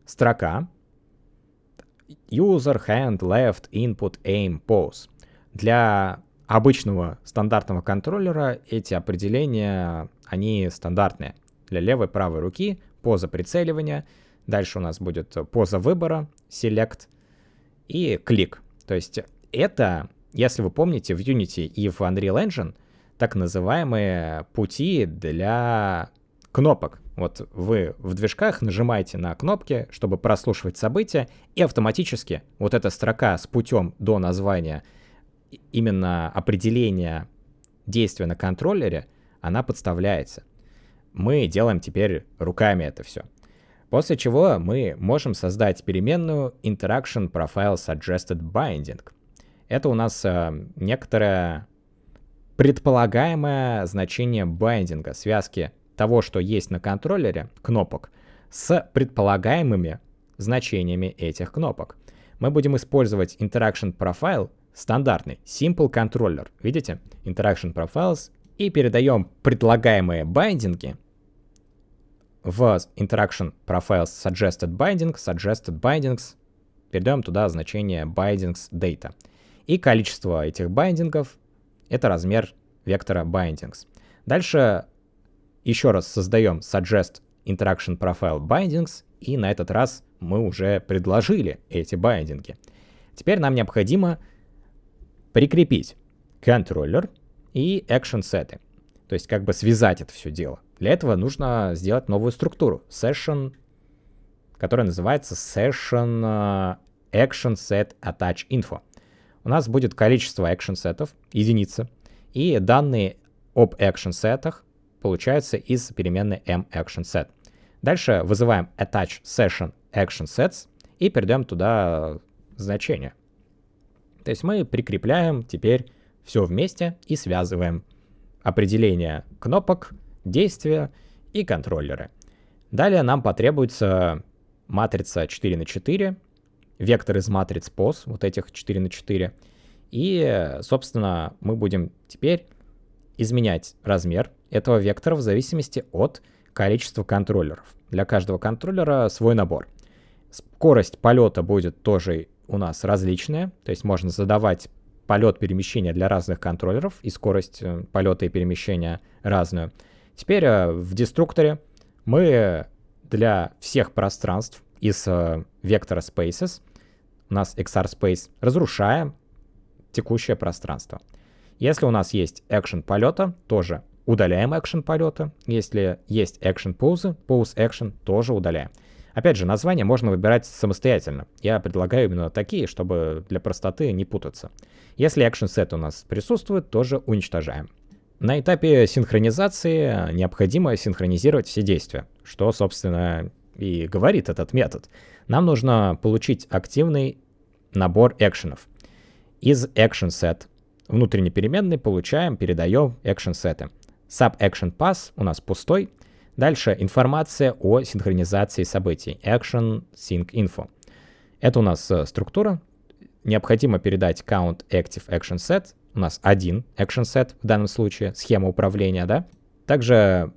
строка user hand left input aim pose. Для обычного стандартного контроллера эти определения, они стандартные. Для левой и правой руки поза прицеливания, дальше у нас будет поза выбора, select и клик. То есть это, если вы помните, в Unity и в Unreal Engine — так называемые пути для кнопок. Вот вы в движках нажимаете на кнопки, чтобы прослушивать события, и автоматически вот эта строка с путем до названия именно определения действия на контроллере, она подставляется. Мы делаем теперь руками это все. После чего мы можем создать переменную interaction profile suggested binding. Это у нас э, некоторая предполагаемое значение байдинга, связки того, что есть на контроллере, кнопок, с предполагаемыми значениями этих кнопок. Мы будем использовать Interaction Profile, стандартный, Simple Controller. Видите? Interaction Profiles. И передаем предлагаемые байдинги в Interaction Profiles Suggested Binding, Suggested Bindings. Передаем туда значение Bindings Data. И количество этих байдингов это размер вектора bindings. Дальше еще раз создаем suggest interaction profile bindings, и на этот раз мы уже предложили эти байдинги. Теперь нам необходимо прикрепить контроллер и action сеты. То есть как бы связать это все дело. Для этого нужно сделать новую структуру. Session, которая называется Session э, Action Set Attach Info у нас будет количество экшн-сетов, единица, и данные об экшн-сетах получаются из переменной m-action-set. Дальше вызываем attach session action-sets и передаем туда э, значение. То есть мы прикрепляем теперь все вместе и связываем определение кнопок, действия и контроллеры. Далее нам потребуется матрица 4 на 4 вектор из матриц POS, вот этих 4 на 4. И, собственно, мы будем теперь изменять размер этого вектора в зависимости от количества контроллеров. Для каждого контроллера свой набор. Скорость полета будет тоже у нас различная, то есть можно задавать полет перемещения для разных контроллеров и скорость э, полета и перемещения разную. Теперь э, в деструкторе мы для всех пространств из э, вектора spaces у нас XR Space, разрушаем текущее пространство. Если у нас есть экшен полета, тоже удаляем экшен полета. Если есть экшен паузы, пауз экшен тоже удаляем. Опять же, название можно выбирать самостоятельно. Я предлагаю именно такие, чтобы для простоты не путаться. Если экшен сет у нас присутствует, тоже уничтожаем. На этапе синхронизации необходимо синхронизировать все действия, что, собственно, и говорит этот метод. Нам нужно получить активный набор экшенов. Из action set внутренней переменной получаем, передаем action set. Sub action pass у нас пустой. Дальше информация о синхронизации событий. Action sync info. Это у нас э, структура. Необходимо передать count active action set. У нас один action set в данном случае, схема управления, да. Также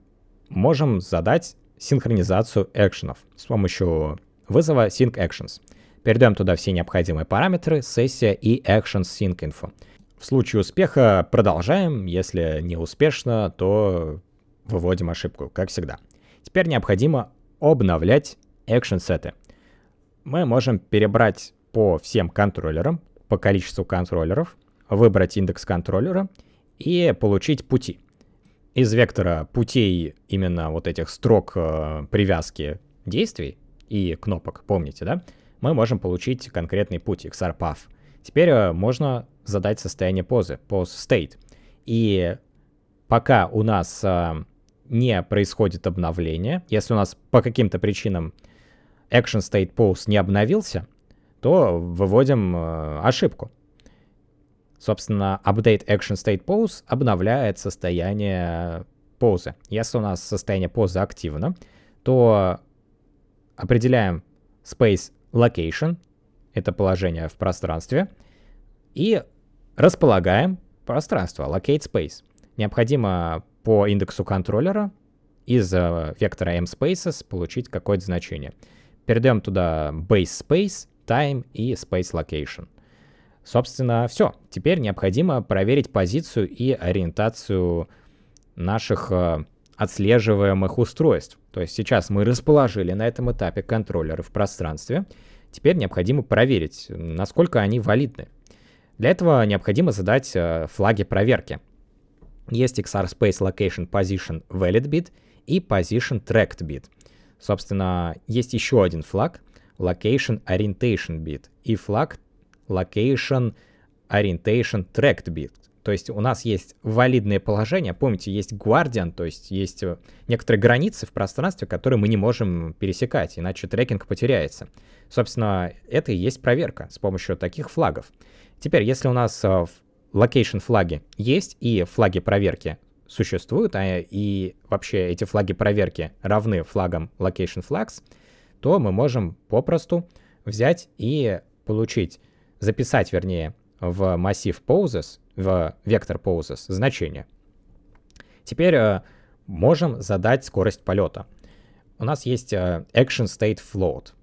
можем задать синхронизацию экшенов с помощью вызова sync actions. Передаем туда все необходимые параметры, сессия и actions sync info. В случае успеха продолжаем, если не успешно, то выводим ошибку, как всегда. Теперь необходимо обновлять action сеты. Мы можем перебрать по всем контроллерам, по количеству контроллеров, выбрать индекс контроллера и получить пути из вектора путей именно вот этих строк э, привязки действий и кнопок, помните, да, мы можем получить конкретный путь XR-path. Теперь э, можно задать состояние позы, pose state. И пока у нас э, не происходит обновление, если у нас по каким-то причинам action state pose не обновился, то выводим э, ошибку. Собственно, update action state pose обновляет состояние позы. Если у нас состояние позы активно, то определяем space location, это положение в пространстве, и располагаем пространство, locate space. Необходимо по индексу контроллера из э, вектора mSpaces получить какое-то значение. Передаем туда base space, time и space location — Собственно, все. Теперь необходимо проверить позицию и ориентацию наших э, отслеживаемых устройств. То есть сейчас мы расположили на этом этапе контроллеры в пространстве. Теперь необходимо проверить, насколько они валидны. Для этого необходимо задать э, флаги проверки. Есть XR Space Location Position Valid Bit и Position Tracked Bit. Собственно, есть еще один флаг Location Orientation Bit и флаг Location Orientation Tracked Bit. То есть у нас есть валидные положения. Помните, есть guardian, то есть есть э, некоторые границы в пространстве, которые мы не можем пересекать, иначе трекинг потеряется. Собственно, это и есть проверка с помощью таких флагов. Теперь, если у нас э, location флаги есть и флаги проверки существуют, а и вообще эти флаги проверки равны флагам location flags, то мы можем попросту взять и получить записать, вернее, в массив poses, в вектор poses значение. Теперь э, можем задать скорость полета. У нас есть э, action state float.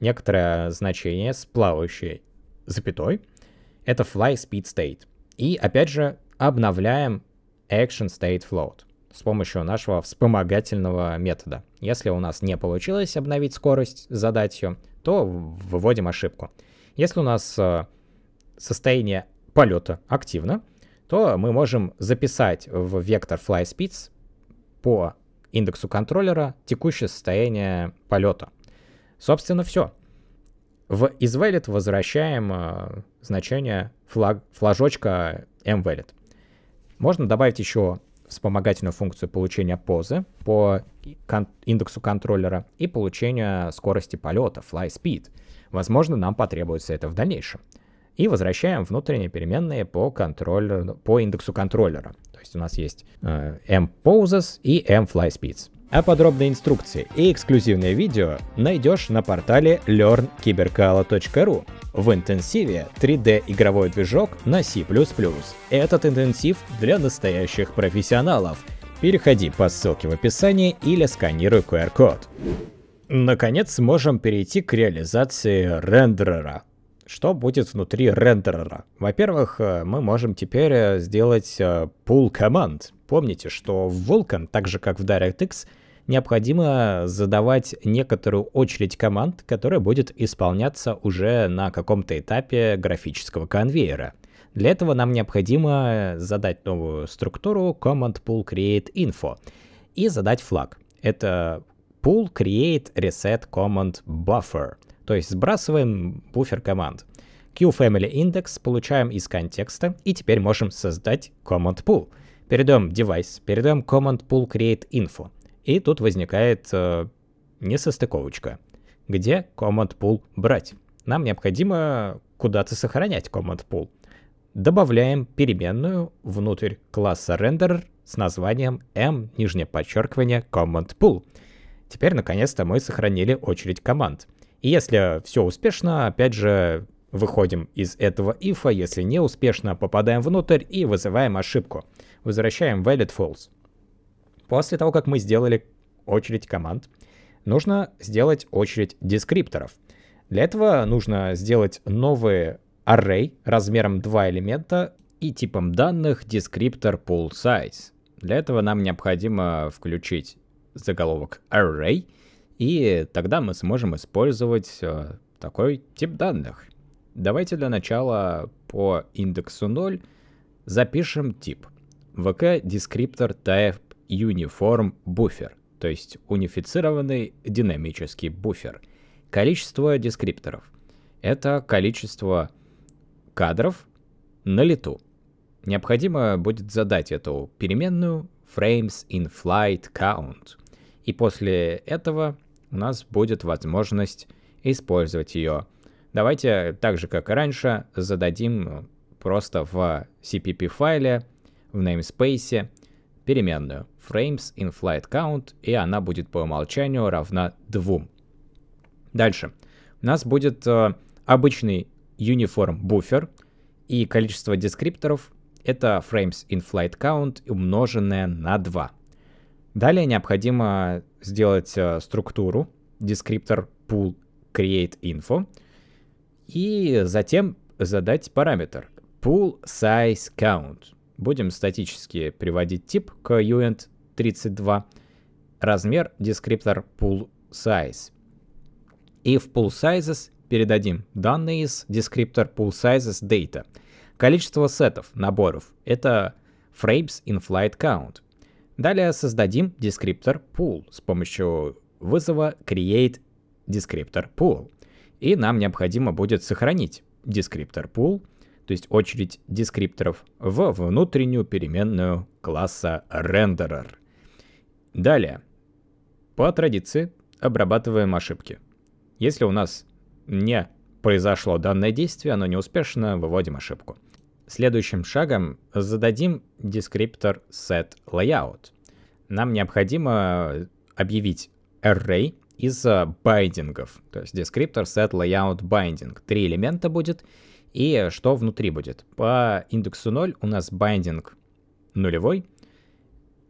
Некоторое значение с плавающей запятой. Это fly speed state. И опять же обновляем action state float с помощью нашего вспомогательного метода. Если у нас не получилось обновить скорость, задать ее, то выводим ошибку. Если у нас э, состояние полета активно, то мы можем записать в вектор FlySpeeds по индексу контроллера текущее состояние полета. Собственно, все. В isValid возвращаем э, значение флаг, флажочка mValid. Можно добавить еще вспомогательную функцию получения позы по кон индексу контроллера и получения скорости полета, fly speed. Возможно, нам потребуется это в дальнейшем. И возвращаем внутренние переменные по, контроллеру, по индексу контроллера. То есть у нас есть э, m и mFlySpeeds. А подробные инструкции и эксклюзивное видео найдешь на портале learnkiberkala.ru в интенсиве 3D-игровой движок на C++. Этот интенсив для настоящих профессионалов. Переходи по ссылке в описании или сканируй QR-код наконец можем перейти к реализации рендерера. Что будет внутри рендерера? Во-первых, э, мы можем теперь э, сделать пул э, команд. Помните, что в Vulkan, так же как в DirectX, необходимо задавать некоторую очередь команд, которая будет исполняться уже на каком-то этапе графического конвейера. Для этого нам необходимо задать новую структуру command pool create info и задать флаг. Это pull create reset command buffer, то есть сбрасываем буфер команд. QFamily index получаем из контекста и теперь можем создать command pool. Передаем device, передаем command pool create info. И тут возникает э, несостыковочка. Где command pool брать? Нам необходимо куда-то сохранять command pool. Добавляем переменную внутрь класса render с названием m нижнее подчеркивание command pool. Теперь, наконец-то, мы сохранили очередь команд. И если все успешно, опять же, выходим из этого ифа, если не успешно, попадаем внутрь и вызываем ошибку. Возвращаем valid false. После того, как мы сделали очередь команд, нужно сделать очередь дескрипторов. Для этого нужно сделать новый array размером 2 элемента и типом данных descriptor pool size. Для этого нам необходимо включить заголовок array, и тогда мы сможем использовать э, такой тип данных. Давайте для начала по индексу 0 запишем тип vk descriptor type uniform buffer, то есть унифицированный динамический буфер. Количество дескрипторов — это количество кадров на лету. Необходимо будет задать эту переменную frames in flight count — и после этого у нас будет возможность использовать ее. Давайте так же, как и раньше, зададим ну, просто в CPP файле, в namespace, переменную frames in flight count, и она будет по умолчанию равна 2. Дальше. У нас будет э, обычный uniform буфер, и количество дескрипторов это frames in flight count умноженное на 2. Далее необходимо сделать э, структуру, дескриптор pool create info, и затем задать параметр pool size count. Будем статически приводить тип к uint 32, размер дескриптор pool size. И в pool sizes передадим данные из дескриптор pool sizes data. Количество сетов, наборов — это frames in flight count — Далее создадим дескриптор pool с помощью вызова create descriptor pool. И нам необходимо будет сохранить дескриптор pool, то есть очередь дескрипторов, в внутреннюю переменную класса renderer. Далее. По традиции обрабатываем ошибки. Если у нас не произошло данное действие, оно неуспешно, выводим ошибку. Следующим шагом зададим дескриптор set layout. Нам необходимо э, объявить array из байдингов, э, то есть дескриптор set layout binding. Три элемента будет и что внутри будет. По индексу 0 у нас binding нулевой,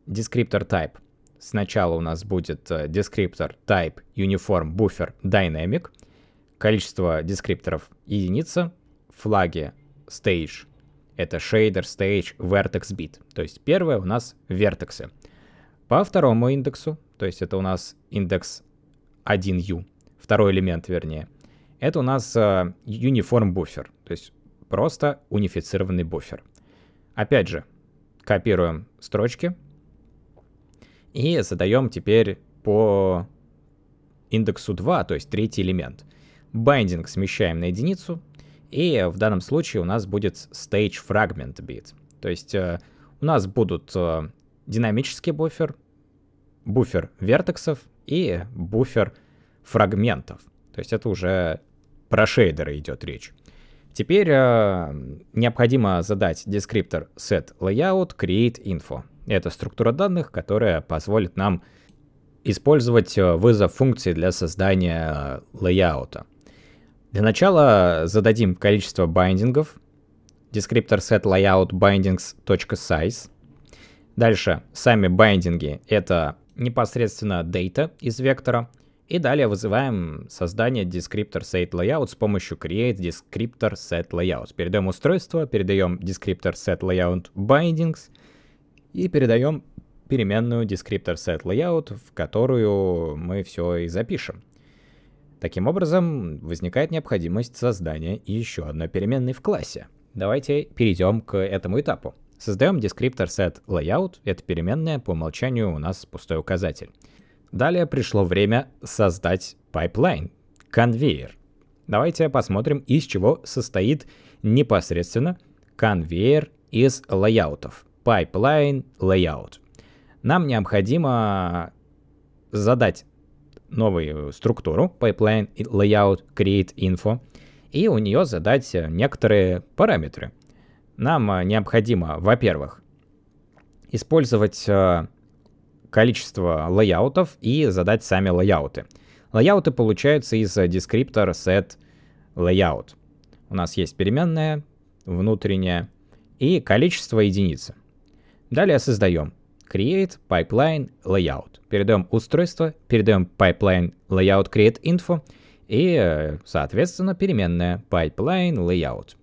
дескриптор type. Сначала у нас будет э, дескриптор type uniform buffer dynamic, количество дескрипторов единица, флаги stage это Shader Stage Vertex Bit. То есть первое у нас вертексы. По второму индексу, то есть это у нас индекс 1U, второй элемент вернее, это у нас э, Uniform Buffer, то есть просто унифицированный буфер. Опять же, копируем строчки и задаем теперь по индексу 2, то есть третий элемент. Binding смещаем на единицу, и в данном случае у нас будет stage fragment bit. То есть э, у нас будут э, динамический буфер, буфер вертексов и буфер фрагментов. То есть это уже про шейдеры идет речь. Теперь э, необходимо задать дескриптор set layout create info. Это структура данных, которая позволит нам использовать э, вызов функции для создания э, лейаута. Для начала зададим количество байдингов. Descriptor set layout bindings.size. Дальше сами байдинги — это непосредственно data из вектора. И далее вызываем создание descriptor set layout с помощью create descriptor set layout. Передаем устройство, передаем descriptor set layout bindings и передаем переменную descriptor set layout, в которую мы все и запишем. Таким образом, возникает необходимость создания еще одной переменной в классе. Давайте перейдем к этому этапу. Создаем дескриптор set layout, это переменная, по умолчанию у нас пустой указатель. Далее пришло время создать pipeline, конвейер. Давайте посмотрим, из чего состоит непосредственно конвейер из лайаутов. Pipeline layout. Нам необходимо задать новую структуру, pipeline layout create info, и у нее задать э, некоторые параметры. Нам э, необходимо, во-первых, использовать э, количество лейаутов и задать сами лейауты. Лейауты получаются из дескриптор set layout. У нас есть переменная, внутренняя и количество единицы. Далее создаем create, pipeline, layout. Передаем устройство, передаем pipeline, layout, create info и, соответственно, переменная pipeline, layout.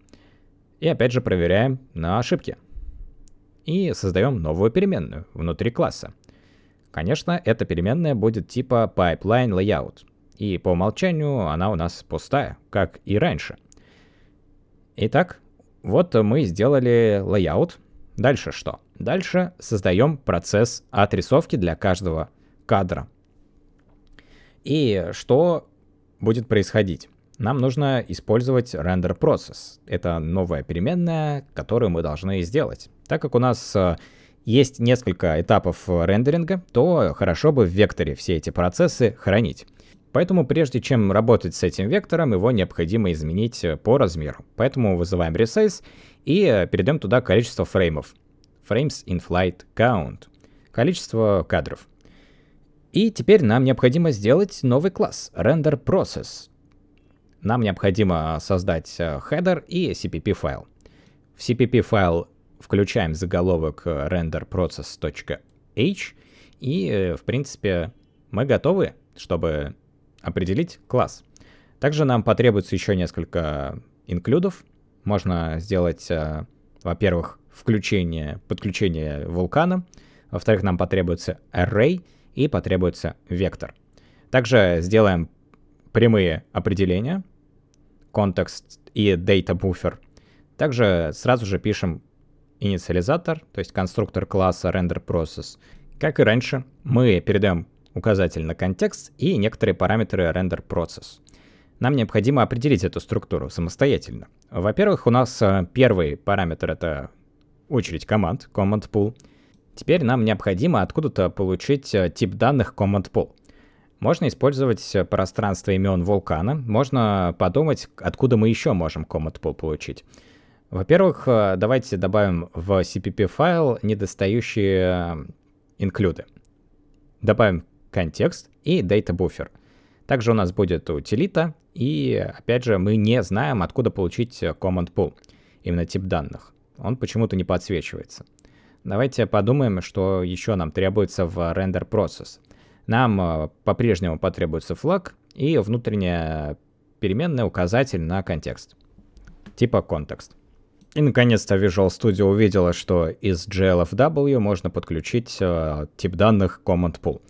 И опять же проверяем на ошибки. И создаем новую переменную внутри класса. Конечно, эта переменная будет типа pipeline layout. И по умолчанию она у нас пустая, как и раньше. Итак, вот мы сделали layout Дальше что? Дальше создаем процесс отрисовки для каждого кадра. И что будет происходить? Нам нужно использовать render process. Это новая переменная, которую мы должны сделать. Так как у нас э, есть несколько этапов рендеринга, то хорошо бы в векторе все эти процессы хранить. Поэтому прежде чем работать с этим вектором, его необходимо изменить э, по размеру. Поэтому вызываем resize и э, передаем туда количество фреймов. Frames in flight count. Количество кадров. И теперь нам необходимо сделать новый класс render process. Нам необходимо э, создать header э, и CPP файл. В CPP файл включаем заголовок renderprocess.h и, в принципе, мы готовы, чтобы определить класс. Также нам потребуется еще несколько инклюдов, можно сделать, э, во-первых, включение, подключение вулкана, во-вторых, нам потребуется array и потребуется вектор. Также сделаем прямые определения, контекст и data buffer. Также сразу же пишем инициализатор, то есть конструктор класса render process. Как и раньше, мы передаем указатель на контекст и некоторые параметры render renderProcess нам необходимо определить эту структуру самостоятельно. Во-первых, у нас э, первый параметр — это очередь команд, command pool. Теперь нам необходимо откуда-то получить э, тип данных command pool. Можно использовать э, пространство имен вулкана, можно подумать, откуда мы еще можем command pool получить. Во-первых, давайте добавим в CPP файл недостающие инклюды. Добавим контекст и data buffer. Также у нас будет утилита, и опять же мы не знаем, откуда получить command pool, именно тип данных. Он почему-то не подсвечивается. Давайте подумаем, что еще нам требуется в render process. Нам э, по-прежнему потребуется флаг и внутренняя переменная указатель на контекст, типа контекст. И наконец-то Visual Studio увидела, что из GLFW можно подключить э, тип данных Command Pool.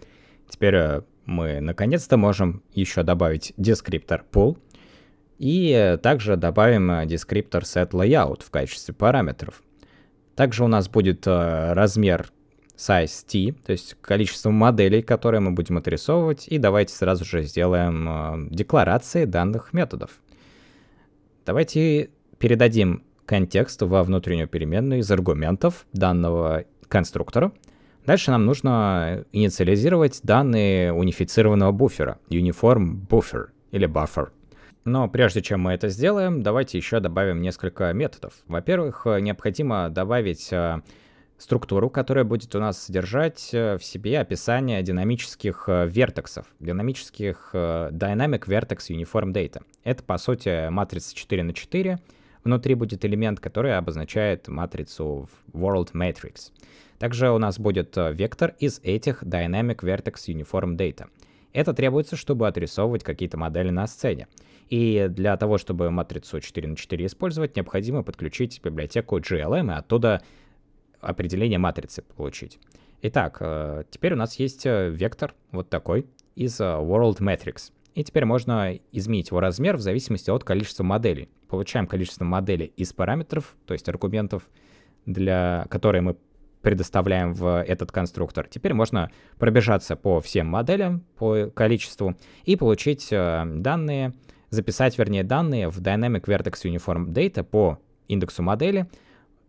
Теперь э, мы наконец-то можем еще добавить дескриптор pull и также добавим э, дескриптор set layout в качестве параметров. Также у нас будет э, размер size t, то есть количество моделей, которые мы будем отрисовывать. И давайте сразу же сделаем э, декларации данных методов. Давайте передадим контекст во внутреннюю переменную из аргументов данного конструктора — Дальше нам нужно э, инициализировать данные унифицированного буфера, uniform buffer или buffer. Но прежде чем мы это сделаем, давайте еще добавим несколько методов. Во-первых, э, необходимо добавить э, структуру, которая будет у нас содержать в себе описание динамических вертексов, динамических Dynamic Vertex Uniform Data. Это, по сути, матрица 4 на 4. Внутри будет элемент, который обозначает матрицу World Matrix. Также у нас будет э, вектор из этих Dynamic Vertex Uniform Data. Это требуется, чтобы отрисовывать какие-то модели на сцене. И для того, чтобы матрицу 4 на 4 использовать, необходимо подключить библиотеку GLM и оттуда определение матрицы получить. Итак, э, теперь у нас есть э, вектор вот такой из World Matrix. И теперь можно изменить его размер в зависимости от количества моделей. Получаем количество моделей из параметров, то есть аргументов, для которые мы предоставляем в этот конструктор. Теперь можно пробежаться по всем моделям, по количеству и получить э, данные, записать, вернее, данные в Dynamic Vertex Uniform Data по индексу модели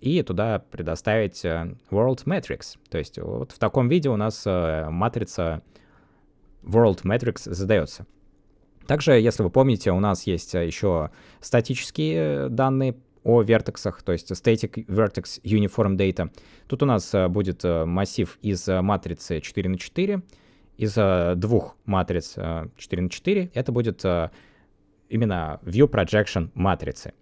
и туда предоставить э, World Matrix. То есть вот в таком виде у нас э, матрица World Matrix задается. Также, если вы помните, у нас есть еще статические данные о вертексах, то есть static vertex uniform data. Тут у нас э, будет э, массив из э, матрицы 4 на 4, из двух матриц 4 на 4. Это будет именно view projection матрицы.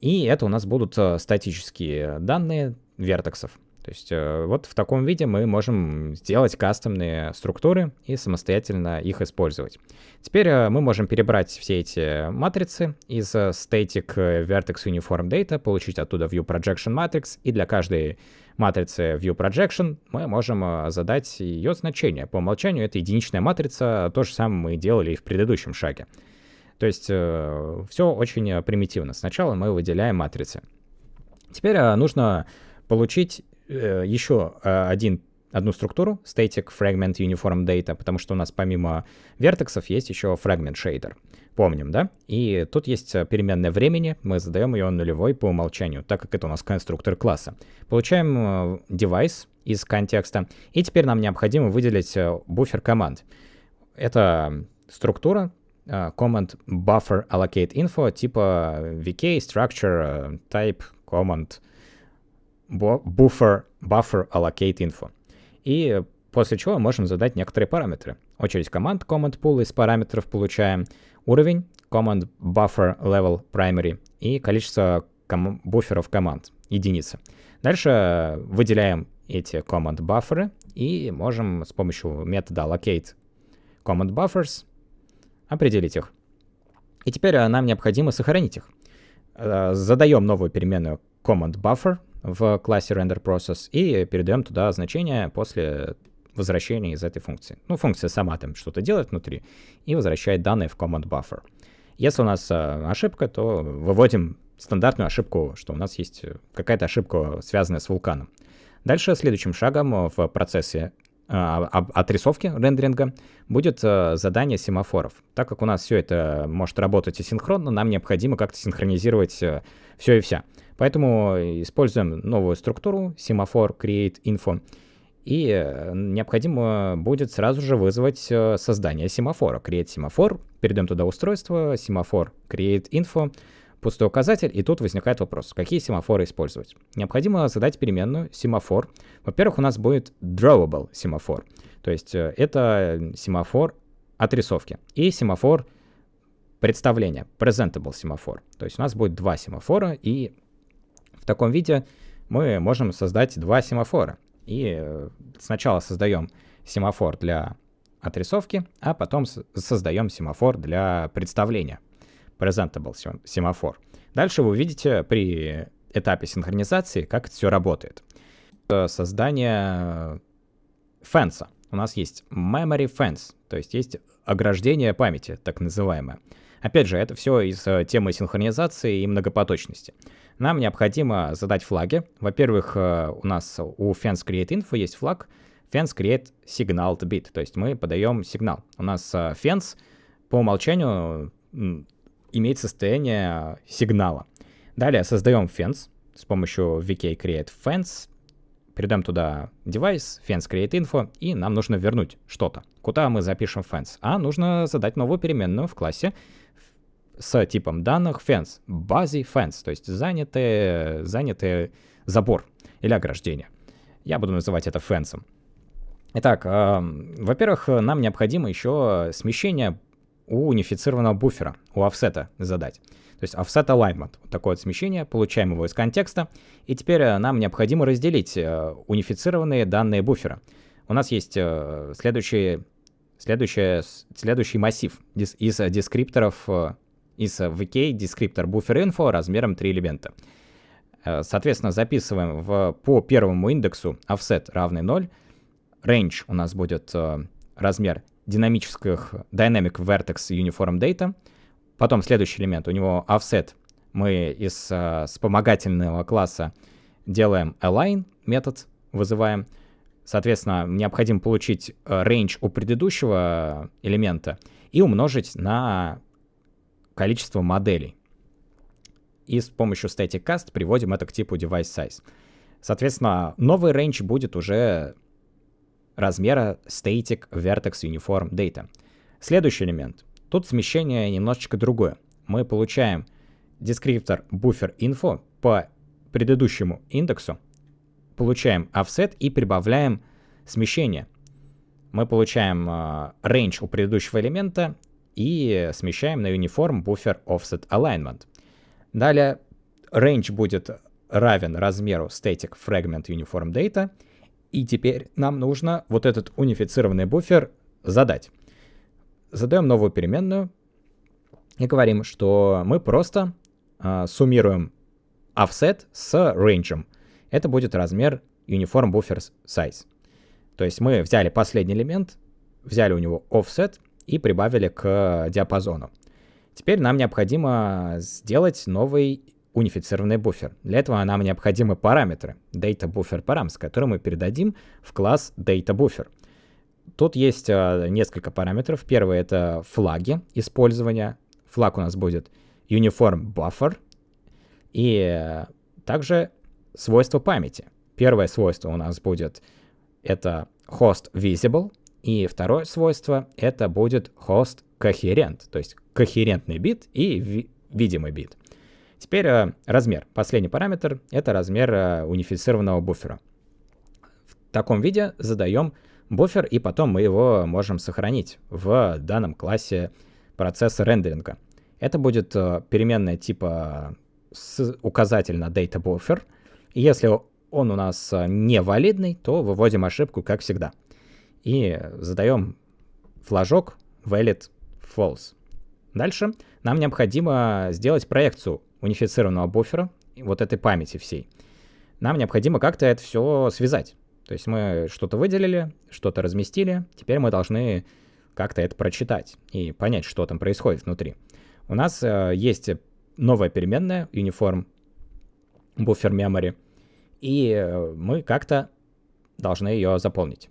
И это у нас будут статические данные вертексов. То есть э, вот в таком виде мы можем сделать кастомные структуры и самостоятельно их использовать. Теперь э, мы можем перебрать все эти матрицы из э, static vertex uniform data, получить оттуда view projection matrix, и для каждой матрицы view projection мы можем задать ее значение. По умолчанию это единичная матрица, то же самое мы делали и в предыдущем шаге. То есть все очень примитивно. Сначала мы выделяем матрицы. Теперь нужно получить э, еще э, один одну структуру, static fragment uniform data, потому что у нас помимо вертексов есть еще fragment shader. Помним, да? И тут есть э, переменная времени, мы задаем ее нулевой по умолчанию, так как это у нас конструктор класса. Получаем э, девайс из контекста, и теперь нам необходимо выделить э, буфер команд. Это структура, command buffer allocate info типа vk structure type command buffer, buffer allocate info. И после чего можем задать некоторые параметры. Очередь команд command pool из параметров получаем уровень command buffer level primary и количество ком буферов команд, единицы. Дальше выделяем эти команд буферы и можем с помощью метода allocate command buffers определить их. И теперь э, нам необходимо сохранить их. Э, задаем новую переменную command buffer, в классе render process и передаем туда значение после возвращения из этой функции. Ну, функция сама там что-то делает внутри и возвращает данные в command buffer. Если у нас э, ошибка, то выводим стандартную ошибку, что у нас есть э, какая-то ошибка, связанная с вулканом. Дальше следующим шагом в процессе а, отрисовки рендеринга будет э, задание семафоров. Так как у нас все это может работать асинхронно, нам необходимо как-то синхронизировать э, все и вся. Поэтому используем новую структуру семафор create info. И э, необходимо будет сразу же вызвать создание семафора. Create семафор, перейдем туда устройство, семафор create info, пустой указатель, и тут возникает вопрос, какие семафоры использовать. Необходимо задать переменную семафор. Во-первых, у нас будет drawable семафор, то есть э, это семафор отрисовки и семафор представления, presentable семафор. То есть у нас будет два семафора, и в таком виде мы можем создать два семафора. И э, сначала создаем семафор для отрисовки, а потом создаем семафор для представления, presentable семафор. Дальше вы увидите при этапе синхронизации, как это все работает. Создание фенса. У нас есть memory fence, то есть есть ограждение памяти, так называемое. Опять же, это все из э, темы синхронизации и многопоточности. Нам необходимо задать флаги. Во-первых, э, у нас у fence create info есть флаг fence create signal to bit, то есть мы подаем сигнал. У нас э, fence по умолчанию иметь состояние сигнала. Далее создаем fence с помощью vk create fence, передаем туда device, fence create info, и нам нужно вернуть что-то. Куда мы запишем fence? А нужно задать новую переменную в классе с типом данных fence, базе fence, то есть занятый, занятый забор или ограждение. Я буду называть это фэнсом. Итак, э, во-первых, нам необходимо еще смещение у унифицированного буфера, у офсета задать. То есть offset alignment, вот такое вот смещение, получаем его из контекста. И теперь э, нам необходимо разделить э, унифицированные данные буфера. У нас есть э, следующий, следующий, следующий массив из, из дескрипторов, э, из VK дескриптор буфер info размером 3 элемента. Э, соответственно, записываем в, по первому индексу offset равный 0. Range у нас будет э, размер динамических Dynamic Vertex Uniform Data. Потом следующий элемент, у него offset. Мы из э, вспомогательного класса делаем align метод, вызываем. Соответственно, необходимо получить э, range у предыдущего элемента и умножить на количество моделей. И с помощью static cast приводим это к типу device size. Соответственно, новый range будет уже размера static vertex uniform data. Следующий элемент. Тут смещение немножечко другое. Мы получаем дескриптор буфер info по предыдущему индексу, получаем offset и прибавляем смещение. Мы получаем э, range у предыдущего элемента и смещаем на uniform buffer offset alignment. Далее range будет равен размеру static fragment uniform data — и теперь нам нужно вот этот унифицированный буфер задать. Задаем новую переменную и говорим, что мы просто э, суммируем offset с range. Это будет размер uniform buffer size. То есть мы взяли последний элемент, взяли у него offset и прибавили к диапазону. Теперь нам необходимо сделать новый унифицированный буфер. Для этого нам необходимы параметры data buffer params, которые мы передадим в класс data buffer. Тут есть а, несколько параметров. Первый — это флаги использования. Флаг у нас будет uniform buffer и а, также свойства памяти. Первое свойство у нас будет это host visible, и второе свойство это будет host coherent, то есть коherentный бит и видимый бит. Теперь э, размер. Последний параметр — это размер э, унифицированного буфера. В таком виде задаем буфер, и потом мы его можем сохранить в данном классе процесса рендеринга. Это будет э, переменная типа с указатель на data buffer. И если он у нас не валидный, то выводим ошибку, как всегда. И задаем флажок valid false. Дальше нам необходимо сделать проекцию унифицированного буфера, вот этой памяти всей, нам необходимо как-то это все связать. То есть мы что-то выделили, что-то разместили, теперь мы должны как-то это прочитать и понять, что там происходит внутри. У нас э, есть новая переменная uniform буфер memory, и э, мы как-то должны ее заполнить.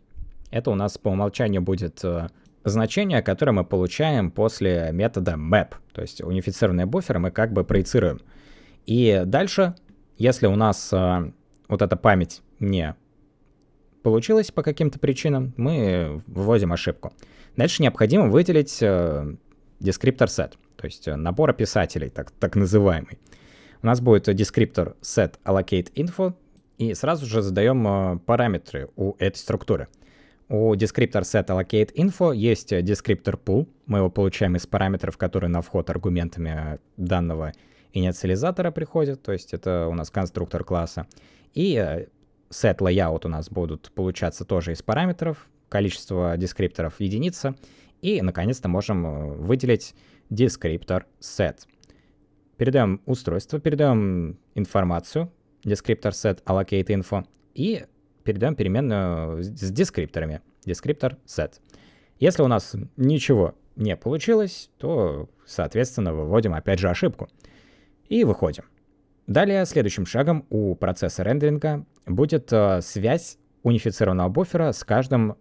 Это у нас по умолчанию будет э, значение, которое мы получаем после метода map, то есть унифицированные буферы мы как бы проецируем. И дальше, если у нас э, вот эта память не получилась по каким-то причинам, мы вводим ошибку. Дальше необходимо выделить э, дескриптор set, то есть э, набор описателей, так, так называемый. У нас будет descriptor set allocate info, и сразу же задаем э, параметры у этой структуры у дескриптор set allocate info есть дескриптор pool. Мы его получаем из параметров, которые на вход аргументами данного инициализатора приходят, то есть это у нас конструктор класса. И э, set layout у нас будут получаться тоже из параметров, количество дескрипторов единица. И, наконец-то, можем э, выделить дескриптор set. Передаем устройство, передаем информацию, дескриптор set allocate info, и передаем переменную с дескрипторами. Дескриптор set. Если у нас ничего не получилось, то, соответственно, выводим опять же ошибку. И выходим. Далее следующим шагом у процесса рендеринга будет э, связь унифицированного буфера с каждым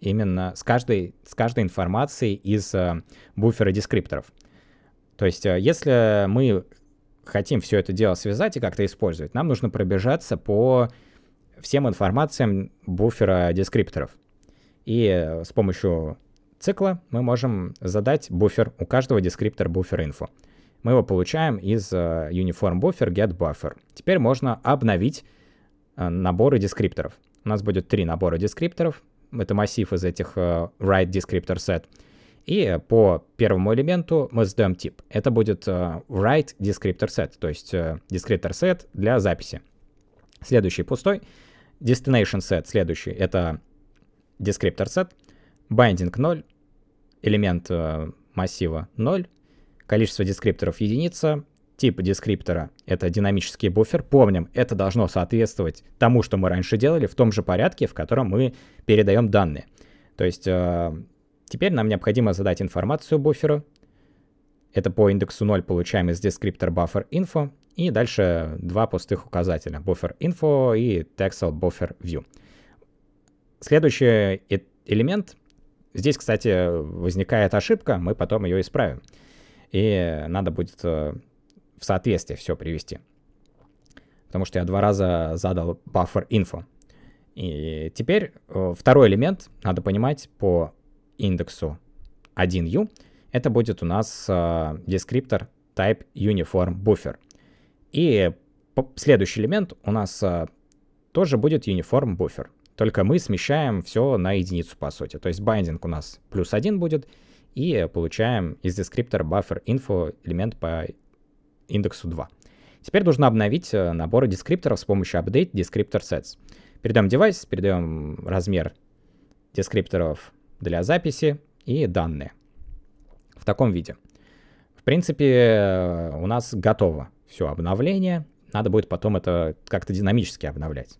именно с каждой, с каждой информацией из э, буфера дескрипторов. То есть, э, если мы хотим все это дело связать и как-то использовать, нам нужно пробежаться по всем информациям буфера дескрипторов. И э, с помощью цикла мы можем задать буфер, у каждого дескриптор буфер инфо Мы его получаем из э, uniform buffer get buffer. Теперь можно обновить э, наборы дескрипторов. У нас будет три набора дескрипторов. Это массив из этих write descriptor set. И по первому элементу мы задаем тип. Это будет write descriptor set, то есть дескриптор set для записи. Следующий пустой — Destination set следующий — это descriptor set. Binding 0, элемент э, массива 0, количество дескрипторов единица, тип дескриптора — это динамический буфер. Помним, это должно соответствовать тому, что мы раньше делали, в том же порядке, в котором мы передаем данные. То есть э, теперь нам необходимо задать информацию буферу. Это по индексу 0 получаем из descriptor buffer info. И дальше два пустых указателя, buffer info и texel buffer view. Следующий э, элемент, здесь, кстати, возникает ошибка, мы потом ее исправим. И надо будет э, в соответствие все привести. Потому что я два раза задал buffer info. И теперь э, второй элемент надо понимать по индексу 1u. Это будет у нас дескриптор type uniform buffer. И следующий элемент у нас а, тоже будет uniform buffer. Только мы смещаем все на единицу по сути. То есть binding у нас плюс один будет, и получаем из дескриптора buffer info элемент по индексу 2. Теперь нужно обновить а, наборы дескрипторов с помощью update descriptor sets. Передаем девайс, передаем размер дескрипторов для записи и данные. В таком виде. В принципе, э, у нас готово все обновление, надо будет потом это как-то динамически обновлять.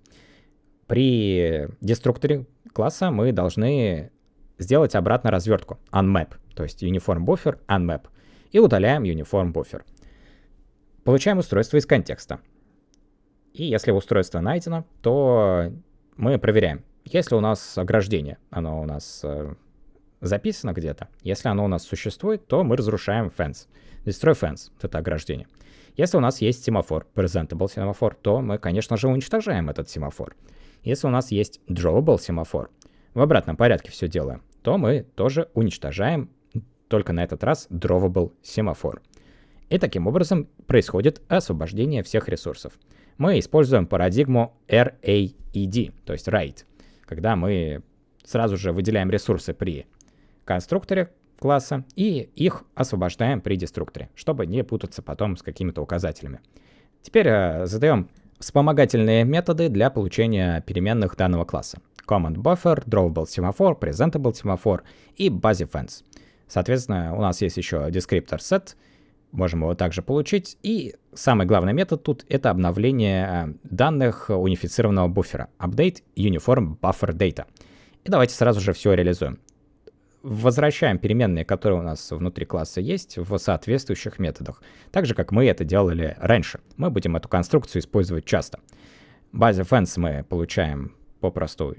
При деструкторе класса мы должны сделать обратно развертку unmap, то есть uniform buffer unmap, и удаляем uniform buffer. Получаем устройство из контекста. И если устройство найдено, то мы проверяем, если у нас ограждение, оно у нас э, записано где-то. Если оно у нас существует, то мы разрушаем fence, Destroy fence — это ограждение. Если у нас есть семафор, presentable семафор, то мы, конечно же, уничтожаем этот семафор. Если у нас есть drawable семафор, в обратном порядке все делаем, то мы тоже уничтожаем только на этот раз drawable семафор. И таким образом происходит освобождение всех ресурсов. Мы используем парадигму RAED, то есть write, когда мы сразу же выделяем ресурсы при конструкторе, класса и их освобождаем при деструкторе, чтобы не путаться потом с какими-то указателями. Теперь э, задаем вспомогательные методы для получения переменных данного класса. Command Buffer, Drawable Semaphore, Presentable Semaphore и base Fence. Соответственно, у нас есть еще Descriptor Set, можем его также получить. И самый главный метод тут — это обновление э, данных унифицированного буфера. Update Uniform Buffer Data. И давайте сразу же все реализуем возвращаем переменные, которые у нас внутри класса есть, в соответствующих методах. Так же, как мы это делали раньше. Мы будем эту конструкцию использовать часто. Базе fence мы получаем попросту,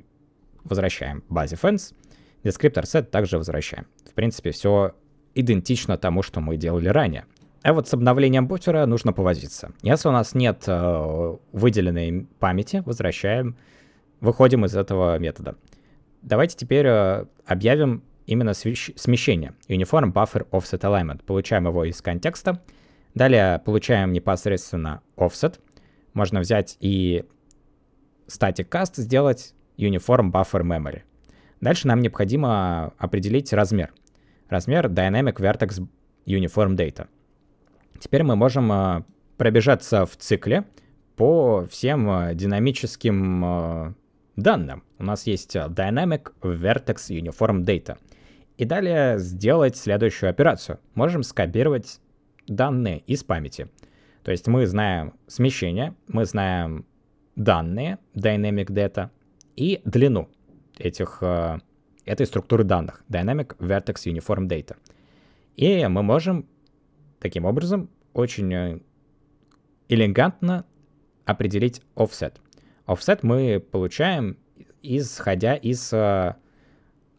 возвращаем базе fence. Descriptor set также возвращаем. В принципе, все идентично тому, что мы делали ранее. А вот с обновлением буфера нужно повозиться. Если у нас нет э, выделенной памяти, возвращаем, выходим из этого метода. Давайте теперь э, объявим именно смещение. Uniform Buffer Offset Alignment. Получаем его из контекста. Далее получаем непосредственно offset. Можно взять и static cast сделать Uniform Buffer Memory. Дальше нам необходимо определить размер. Размер Dynamic Vertex Uniform Data. Теперь мы можем э, пробежаться в цикле по всем э, динамическим э, данным. У нас есть Dynamic Vertex Uniform Data и далее сделать следующую операцию. Можем скопировать данные из памяти. То есть мы знаем смещение, мы знаем данные, dynamic data, и длину этих, э, этой структуры данных, dynamic vertex uniform data. И мы можем таким образом очень э, элегантно определить offset. Offset мы получаем, исходя из э,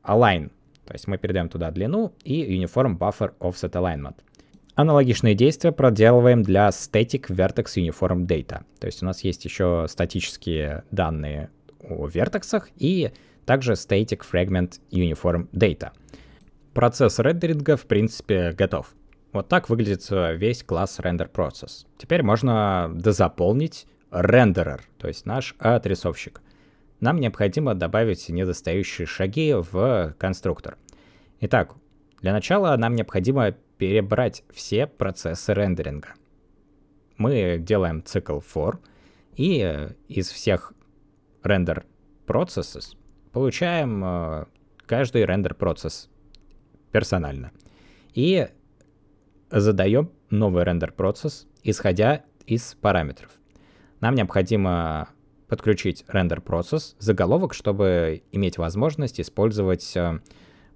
align то есть мы передаем туда длину и uniform buffer offset alignment. Аналогичные действия проделываем для static vertex uniform data. То есть у нас есть еще статические данные о вертексах и также static fragment uniform data. Процесс рендеринга в принципе готов. Вот так выглядит э, весь класс render process. Теперь можно дозаполнить renderer, то есть наш отрисовщик нам необходимо добавить недостающие шаги в конструктор. Итак, для начала нам необходимо перебрать все процессы рендеринга. Мы делаем цикл for, и э, из всех рендер processes получаем э, каждый рендер процесс персонально. И задаем новый рендер процесс, исходя из параметров. Нам необходимо подключить render process, заголовок, чтобы иметь возможность использовать э,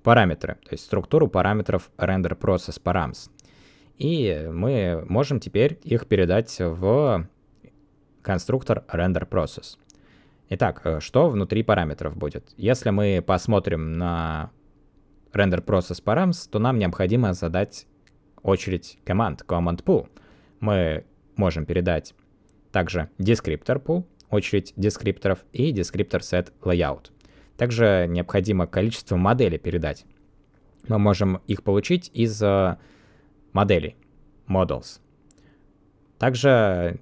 параметры, то есть структуру параметров render process params. И мы можем теперь их передать в конструктор render process. Итак, э, что внутри параметров будет? Если мы посмотрим на render process params, то нам необходимо задать очередь команд, command pool. Мы можем передать также descriptor pool, очередь дескрипторов и дескриптор set layout. Также необходимо количество моделей передать. Мы можем их получить из э, моделей, models. Также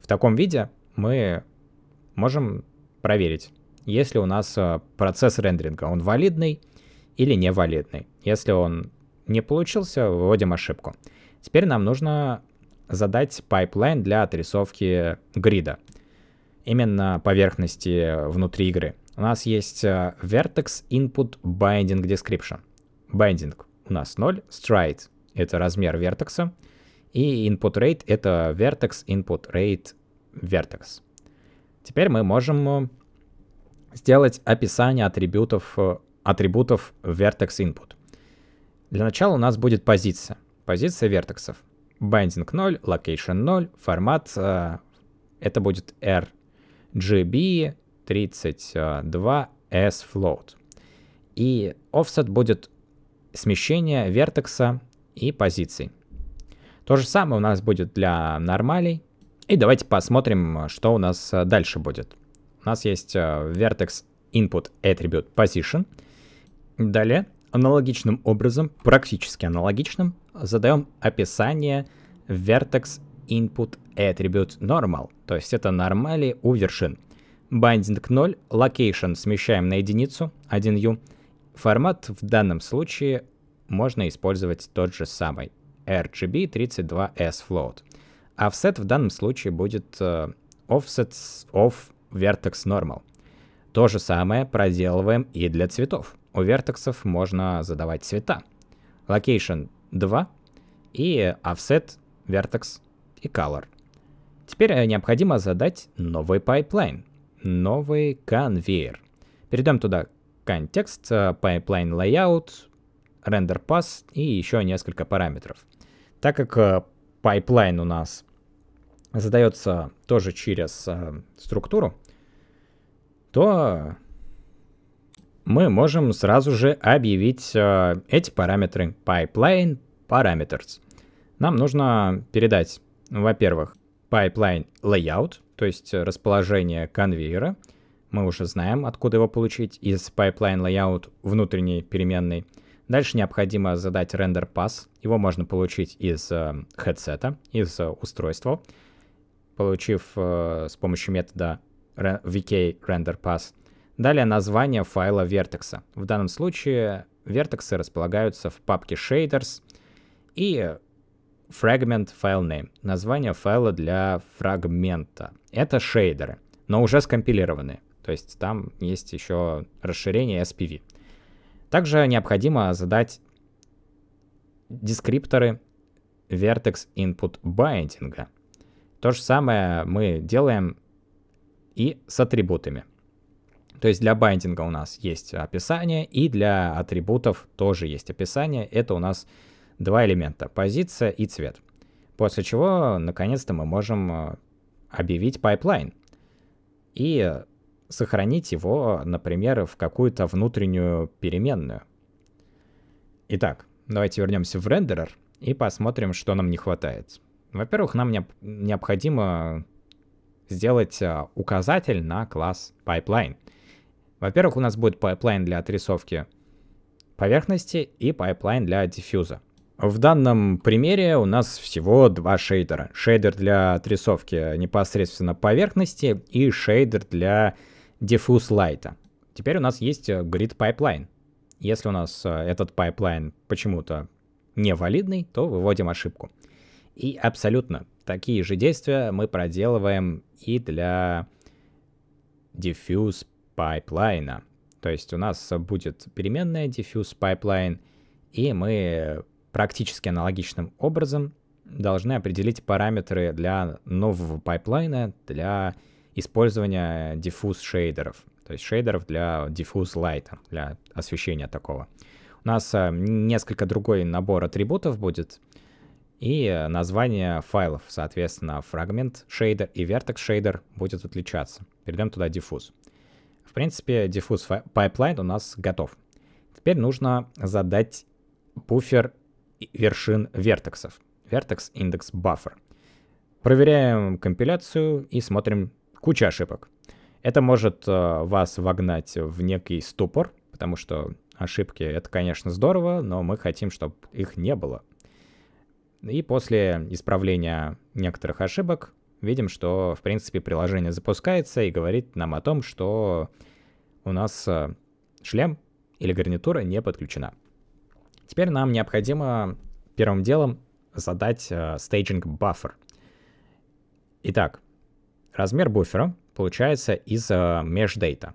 в таком виде мы можем проверить, если у нас э, процесс рендеринга, он валидный или невалидный. Если он не получился, выводим ошибку. Теперь нам нужно задать пайплайн для отрисовки грида именно поверхности э, внутри игры. У нас есть э, Vertex Input Binding Description. Binding у нас 0, Stride — это размер вертекса, и Input Rate — это Vertex Input Rate Vertex. Теперь мы можем э, сделать описание атрибутов, атрибутов Vertex Input. Для начала у нас будет позиция. Позиция вертексов. Binding 0, Location 0, формат — это будет R GB32S-float. И offset будет смещение вертекса и позиций. То же самое у нас будет для нормалей. И давайте посмотрим, что у нас э, дальше будет. У нас есть э, vertex input attribute position. Далее аналогичным образом, практически аналогичным, задаем описание vertex input и атрибют normal, то есть это нормали у вершин. Binding 0, location смещаем на единицу, 1u. Формат в данном случае можно использовать тот же самый, RGB32S float. Offset в данном случае будет э, offset of vertex normal. То же самое проделываем и для цветов. У вертексов можно задавать цвета. Location 2 и offset vertex и color Теперь э, необходимо задать новый пайплайн, новый конвейер. Перейдем туда контекст, pipeline layout, render pass и еще несколько параметров. Так как э, пайплайн у нас задается тоже через э, структуру, то мы можем сразу же объявить эти параметры pipeline parameters. Нам нужно передать, во-первых, pipeline layout, то есть э, расположение конвейера. Мы уже знаем, откуда его получить, из pipeline layout внутренней переменной. Дальше необходимо задать render pass. Его можно получить из э, headset, из э, устройства, получив э, с помощью метода vk render pass. Далее название файла вертекса. В данном случае вертексы располагаются в папке shaders и Fragment File Name, название файла для фрагмента. Это шейдеры, но уже скомпилированные. То есть там есть еще расширение SPV. Также необходимо задать дескрипторы Vertex Input Binding. То же самое мы делаем и с атрибутами. То есть для байтинга у нас есть описание, и для атрибутов тоже есть описание. Это у нас два элемента — позиция и цвет. После чего, наконец-то, мы можем э, объявить пайплайн и сохранить его, например, в какую-то внутреннюю переменную. Итак, давайте вернемся в рендерер и посмотрим, что нам не хватает. Во-первых, нам не, необходимо сделать э, указатель на класс pipeline. Во-первых, у нас будет pipeline для отрисовки поверхности и pipeline для диффуза в данном примере у нас всего два шейдера. Шейдер для отрисовки непосредственно поверхности и шейдер для diffuse лайта. Теперь у нас есть э, grid pipeline. Если у нас э, этот пайплайн почему-то не валидный, то выводим ошибку. И абсолютно такие же действия мы проделываем и для diffuse пайплайна. То есть у нас будет переменная diffuse pipeline, и мы практически аналогичным образом должны определить параметры для нового пайплайна для использования диффуз шейдеров, то есть шейдеров для диффуз лайта, для освещения такого. У нас э, несколько другой набор атрибутов будет и э, название файлов, соответственно, фрагмент шейдер и vertex шейдер будет отличаться. Перейдем туда диффуз. В принципе, диффуз пайплайн у нас готов. Теперь нужно задать буфер вершин вертексов. Vertex Index Buffer. Проверяем компиляцию и смотрим куча ошибок. Это может э, вас вогнать в некий ступор, потому что ошибки — это, конечно, здорово, но мы хотим, чтобы их не было. И после исправления некоторых ошибок видим, что, в принципе, приложение запускается и говорит нам о том, что у нас э, шлем или гарнитура не подключена. Теперь нам необходимо первым делом задать э, стейджинг э, buffer. Итак, размер буфера получается из э, meshData.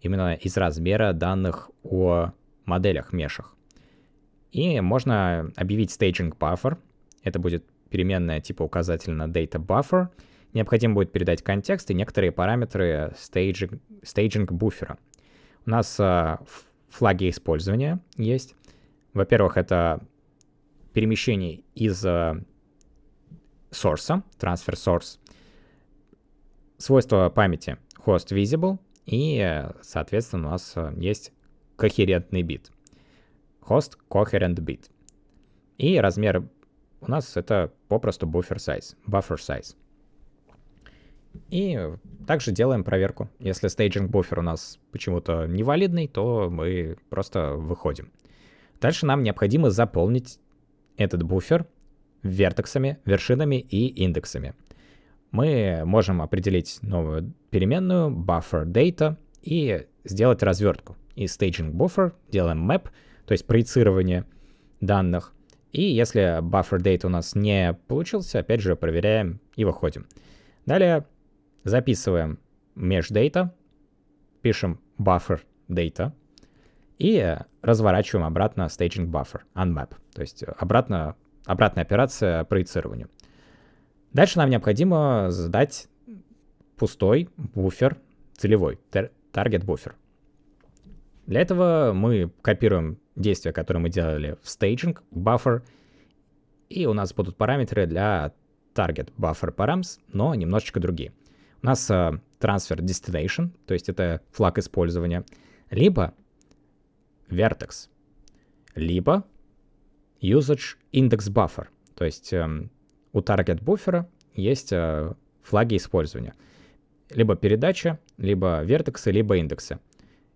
Именно из размера данных о моделях мешах. И можно объявить staging buffer. Это будет переменная типа указатель на data buffer. Необходимо будет передать контекст и некоторые параметры staging, staging буфера. У нас э, флаги использования есть. Во-первых, это перемещение из source, transfer source, свойство памяти host visible, и, э, соответственно, у нас э, есть кохерентный бит. Host coherent bit. И размер у нас это попросту buffer size. Buffer size. И также делаем проверку. Если staging буфер у нас почему-то невалидный, то мы просто выходим. Дальше нам необходимо заполнить этот буфер вертексами, вершинами и индексами. Мы можем определить новую переменную buffer data и сделать развертку. И staging buffer делаем map, то есть проецирование данных. И если buffer data у нас не получился, опять же проверяем и выходим. Далее записываем mesh data, пишем buffer data, и разворачиваем обратно staging buffer, unmap, то есть обратно, обратная операция проецированию. Дальше нам необходимо задать пустой буфер целевой, target буфер. Для этого мы копируем действия, которые мы делали в staging buffer, и у нас будут параметры для target buffer params, но немножечко другие. У нас transfer э, destination, то есть это флаг использования, либо Vertex. Либо usage index buffer, то есть э, у target буфера есть э, флаги использования. Либо передача, либо вертексы, либо индексы.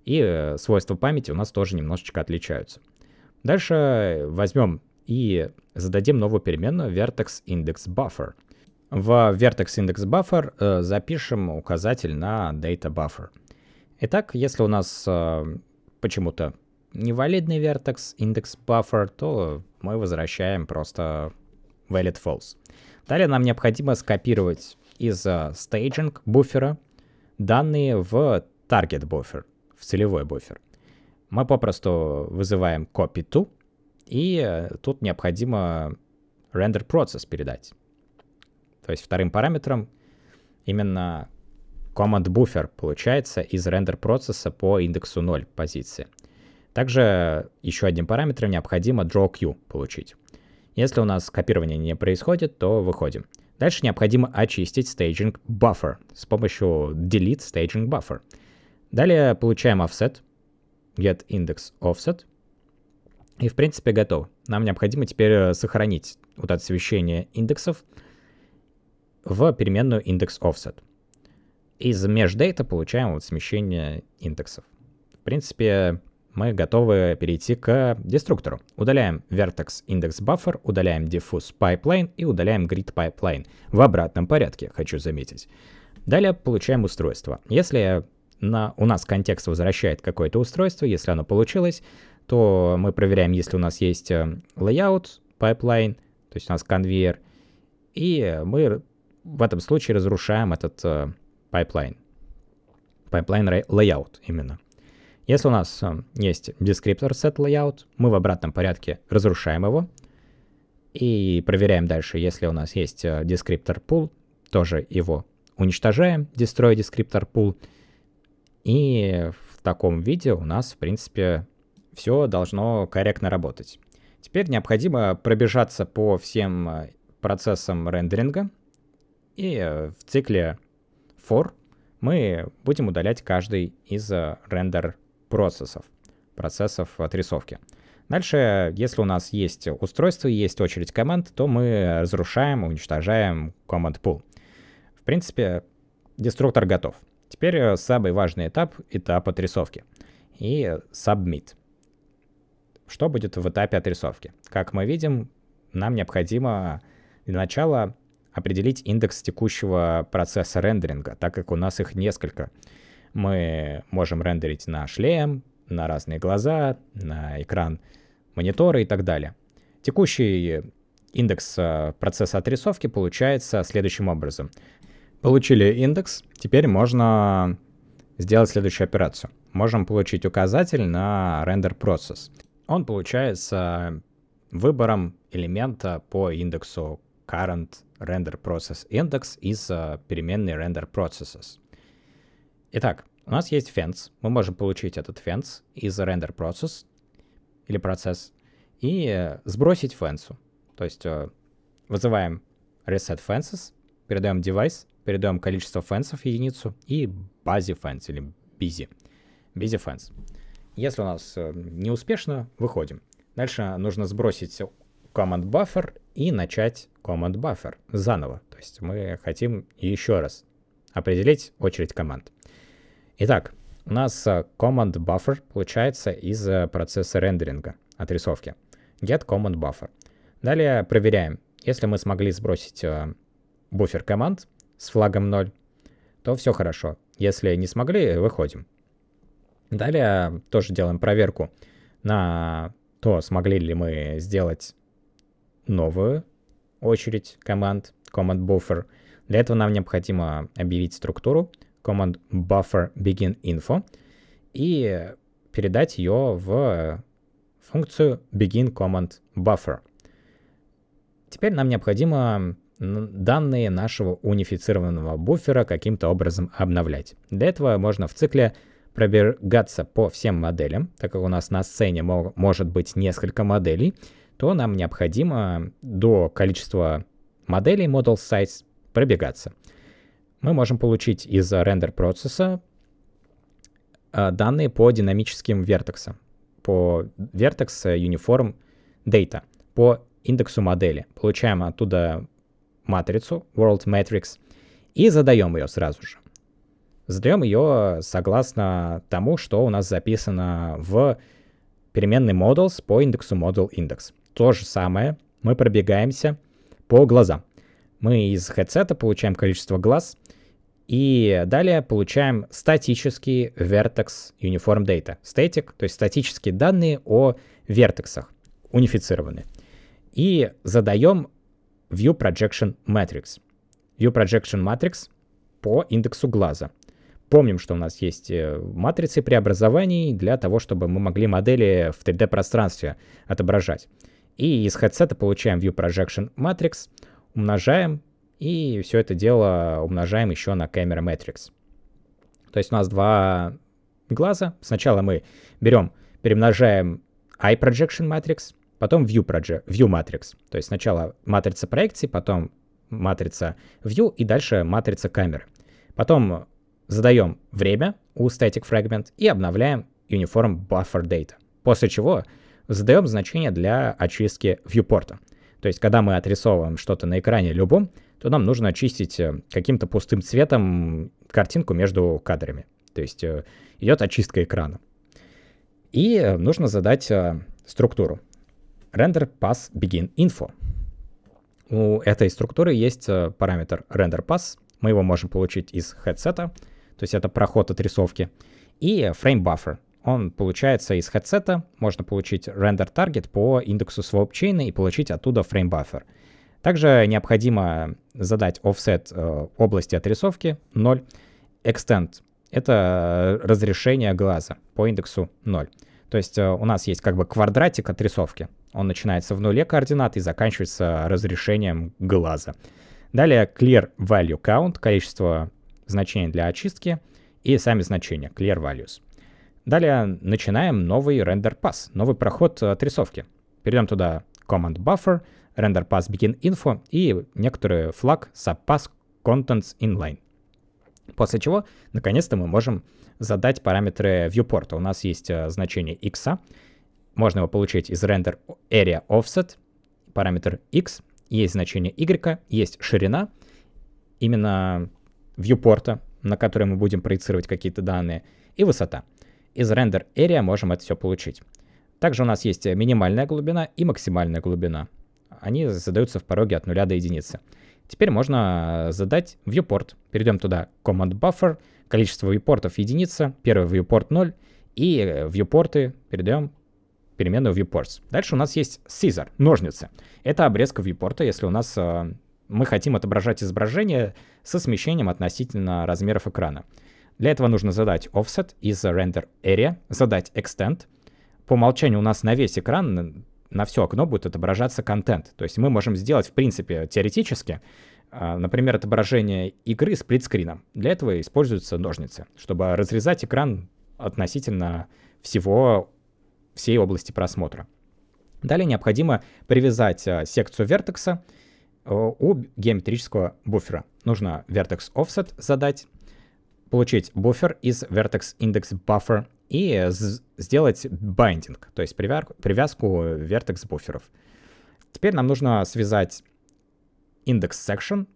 И э, свойства памяти у нас тоже немножечко отличаются. Дальше э, возьмем и зададим новую переменную vertex index buffer. В vertex index buffer э, запишем указатель на data buffer. Итак, если у нас э, почему-то невалидный вертекс, индекс buffer, то мы возвращаем просто valid false. Далее нам необходимо скопировать из а, staging буфера данные в target буфер, в целевой буфер. Мы попросту вызываем copy to, и а, тут необходимо render process передать. То есть вторым параметром именно command буфер получается из render процесса по индексу 0 позиции. Также еще одним параметром необходимо drawQ получить. Если у нас копирование не происходит, то выходим. Дальше необходимо очистить staging buffer с помощью delete staging buffer. Далее получаем offset, get index offset. И в принципе готов. Нам необходимо теперь э, сохранить вот это свечение индексов в переменную index offset. Из междейта получаем вот смещение индексов. В принципе, мы готовы перейти к деструктору. Удаляем vertex index buffer, удаляем diffuse pipeline и удаляем grid pipeline. В обратном порядке, хочу заметить. Далее получаем устройство. Если на, у нас контекст возвращает какое-то устройство, если оно получилось, то мы проверяем, если у нас есть э, layout, pipeline, то есть у нас конвейер, и мы в этом случае разрушаем этот э, pipeline. Pipeline layout именно. Если у нас эм, есть descriptor set layout, мы в обратном порядке разрушаем его и проверяем дальше, если у нас есть э, descriptor pool, тоже его уничтожаем, destroy descriptor pool, и в таком виде у нас, в принципе, все должно корректно работать. Теперь необходимо пробежаться по всем э, процессам рендеринга, и э, в цикле for мы будем удалять каждый из рендер процессов, процессов отрисовки. Дальше, если у нас есть устройство, есть очередь команд, то мы разрушаем, уничтожаем команд pool. В принципе, деструктор готов. Теперь э, самый важный этап — этап отрисовки. И submit. Что будет в этапе отрисовки? Как мы видим, нам необходимо для начала определить индекс текущего процесса рендеринга, так как у нас их несколько. Мы можем рендерить на шлем, на разные глаза, на экран монитора и так далее. Текущий индекс э, процесса отрисовки получается следующим образом. Получили индекс, теперь можно сделать следующую операцию. Можем получить указатель на render process. Он получается выбором элемента по индексу current render process index из э, переменной render processes. Итак, у нас есть фенс. Мы можем получить этот фенс из render process или процесс и э, сбросить фенсу. То есть э, вызываем reset fences, передаем device, передаем количество фенсов единицу и базе фенс или busy. Busy fence. Если у нас э, не успешно, выходим. Дальше нужно сбросить command buffer и начать command buffer заново. То есть мы хотим еще раз определить очередь команд. Итак, у нас э, command buffer получается из э, процесса рендеринга, отрисовки. Get command buffer. Далее проверяем. Если мы смогли сбросить э, буфер команд с флагом 0, то все хорошо. Если не смогли, выходим. Далее тоже делаем проверку на то, смогли ли мы сделать новую очередь команд, command buffer. Для этого нам необходимо объявить структуру, команд buffer begin info и передать ее в функцию begin command buffer. Теперь нам необходимо данные нашего унифицированного буфера каким-то образом обновлять. Для этого можно в цикле пробегаться по всем моделям, так как у нас на сцене мо может быть несколько моделей, то нам необходимо до количества моделей model size пробегаться мы можем получить из э, рендер процесса э, данные по динамическим вертексам, по вертекс э, uniform data, по индексу модели. Получаем оттуда матрицу world matrix и задаем ее сразу же. Задаем ее согласно тому, что у нас записано в переменной models по индексу model index. То же самое мы пробегаемся по глазам. Мы из хедсета получаем количество глаз, и далее получаем статический Vertex Uniform Data. Static, то есть статические данные о вертексах, унифицированные. И задаем View Projection Matrix. View Projection Matrix по индексу глаза. Помним, что у нас есть э, матрицы преобразований для того, чтобы мы могли модели в 3D-пространстве отображать. И из хедсета получаем View Projection Matrix, умножаем и все это дело умножаем еще на камера Matrix. То есть у нас два глаза. Сначала мы берем, перемножаем Eye Projection Matrix, потом View, project, view Matrix. То есть сначала матрица проекции, потом матрица View и дальше матрица камеры. Потом задаем время у Static Fragment и обновляем Uniform Buffer Data. После чего задаем значение для очистки вьюпорта. То есть, когда мы отрисовываем что-то на экране любом, то нам нужно очистить э, каким-то пустым цветом картинку между кадрами. То есть э, идет очистка экрана. И э, нужно задать структуру. Render pass begin info. У этой структуры есть параметр render pass. Мы его можем получить из хедсета, то есть это проход отрисовки. И frame buffer. Он получается из хедсета. Можно получить render target по индексу swap chain и получить оттуда frame buffer — также необходимо задать offset э, области отрисовки 0, extent это разрешение глаза по индексу 0. То есть э, у нас есть как бы квадратик отрисовки. Он начинается в нуле координат и заканчивается разрешением глаза. Далее clear value count — количество значений для очистки и сами значения clear values. Далее начинаем новый render pass новый проход э, отрисовки. Перейдем туда Command Buffer, render pass begin info и некоторый флаг subpass contents inline. После чего, наконец-то, мы можем задать параметры viewport. У нас есть э, значение x, можно его получить из render area offset, параметр x, есть значение y, есть ширина, именно viewport, на который мы будем проецировать какие-то данные, и высота. Из render area можем это все получить. Также у нас есть минимальная глубина и максимальная глубина они задаются в пороге от 0 до единицы. Теперь можно э, задать viewport. Перейдем туда, command buffer, количество viewportов единица, первый viewport 0, и э, viewportы передаем переменную viewports. Дальше у нас есть scissor, ножницы. Это обрезка viewport, если у нас э, мы хотим отображать изображение со смещением относительно размеров экрана. Для этого нужно задать offset из render area, задать extent. По умолчанию у нас на весь экран на все окно будет отображаться контент. То есть мы можем сделать, в принципе, теоретически, а, например, отображение игры сплитскрином. Для этого используются ножницы, чтобы разрезать экран относительно всего, всей области просмотра. Далее необходимо привязать а, секцию вертекса а, у геометрического буфера. Нужно vertex offset задать, получить буфер из vertex index buffer и сделать binding, то есть привязку, привязку э, вертекс буферов. Теперь нам нужно связать индекс section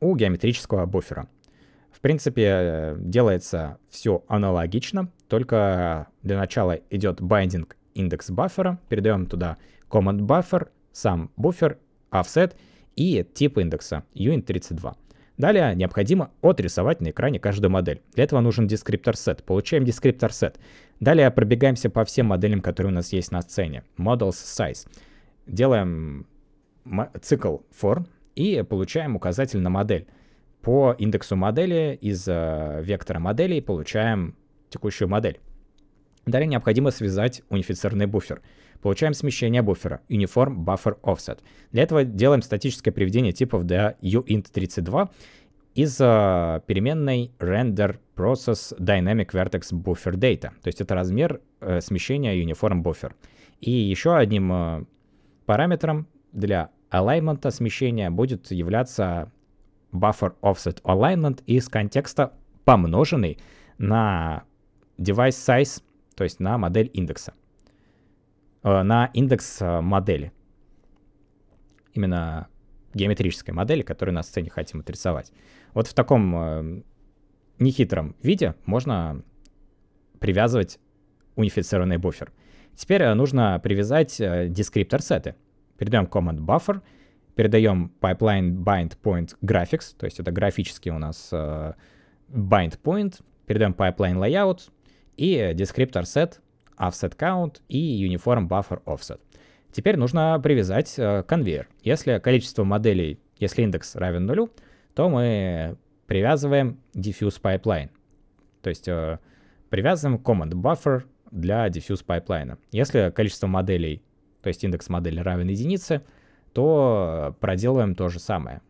у геометрического буфера. В принципе, э, делается все аналогично, только для начала идет binding индекс буфера. передаем туда command buffer, сам буфер, offset и тип индекса uint32. Далее необходимо отрисовать на экране каждую модель. Для этого нужен дескриптор сет. Получаем дескриптор сет. Далее пробегаемся по всем моделям, которые у нас есть на сцене. Models size. Делаем цикл for и получаем указатель на модель. По индексу модели из э, вектора моделей получаем текущую модель. Далее необходимо связать унифицированный буфер. Получаем смещение буфера, uniform buffer offset. Для этого делаем статическое приведение типов для uint32 из а, переменной render process dynamic vertex buffer data. То есть это размер э, смещения uniform buffer. И еще одним э, параметром для alignment смещения будет являться buffer offset alignment из контекста помноженный на device size, то есть на модель индекса. Э, на индекс э, модели. Именно геометрической модели, которую на сцене хотим отрисовать. Вот в таком э, нехитром виде можно привязывать унифицированный буфер. Теперь нужно привязать дескриптор сеты. Передаем command buffer, передаем pipeline bind point graphics, то есть это графический у нас bind point, передаем pipeline layout и дескриптор set offset count и uniform buffer offset. Теперь нужно привязать э, конвейер. Если количество моделей, если индекс равен нулю, то мы привязываем diffuse pipeline. То есть э, привязываем command buffer для diffuse pipeline. Если количество моделей, то есть индекс модели равен единице, то э, проделываем то же самое.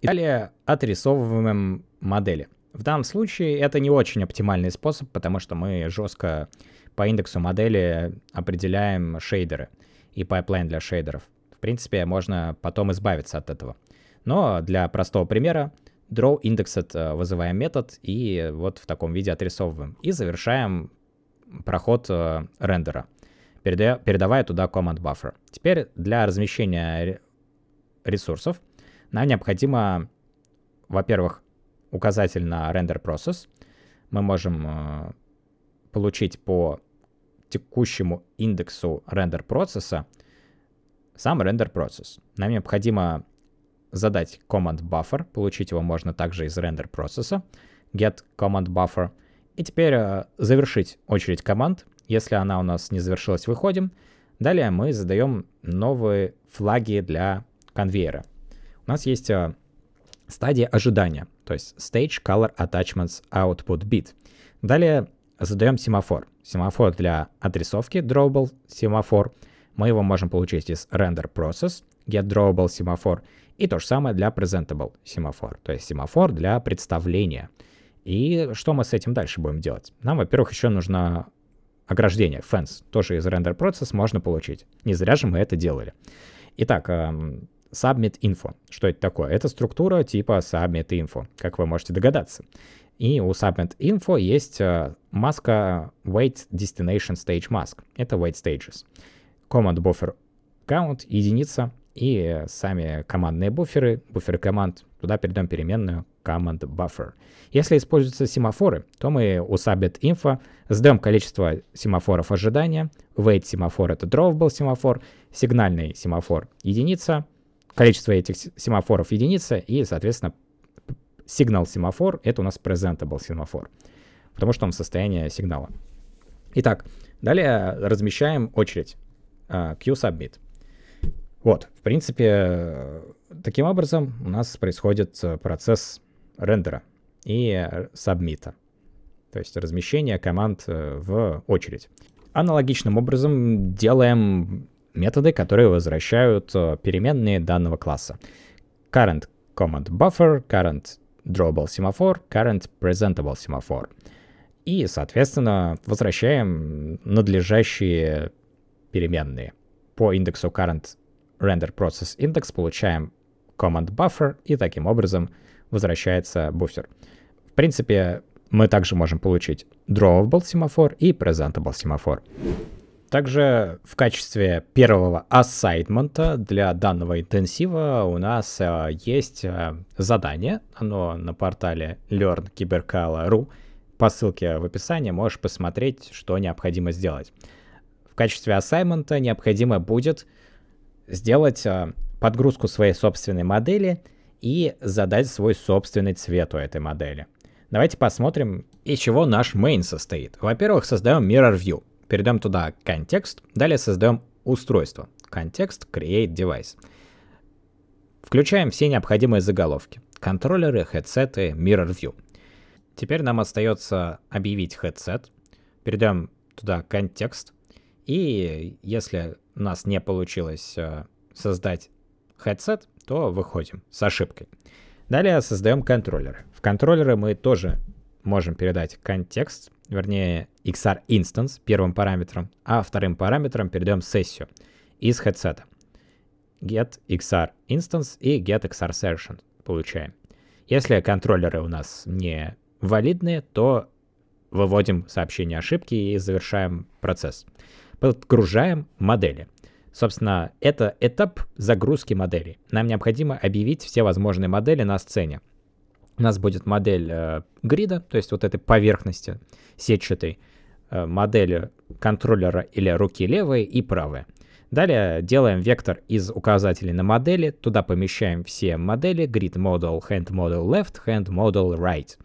И далее отрисовываем модели. В данном случае это не очень оптимальный способ, потому что мы жестко по индексу модели определяем шейдеры и пайплайн для шейдеров. В принципе, можно потом избавиться от этого. Но для простого примера draw indexed вызываем метод и вот в таком виде отрисовываем. И завершаем проход э, рендера, передавая туда command buffer. Теперь для размещения ресурсов нам необходимо, во-первых, указатель на render process. Мы можем э, получить по текущему индексу рендер процесса сам рендер процесс. Нам необходимо задать command buffer, получить его можно также из рендер процесса, get command buffer, и теперь э, завершить очередь команд. Если она у нас не завершилась, выходим. Далее мы задаем новые флаги для конвейера. У нас есть э, стадия ожидания, то есть stage color attachments output bit. Далее задаем семафор. Семафор для адресовки drawable семафор. Мы его можем получить из render process, get drawable семафор. И то же самое для presentable семафор, то есть семафор для представления. И что мы с этим дальше будем делать? Нам, во-первых, еще нужно ограждение, fence, тоже из render process можно получить. Не зря же мы это делали. Итак, эм, submit info. Что это такое? Это структура типа submit info, как вы можете догадаться. И у Subnet Info есть э, маска Wait Destination Stage Mask. Это Wait Stages. Command Buffer Count, единица, и сами командные буферы, буферы команд, туда передаем переменную command buffer. Если используются семафоры, то мы у subnet info сдаем количество семафоров ожидания, wait семафор это drawable семафор, сигнальный семафор единица, количество этих семафоров единица и, соответственно, сигнал семафор — это у нас presentable семафор, потому что он в состоянии сигнала. Итак, далее размещаем очередь а, Q-submit. Вот, в принципе, таким образом у нас происходит э, процесс рендера и сабмита, то есть размещение команд э, в очередь. Аналогичным образом делаем методы, которые возвращают э, переменные данного класса. Current command buffer, current drawable семафор, current presentable семафор. И, соответственно, возвращаем надлежащие переменные. По индексу current render process index получаем command buffer, и таким образом возвращается буфер. В принципе, мы также можем получить drawable семафор и presentable семафор. Также в качестве первого ассайтмента для данного интенсива у нас э, есть э, задание. Оно на портале learnkyberkala.ru. По ссылке в описании можешь посмотреть, что необходимо сделать. В качестве ассаймента необходимо будет сделать э, подгрузку своей собственной модели и задать свой собственный цвет у этой модели. Давайте посмотрим, из чего наш main состоит. Во-первых, создаем Mirror View. Передаем туда контекст. Далее создаем устройство. Контекст create device. Включаем все необходимые заголовки. Контроллеры, хедсеты, mirror view. Теперь нам остается объявить headset. Передаем туда контекст. И если у нас не получилось э, создать headset, то выходим с ошибкой. Далее создаем контроллеры. В контроллеры мы тоже можем передать контекст вернее, XR Instance первым параметром, а вторым параметром передаем сессию из headset Get XR Instance и Get XR Session получаем. Если контроллеры у нас не валидные, то выводим сообщение ошибки и завершаем процесс. Подгружаем модели. Собственно, это этап загрузки моделей. Нам необходимо объявить все возможные модели на сцене у нас будет модель э, грида, то есть вот этой поверхности сетчатой, э, модель контроллера или руки левые и правые. Далее делаем вектор из указателей на модели, туда помещаем все модели grid model, hand model left, hand model right.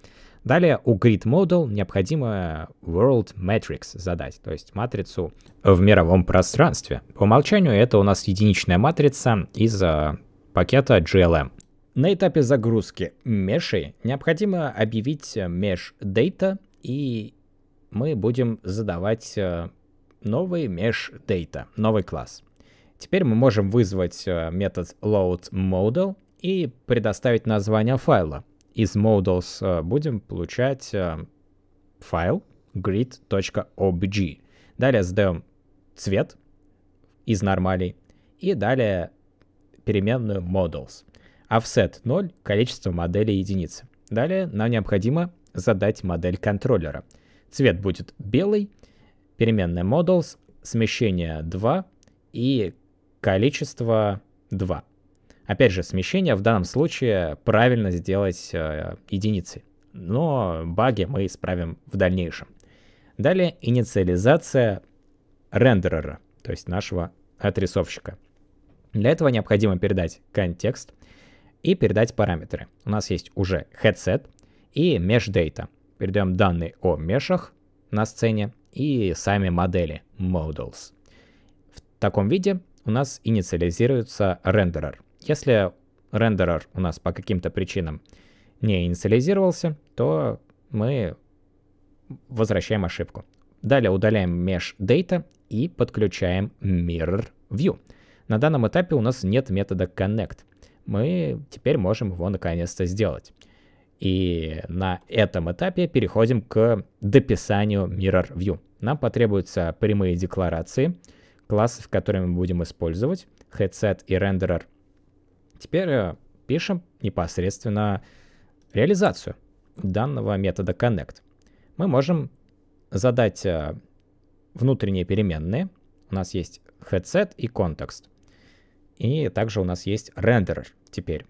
Далее у grid model необходимо world matrix задать, то есть матрицу в мировом пространстве. По умолчанию это у нас единичная матрица из э, пакета GLM. На этапе загрузки меши необходимо объявить mesh э, data, и мы будем задавать э, новый mesh data, новый класс. Теперь мы можем вызвать э, метод loadModel и предоставить название файла. Из models будем получать файл grid.obg. Далее задаем цвет из нормалей и далее переменную models offset 0 — количество моделей единицы. Далее нам необходимо задать модель контроллера. Цвет будет белый, переменная models, смещение 2 и количество 2. Опять же, смещение в данном случае правильно сделать э, единицей, но баги мы исправим в дальнейшем. Далее инициализация рендерера, то есть нашего отрисовщика. Для этого необходимо передать контекст, и передать параметры. У нас есть уже headset и mesh data. Передаем данные о мешах на сцене и сами модели models. В таком виде у нас инициализируется рендерер. Если рендерер у нас по каким-то причинам не инициализировался, то мы возвращаем ошибку. Далее удаляем mesh data и подключаем mirror view. На данном этапе у нас нет метода connect, мы теперь можем его наконец-то сделать. И на этом этапе переходим к дописанию Mirror View. Нам потребуются прямые декларации, классов, которые мы будем использовать, headset и рендерер. Теперь э, пишем непосредственно реализацию данного метода connect. Мы можем задать э, внутренние переменные. У нас есть headset и контекст. И также у нас есть рендерер теперь.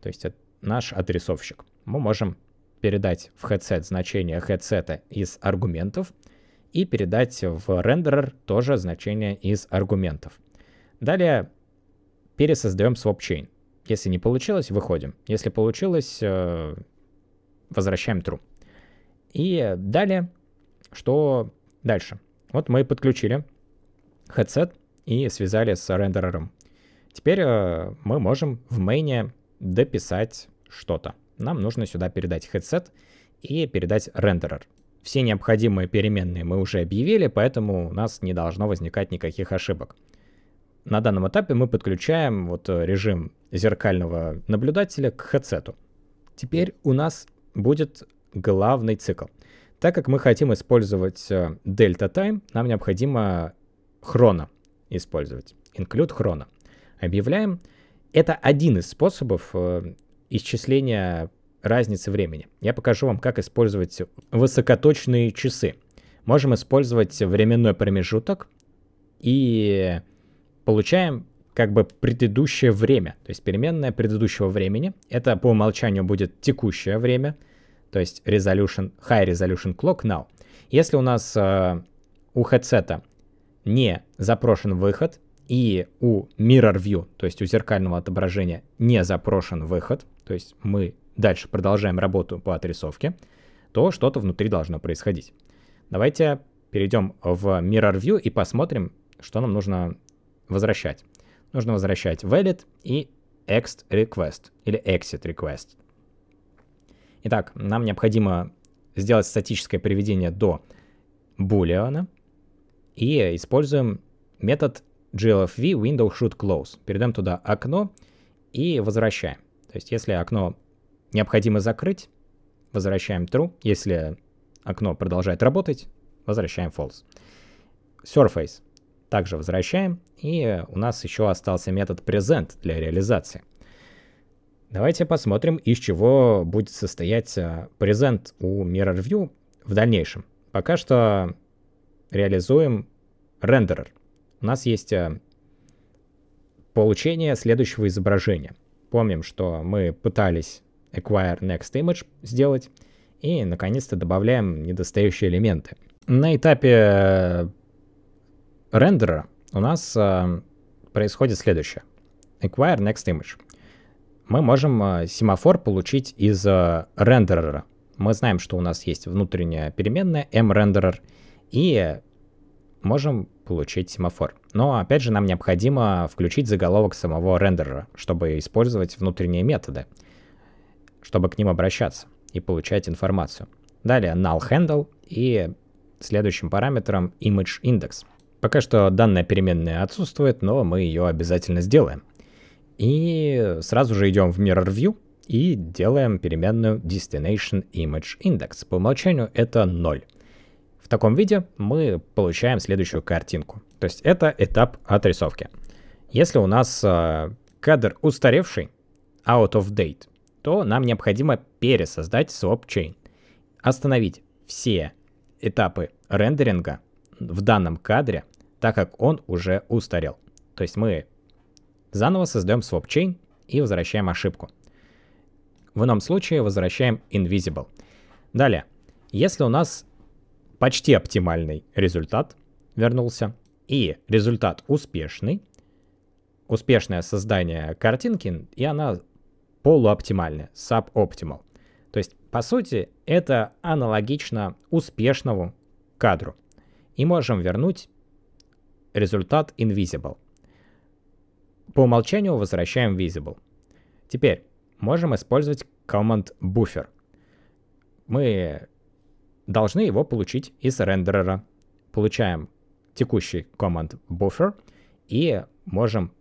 То есть это наш адресовщик. Мы можем передать в headset значение headset из аргументов и передать в рендерер тоже значение из аргументов. Далее пересоздаем swapchain. Если не получилось, выходим. Если получилось, э, возвращаем true. И далее, что дальше? Вот мы подключили headset и связали с рендерером Теперь э, мы можем в мейне дописать что-то. Нам нужно сюда передать headset и передать рендерер. Все необходимые переменные мы уже объявили, поэтому у нас не должно возникать никаких ошибок. На данном этапе мы подключаем вот э, режим зеркального наблюдателя к хедсету. Теперь у нас будет главный цикл. Так как мы хотим использовать Delta э, Time, нам необходимо хрона использовать, include хрона объявляем. Это один из способов э, исчисления разницы времени. Я покажу вам, как использовать высокоточные часы. Можем использовать временной промежуток и получаем как бы предыдущее время. То есть переменная предыдущего времени. Это по умолчанию будет текущее время. То есть resolution, high resolution clock now. Если у нас э, у хедсета не запрошен выход, и у Mirror View, то есть у зеркального отображения, не запрошен выход, то есть мы дальше продолжаем работу по отрисовке, то что-то внутри должно происходить. Давайте перейдем в Mirror View и посмотрим, что нам нужно возвращать. Нужно возвращать valid и ext request или exit request. Итак, нам необходимо сделать статическое приведение до booleana и используем метод glfv window should close. Передаем туда окно и возвращаем. То есть если окно необходимо закрыть, возвращаем true. Если окно продолжает работать, возвращаем false. Surface также возвращаем. И у нас еще остался метод present для реализации. Давайте посмотрим, из чего будет состоять э, Present у MirrorView в дальнейшем. Пока что реализуем рендерер у нас есть э, получение следующего изображения. Помним, что мы пытались acquire next image сделать, и наконец-то добавляем недостающие элементы. На этапе э, рендера у нас э, происходит следующее. Acquire next image. Мы можем семафор получить из рендерера. Мы знаем, что у нас есть внутренняя переменная mRenderer, и можем получить семафор. Но опять же нам необходимо включить заголовок самого рендерера, чтобы использовать внутренние методы, чтобы к ним обращаться и получать информацию. Далее null handle и следующим параметром image index. Пока что данная переменная отсутствует, но мы ее обязательно сделаем. И сразу же идем в Mirror View и делаем переменную Destination Image Index. По умолчанию это 0. В таком виде мы получаем следующую картинку. То есть это этап отрисовки. Если у нас э, кадр устаревший, out of date, то нам необходимо пересоздать swap chain. Остановить все этапы рендеринга в данном кадре, так как он уже устарел. То есть мы заново создаем swap chain и возвращаем ошибку. В ином случае возвращаем invisible. Далее, если у нас почти оптимальный результат вернулся. И результат успешный. Успешное создание картинки, и она полуоптимальная, suboptimal. То есть, по сути, это аналогично успешному кадру. И можем вернуть результат invisible. По умолчанию возвращаем visible. Теперь можем использовать command buffer. Мы должны его получить из рендерера. Получаем текущий команд buffer и можем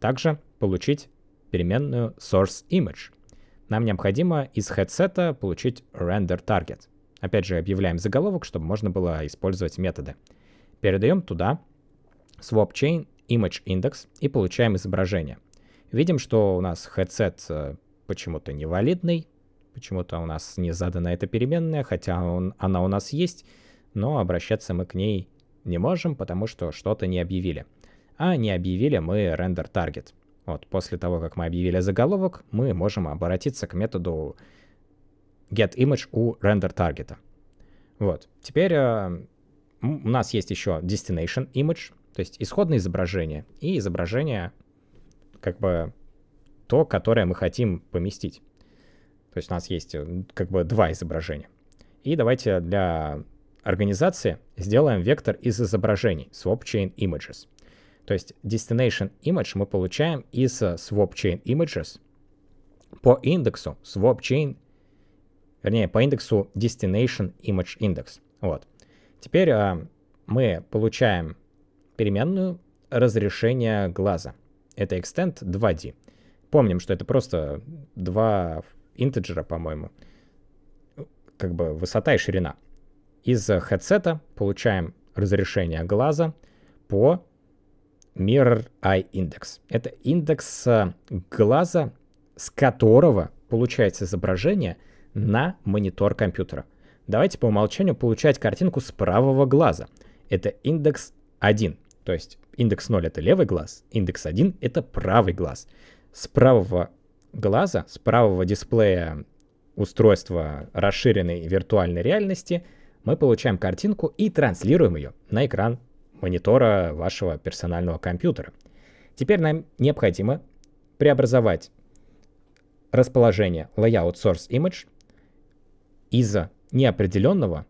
также получить переменную source image. Нам необходимо из хедсета получить render target. Опять же, объявляем заголовок, чтобы можно было использовать методы. Передаем туда swap chain image index и получаем изображение. Видим, что у нас headset э, почему-то невалидный, Почему-то у нас не задана эта переменная, хотя он, она у нас есть, но обращаться мы к ней не можем, потому что что-то не объявили. А не объявили мы render target. Вот после того, как мы объявили заголовок, мы можем обратиться к методу getImage у render таргета. Вот. Теперь э, у нас есть еще destination image, то есть исходное изображение и изображение как бы то, которое мы хотим поместить. То есть у нас есть э, как бы два изображения. И давайте для организации сделаем вектор из изображений swap chain images. То есть destination image мы получаем из э, swap chain images по индексу swap chain, вернее, по индексу destination image index. Вот. Теперь а, мы получаем переменную разрешение глаза. Это extent 2D. Помним, что это просто два интеджера, по-моему, как бы высота и ширина. Из хедсета получаем разрешение глаза по Mirror Eye Index. Это индекс э, глаза, с которого получается изображение на монитор компьютера. Давайте по умолчанию получать картинку с правого глаза. Это индекс 1, то есть индекс 0 это левый глаз, индекс 1 это правый глаз. С правого глаза, с правого дисплея устройства расширенной виртуальной реальности, мы получаем картинку и транслируем ее на экран монитора вашего персонального компьютера. Теперь нам необходимо преобразовать расположение Layout Source Image из неопределенного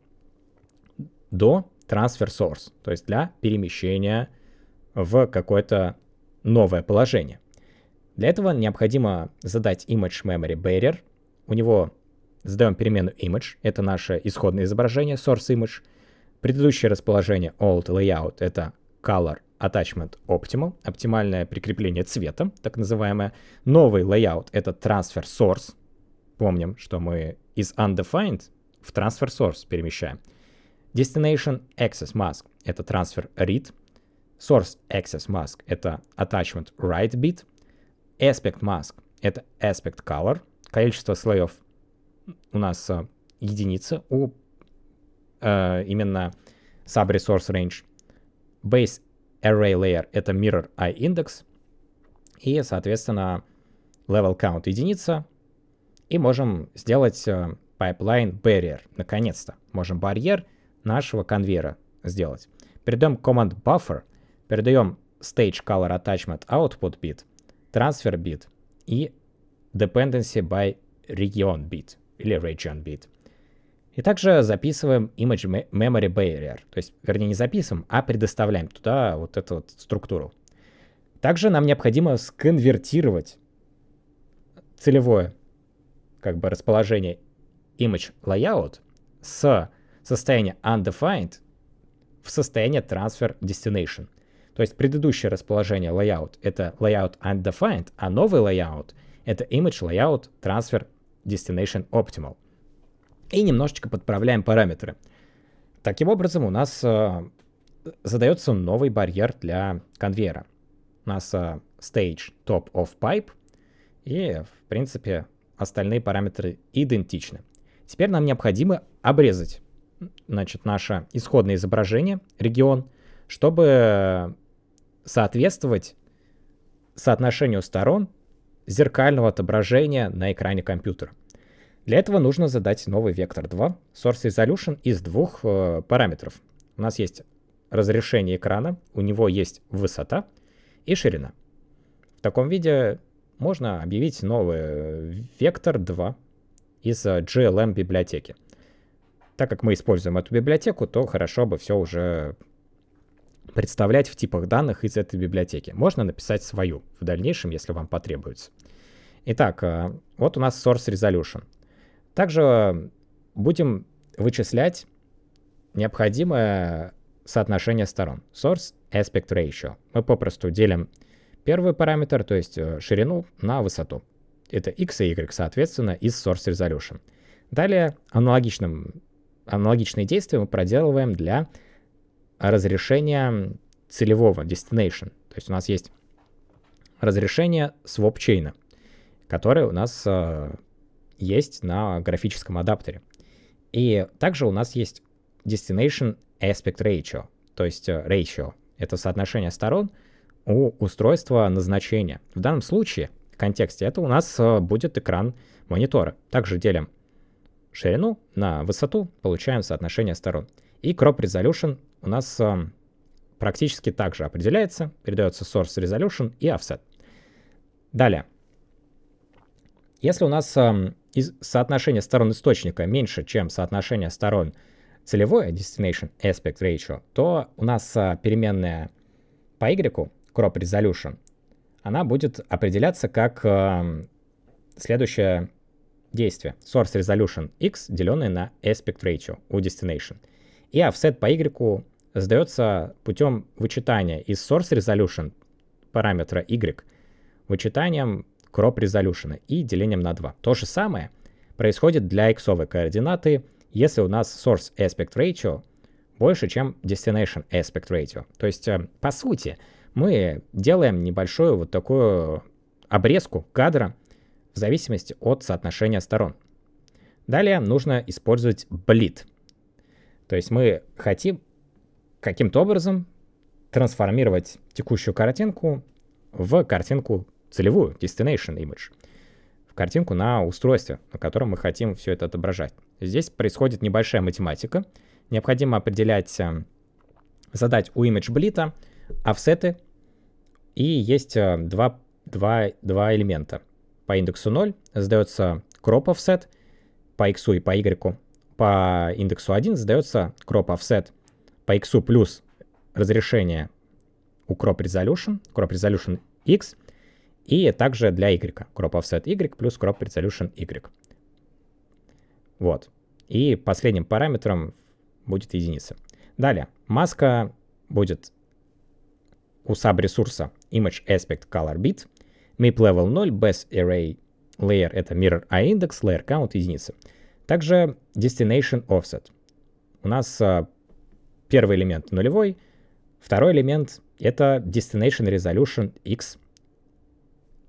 до Transfer Source, то есть для перемещения в какое-то новое положение. Для этого необходимо задать image memory barrier. У него задаем переменную image, это наше исходное изображение, source image. Предыдущее расположение old layout это color attachment optimal, оптимальное прикрепление цвета, так называемое. Новый layout это transfer source. Помним, что мы из undefined в transfer source перемещаем. Destination access mask это transfer read. Source access mask это attachment write bit. Aspect Mask — это Aspect Color. Количество слоев у нас э, единица у э, именно sub-resource range. Base Array Layer — это Mirror I Index. И, соответственно, Level Count — единица. И можем сделать э, Pipeline Barrier. Наконец-то можем барьер нашего конвейера сделать. Передаем Command Buffer, передаем Stage Color Attachment Output Bit — Transfer bit и Dependency by Region bit или Region bit. И также записываем Image Memory Barrier. То есть, вернее, не записываем, а предоставляем туда вот эту вот структуру. Также нам необходимо сконвертировать целевое как бы расположение Image Layout с состояния Undefined в состояние Transfer Destination. То есть предыдущее расположение layout — это layout undefined, а новый layout — это image layout transfer destination optimal. И немножечко подправляем параметры. Таким образом у нас э, задается новый барьер для конвейера. У нас э, stage top of pipe, и в принципе остальные параметры идентичны. Теперь нам необходимо обрезать значит, наше исходное изображение, регион, чтобы соответствовать соотношению сторон зеркального отображения на экране компьютера. Для этого нужно задать новый вектор 2, Source Resolution, из двух э, параметров. У нас есть разрешение экрана, у него есть высота и ширина. В таком виде можно объявить новый э, вектор 2 из э, GLM библиотеки. Так как мы используем эту библиотеку, то хорошо бы все уже представлять в типах данных из этой библиотеки. Можно написать свою в дальнейшем, если вам потребуется. Итак, э, вот у нас source resolution. Также э, будем вычислять необходимое соотношение сторон. Source aspect ratio. Мы попросту делим первый параметр, то есть э, ширину, на высоту. Это x и y, соответственно, из source resolution. Далее аналогичным, аналогичные действия мы проделываем для разрешение целевого, destination. То есть у нас есть разрешение свопчейна, которое у нас э, есть на графическом адаптере. И также у нас есть destination aspect ratio, то есть э, ratio. Это соотношение сторон у устройства назначения. В данном случае, в контексте, это у нас э, будет экран монитора. Также делим ширину на высоту, получаем соотношение сторон. И crop resolution у нас э, практически также определяется. Передается source resolution и offset. Далее. Если у нас э, из соотношение сторон источника меньше, чем соотношение сторон целевое, destination aspect ratio, то у нас э, переменная по y, crop resolution, она будет определяться как э, следующее действие. Source resolution x деленное на aspect ratio у destination. И offset по y сдается путем вычитания из source resolution параметра y вычитанием crop resolution и делением на 2. То же самое происходит для x координаты, если у нас source aspect ratio больше, чем destination aspect ratio. То есть, э, по сути, мы делаем небольшую вот такую обрезку кадра в зависимости от соотношения сторон. Далее нужно использовать bleed — то есть мы хотим каким-то образом трансформировать текущую картинку в картинку целевую, destination image, в картинку на устройстве, на котором мы хотим все это отображать. Здесь происходит небольшая математика. Необходимо определять, э, задать у image блита офсеты, и есть э, два, два, два элемента. По индексу 0 задается crop offset по x и по y, по индексу 1 задается crop offset по x плюс разрешение у crop resolution, crop resolution x, и также для y, crop offset y плюс crop resolution y. Вот. И последним параметром будет единица. Далее, маска будет у саб-ресурса image aspect color bit, map level 0, base array layer это mirror a index, layer count единица. Также destination offset. У нас а, первый элемент нулевой, второй элемент — это destination resolution x,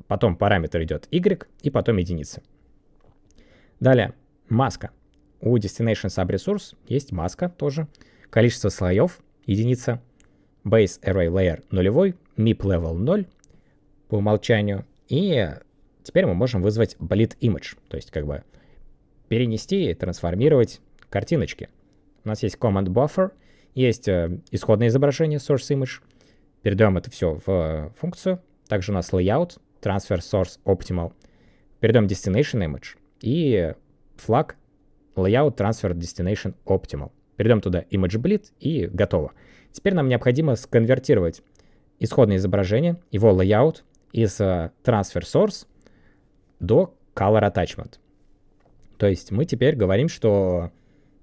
потом параметр идет y и потом единица. Далее, маска. У destination subresource есть маска тоже, количество слоев — единица, base array layer нулевой, mip level 0 по умолчанию, и теперь мы можем вызвать bleed image, то есть как бы перенести и трансформировать картиночки. У нас есть command buffer, есть э, исходное изображение source image. Передаем это все в э, функцию. Также у нас layout, transfer source optimal. Передаем destination image и флаг layout transfer destination optimal. Перейдем туда image bleed и готово. Теперь нам необходимо сконвертировать исходное изображение, его layout из э, transfer source до color attachment. То есть мы теперь говорим, что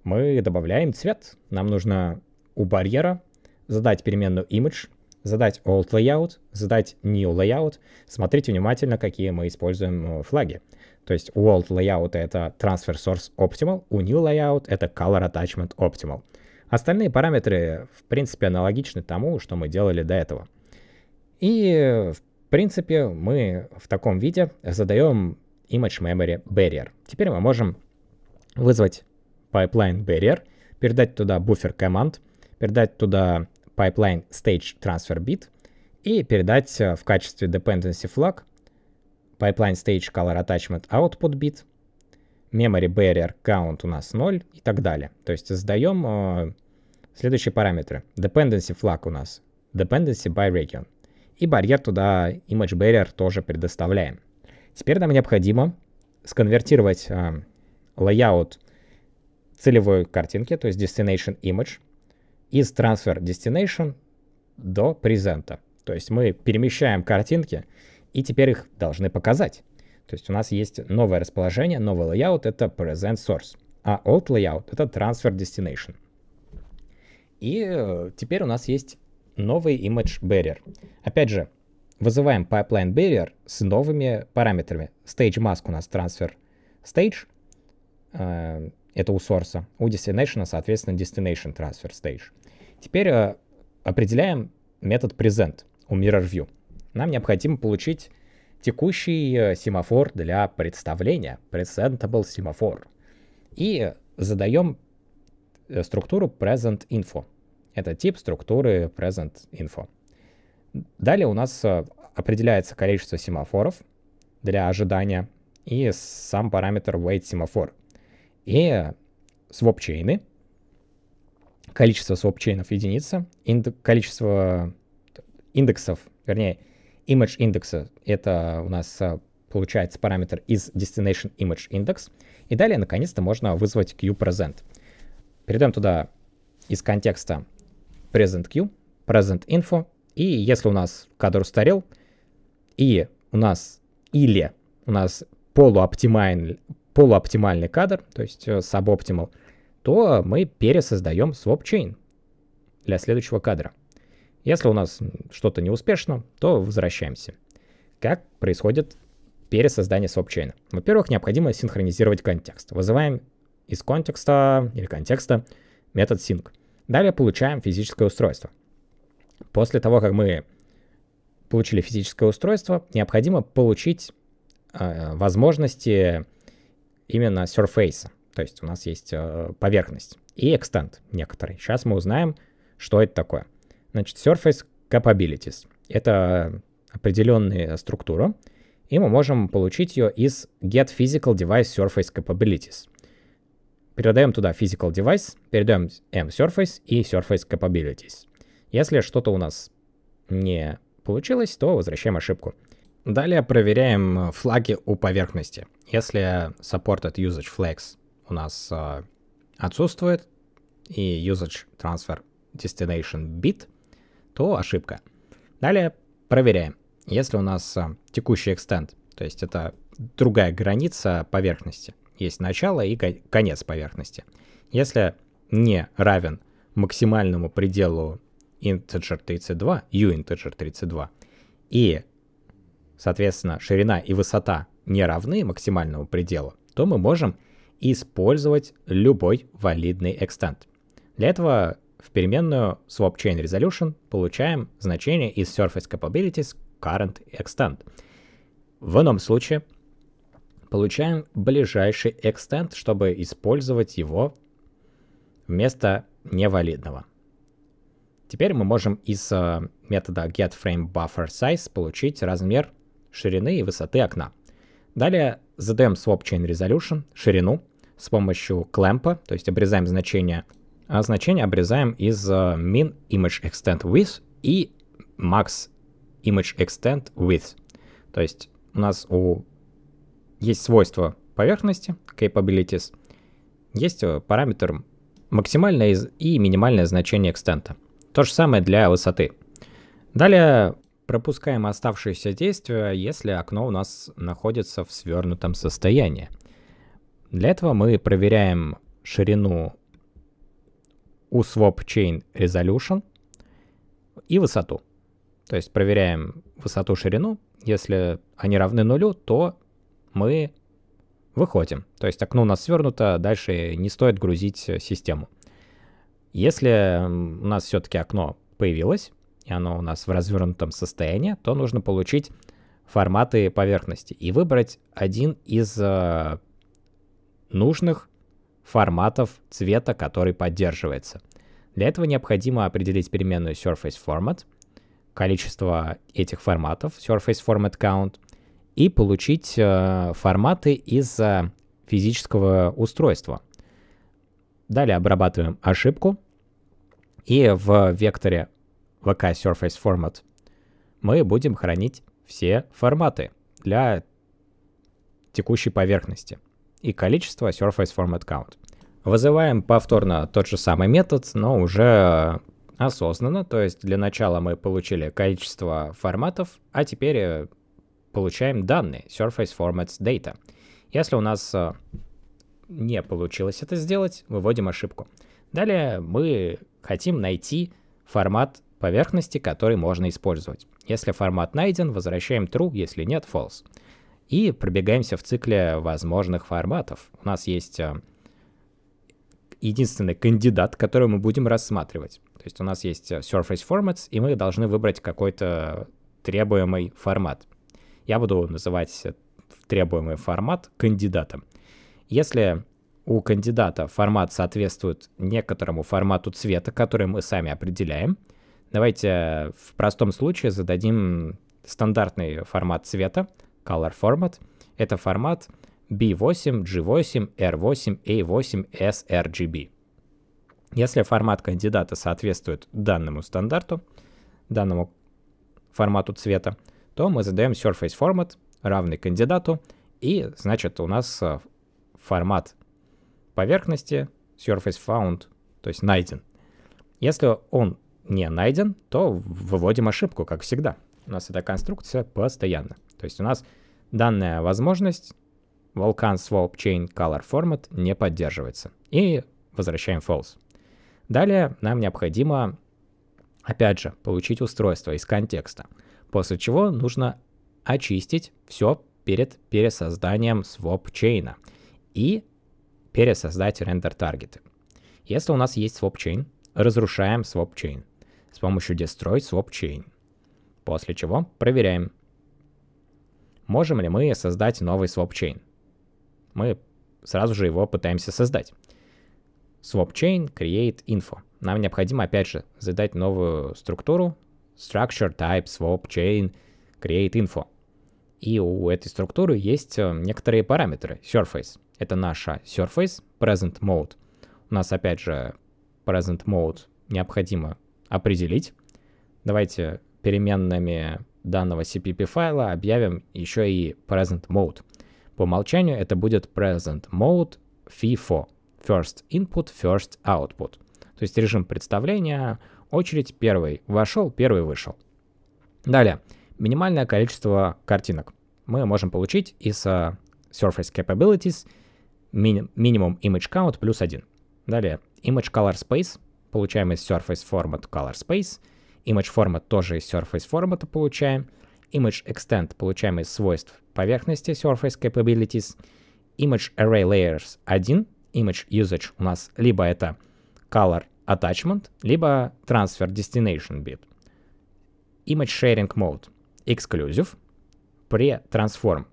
мы добавляем цвет. Нам нужно у барьера задать переменную image, задать old layout, задать new layout. Смотрите внимательно, какие мы используем э, флаги. То есть у old layout это transfer source optimal, у new layout это color attachment optimal. Остальные параметры, в принципе, аналогичны тому, что мы делали до этого. И, в принципе, мы в таком виде задаем Image Memory Barrier. Теперь мы можем вызвать pipeline barrier, передать туда буфер команд, передать туда pipeline stage transfer bit и передать в качестве dependency flag pipeline stage color attachment output bit, memory barrier count у нас 0 и так далее. То есть задаем э, следующие параметры. Dependency flag у нас dependency by region. И барьер туда image barrier тоже предоставляем. Теперь нам необходимо сконвертировать э, layout целевой картинки, то есть destination image, из transfer destination до презента. То есть мы перемещаем картинки, и теперь их должны показать. То есть у нас есть новое расположение, новый layout — это present source, а old layout — это transfer destination. И э, теперь у нас есть новый image barrier. Опять же, Вызываем pipeline barrier с новыми параметрами. Stage mask у нас transfer stage, э, это у source. У destination, соответственно, destination transfer stage. Теперь э, определяем метод present у mirror view. Нам необходимо получить текущий э, семафор для представления, presentable семафор. И задаем э, структуру present info. Это тип структуры present info. Далее у нас э, определяется количество семафоров для ожидания и сам параметр wait семафор. И свопчейны, количество свопчейнов единица, инд- количество индексов, вернее, image индекса, это у нас э, получается параметр из destination image index. И далее, наконец-то, можно вызвать qpresent. Передаем туда из контекста present q, present info и если у нас кадр устарел, и у нас или у нас полуоптимальный, полуоптимальный кадр, то есть suboptimal, э, то мы пересоздаем swap chain для следующего кадра. Если у нас что-то неуспешно, то возвращаемся. Как происходит пересоздание swap chain? Во-первых, необходимо синхронизировать контекст. Вызываем из контекста или контекста метод sync. Далее получаем физическое устройство. После того, как мы получили физическое устройство, необходимо получить э, возможности именно Surface. То есть у нас есть э, поверхность и extent некоторый. Сейчас мы узнаем, что это такое. Значит, Surface Capabilities. Это определенная структура, и мы можем получить ее из Get Physical Device Surface Capabilities. Передаем туда Physical Device, передаем M эм, Surface и Surface Capabilities. Если что-то у нас не получилось, то возвращаем ошибку. Далее проверяем э, флаги у поверхности. Если supported usage flags у нас э, отсутствует и usage transfer destination bit, то ошибка. Далее проверяем. Если у нас э, текущий extent, то есть это другая граница поверхности, есть начало и конец поверхности. Если не равен максимальному пределу integer 32, u integer 32, и, соответственно, ширина и высота не равны максимальному пределу, то мы можем использовать любой валидный экстент. Для этого в переменную swap resolution получаем значение из surface capabilities current extent. В ином случае получаем ближайший экстент, чтобы использовать его вместо невалидного. Теперь мы можем из э, метода getFrameBufferSize получить размер ширины и высоты окна. Далее задаем swapChainResolution, ширину, с помощью clamp, то есть обрезаем значение, а значение обрезаем из э, minImageExtentWidth и maxImageExtentWidth, То есть у нас у... есть свойство поверхности, capabilities, есть э, параметр максимальное и минимальное значение экстента. То же самое для высоты. Далее пропускаем оставшиеся действия, если окно у нас находится в свернутом состоянии. Для этого мы проверяем ширину у swap chain resolution и высоту. То есть проверяем высоту, ширину. Если они равны нулю, то мы выходим. То есть окно у нас свернуто, дальше не стоит грузить систему. Если у нас все-таки окно появилось, и оно у нас в развернутом состоянии, то нужно получить форматы поверхности и выбрать один из э, нужных форматов цвета, который поддерживается. Для этого необходимо определить переменную Surface Format, количество этих форматов, Surface Format Count, и получить э, форматы из э, физического устройства. Далее обрабатываем ошибку, и в векторе VK Surface Format мы будем хранить все форматы для текущей поверхности и количество Surface Format Count. Вызываем повторно тот же самый метод, но уже осознанно, то есть для начала мы получили количество форматов, а теперь э, получаем данные Surface Formats Data. Если у нас э, не получилось это сделать, выводим ошибку. Далее мы хотим найти формат поверхности, который можно использовать. Если формат найден, возвращаем true, если нет, false. И пробегаемся в цикле возможных форматов. У нас есть э, единственный кандидат, который мы будем рассматривать. То есть у нас есть э, Surface Formats, и мы должны выбрать какой-то требуемый формат. Я буду называть э, требуемый формат кандидатом. Если у кандидата формат соответствует некоторому формату цвета, который мы сами определяем. Давайте э, в простом случае зададим стандартный формат цвета, color format. Это формат B8, G8, R8, A8, sRGB. Если формат кандидата соответствует данному стандарту, данному формату цвета, то мы задаем surface format равный кандидату, и значит у нас э, формат поверхности surface found, то есть найден. Если он не найден, то выводим ошибку, как всегда. У нас эта конструкция постоянно. То есть у нас данная возможность Vulkan Swap Chain Color Format не поддерживается. И возвращаем false. Далее нам необходимо, опять же, получить устройство из контекста, после чего нужно очистить все перед пересозданием swap чейна и пересоздать рендер-таргеты. Если у нас есть swap chain, разрушаем swap chain с помощью destroy swap chain. После чего проверяем, можем ли мы создать новый swap chain. Мы сразу же его пытаемся создать. Swap chain create info. Нам необходимо опять же задать новую структуру structure type swap chain create info. И у этой структуры есть э, некоторые параметры surface. Это наша Surface Present Mode. У нас, опять же, Present Mode необходимо определить. Давайте переменными данного CPP файла объявим еще и Present Mode. По умолчанию это будет Present Mode FIFO. First Input, First Output. То есть режим представления, очередь первый вошел, первый вышел. Далее, минимальное количество картинок мы можем получить из э, Surface Capabilities – минимум image count плюс 1. Далее image color space получаем из surface format color space. Image format тоже из surface format получаем. Image extent получаем из свойств поверхности surface capabilities. Image array layers 1. Image usage у нас либо это color attachment, либо transfer destination bit. Image sharing mode exclusive. Pre transform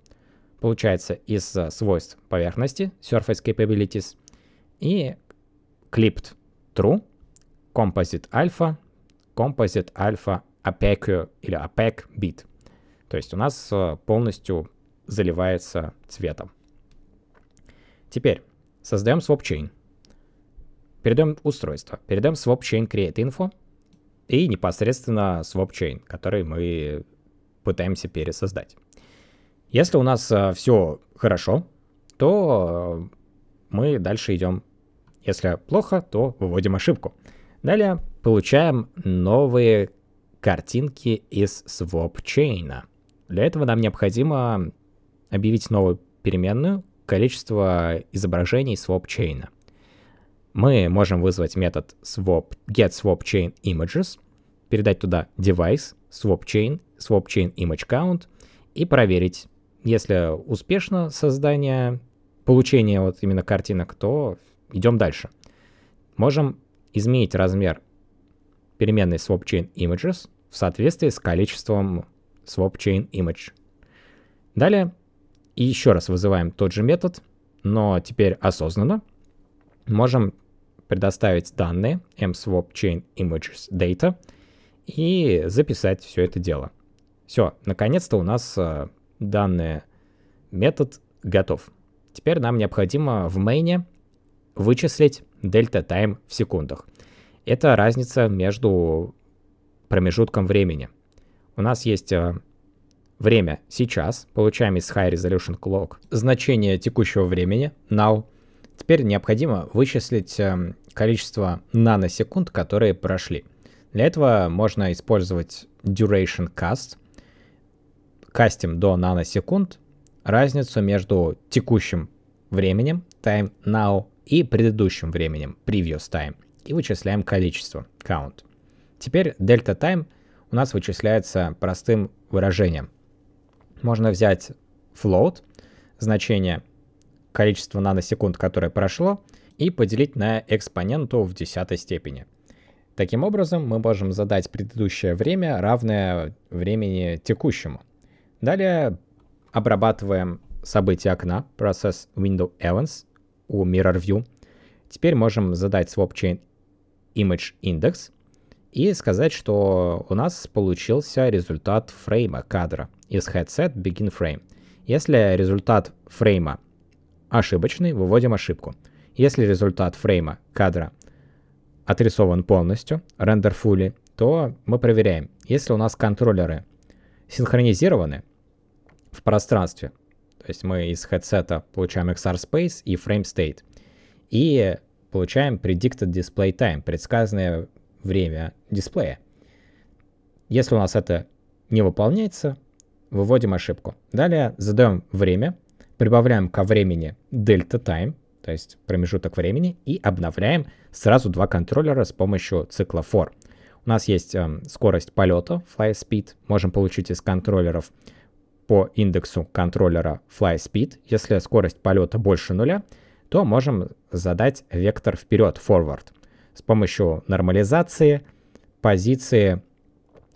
Получается из э, свойств поверхности, surface capabilities, и clipped true, composite alpha, composite alpha opaque или opaque bit. То есть у нас э, полностью заливается цветом. Теперь создаем swap chain. Перейдем устройство. Перейдем swap chain create info и непосредственно swap chain, который мы пытаемся пересоздать. Если у нас э, все хорошо, то э, мы дальше идем. Если плохо, то выводим ошибку. Далее получаем новые картинки из swap-чейна. Для этого нам необходимо объявить новую переменную количество изображений swap-чейна. Мы можем вызвать метод swap, get swap chain images, передать туда device, swap chain, swap chain image count и проверить, если успешно создание, получение вот именно картинок, то идем дальше. Можем изменить размер переменной swapchain images в соответствии с количеством swapchain image. Далее и еще раз вызываем тот же метод, но теперь осознанно. Можем предоставить данные mswap chain images data и записать все это дело. Все, наконец-то у нас э, данные метод готов. Теперь нам необходимо в мейне вычислить дельта time в секундах. Это разница между промежутком времени. У нас есть э, время сейчас, получаем из High Resolution Clock значение текущего времени, now. Теперь необходимо вычислить э, количество наносекунд, которые прошли. Для этого можно использовать Duration Cast — кастим до наносекунд разницу между текущим временем, time now, и предыдущим временем, previous time, и вычисляем количество, count. Теперь delta time у нас вычисляется простым выражением. Можно взять float, значение количества наносекунд, которое прошло, и поделить на экспоненту в десятой степени. Таким образом, мы можем задать предыдущее время, равное времени текущему. Далее обрабатываем события окна, процесс window events у mirror view. Теперь можем задать swap chain image index и сказать, что у нас получился результат фрейма кадра из headset begin frame. Если результат фрейма ошибочный, выводим ошибку. Если результат фрейма кадра отрисован полностью, render fully, то мы проверяем. Если у нас контроллеры синхронизированы, в пространстве. То есть мы из хедсета получаем XR Space и Frame State. И получаем Predicted Display Time, предсказанное время дисплея. Если у нас это не выполняется, выводим ошибку. Далее задаем время, прибавляем ко времени delta time, то есть промежуток времени, и обновляем сразу два контроллера с помощью цикла for. У нас есть э, скорость полета, fly speed, можем получить из контроллеров по индексу контроллера FlySpeed. Если скорость полета больше нуля, то можем задать вектор вперед, forward, с помощью нормализации позиции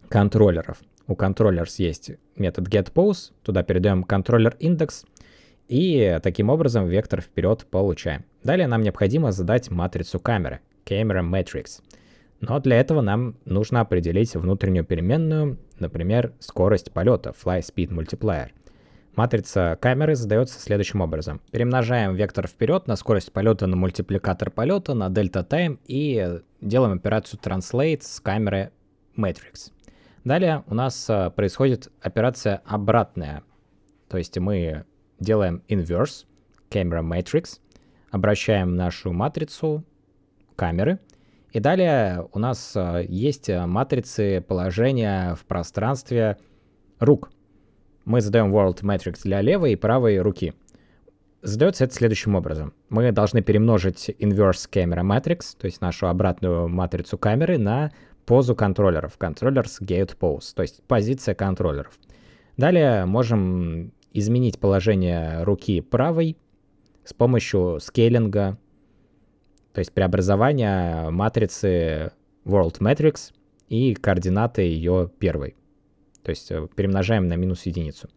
контроллеров. У контроллеров есть метод getPose, туда передаем контроллер индекс, и таким образом вектор вперед получаем. Далее нам необходимо задать матрицу камеры, camera matrix. Но для этого нам нужно определить внутреннюю переменную, например, скорость полета, fly speed multiplier. Матрица камеры задается следующим образом. Перемножаем вектор вперед на скорость полета на мультипликатор полета, на delta time и делаем операцию translate с камеры matrix. Далее у нас а, происходит операция обратная. То есть мы делаем inverse camera matrix, обращаем нашу матрицу камеры — и далее у нас э, есть э, матрицы положения в пространстве рук. Мы задаем world matrix для левой и правой руки. Задается это следующим образом. Мы должны перемножить inverse camera matrix, то есть нашу обратную матрицу камеры, на позу контроллеров. Controllers gate pose, то есть позиция контроллеров. Далее можем изменить положение руки правой с помощью скейлинга то есть преобразование матрицы world matrix и координаты ее первой. То есть э, перемножаем на минус единицу.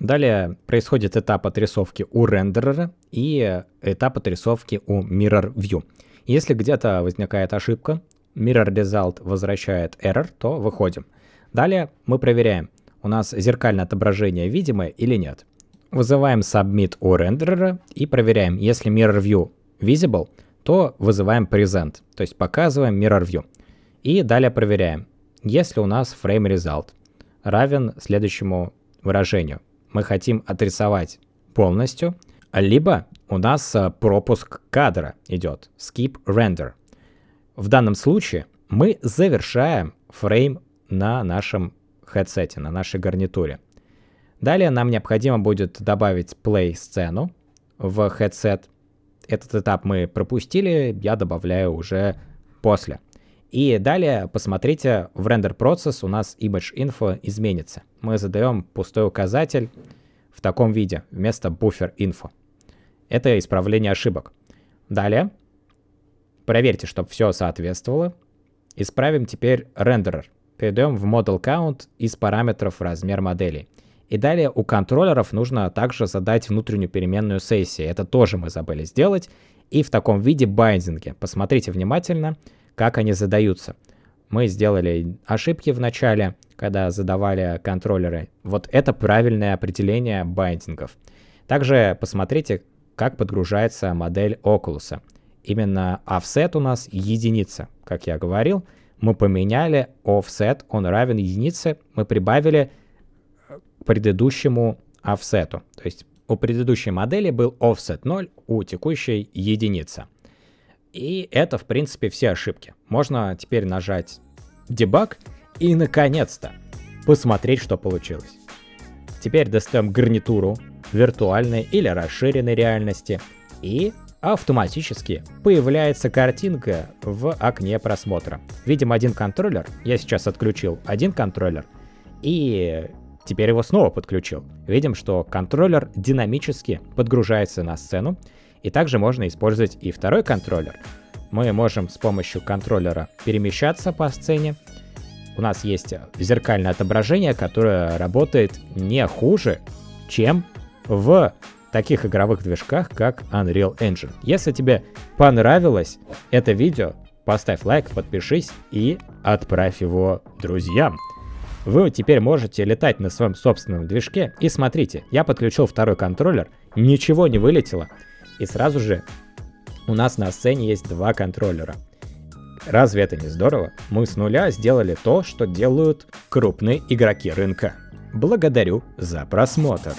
Далее происходит этап отрисовки у рендерера и этап отрисовки у Mirror View. Если где-то возникает ошибка, Mirror Result возвращает error, то выходим. Далее мы проверяем, у нас зеркальное отображение видимое или нет. Вызываем Submit у рендерера и проверяем, если Mirror View Visible, то вызываем present, то есть показываем mirror view. И далее проверяем, если у нас frame result равен следующему выражению. Мы хотим отрисовать полностью, либо у нас э, пропуск кадра идет, skip render. В данном случае мы завершаем фрейм на нашем хедсете, на нашей гарнитуре. Далее нам необходимо будет добавить play сцену в хедсет этот этап мы пропустили, я добавляю уже после. И далее, посмотрите, в рендер процесс у нас image info изменится. Мы задаем пустой указатель в таком виде вместо buffer info. Это исправление ошибок. Далее, проверьте, чтобы все соответствовало. Исправим теперь рендерер. Перейдем в model count из параметров размер моделей. И далее у контроллеров нужно также задать внутреннюю переменную сессии. Это тоже мы забыли сделать. И в таком виде байдинги. Посмотрите внимательно, как они задаются. Мы сделали ошибки в начале, когда задавали контроллеры. Вот это правильное определение байдингов. Также посмотрите, как подгружается модель Oculus. Именно offset у нас единица, как я говорил. Мы поменяли offset, он равен единице, мы прибавили предыдущему офсету. То есть у предыдущей модели был offset 0, у текущей единица. И это, в принципе, все ошибки. Можно теперь нажать дебаг и, наконец-то, посмотреть, что получилось. Теперь достаем гарнитуру виртуальной или расширенной реальности и автоматически появляется картинка в окне просмотра. Видим один контроллер, я сейчас отключил один контроллер, и Теперь его снова подключил. Видим, что контроллер динамически подгружается на сцену, и также можно использовать и второй контроллер. Мы можем с помощью контроллера перемещаться по сцене. У нас есть зеркальное отображение, которое работает не хуже, чем в таких игровых движках, как Unreal Engine. Если тебе понравилось это видео, поставь лайк, подпишись и отправь его друзьям. Вы теперь можете летать на своем собственном движке. И смотрите, я подключил второй контроллер, ничего не вылетело. И сразу же у нас на сцене есть два контроллера. Разве это не здорово? Мы с нуля сделали то, что делают крупные игроки рынка. Благодарю за просмотр.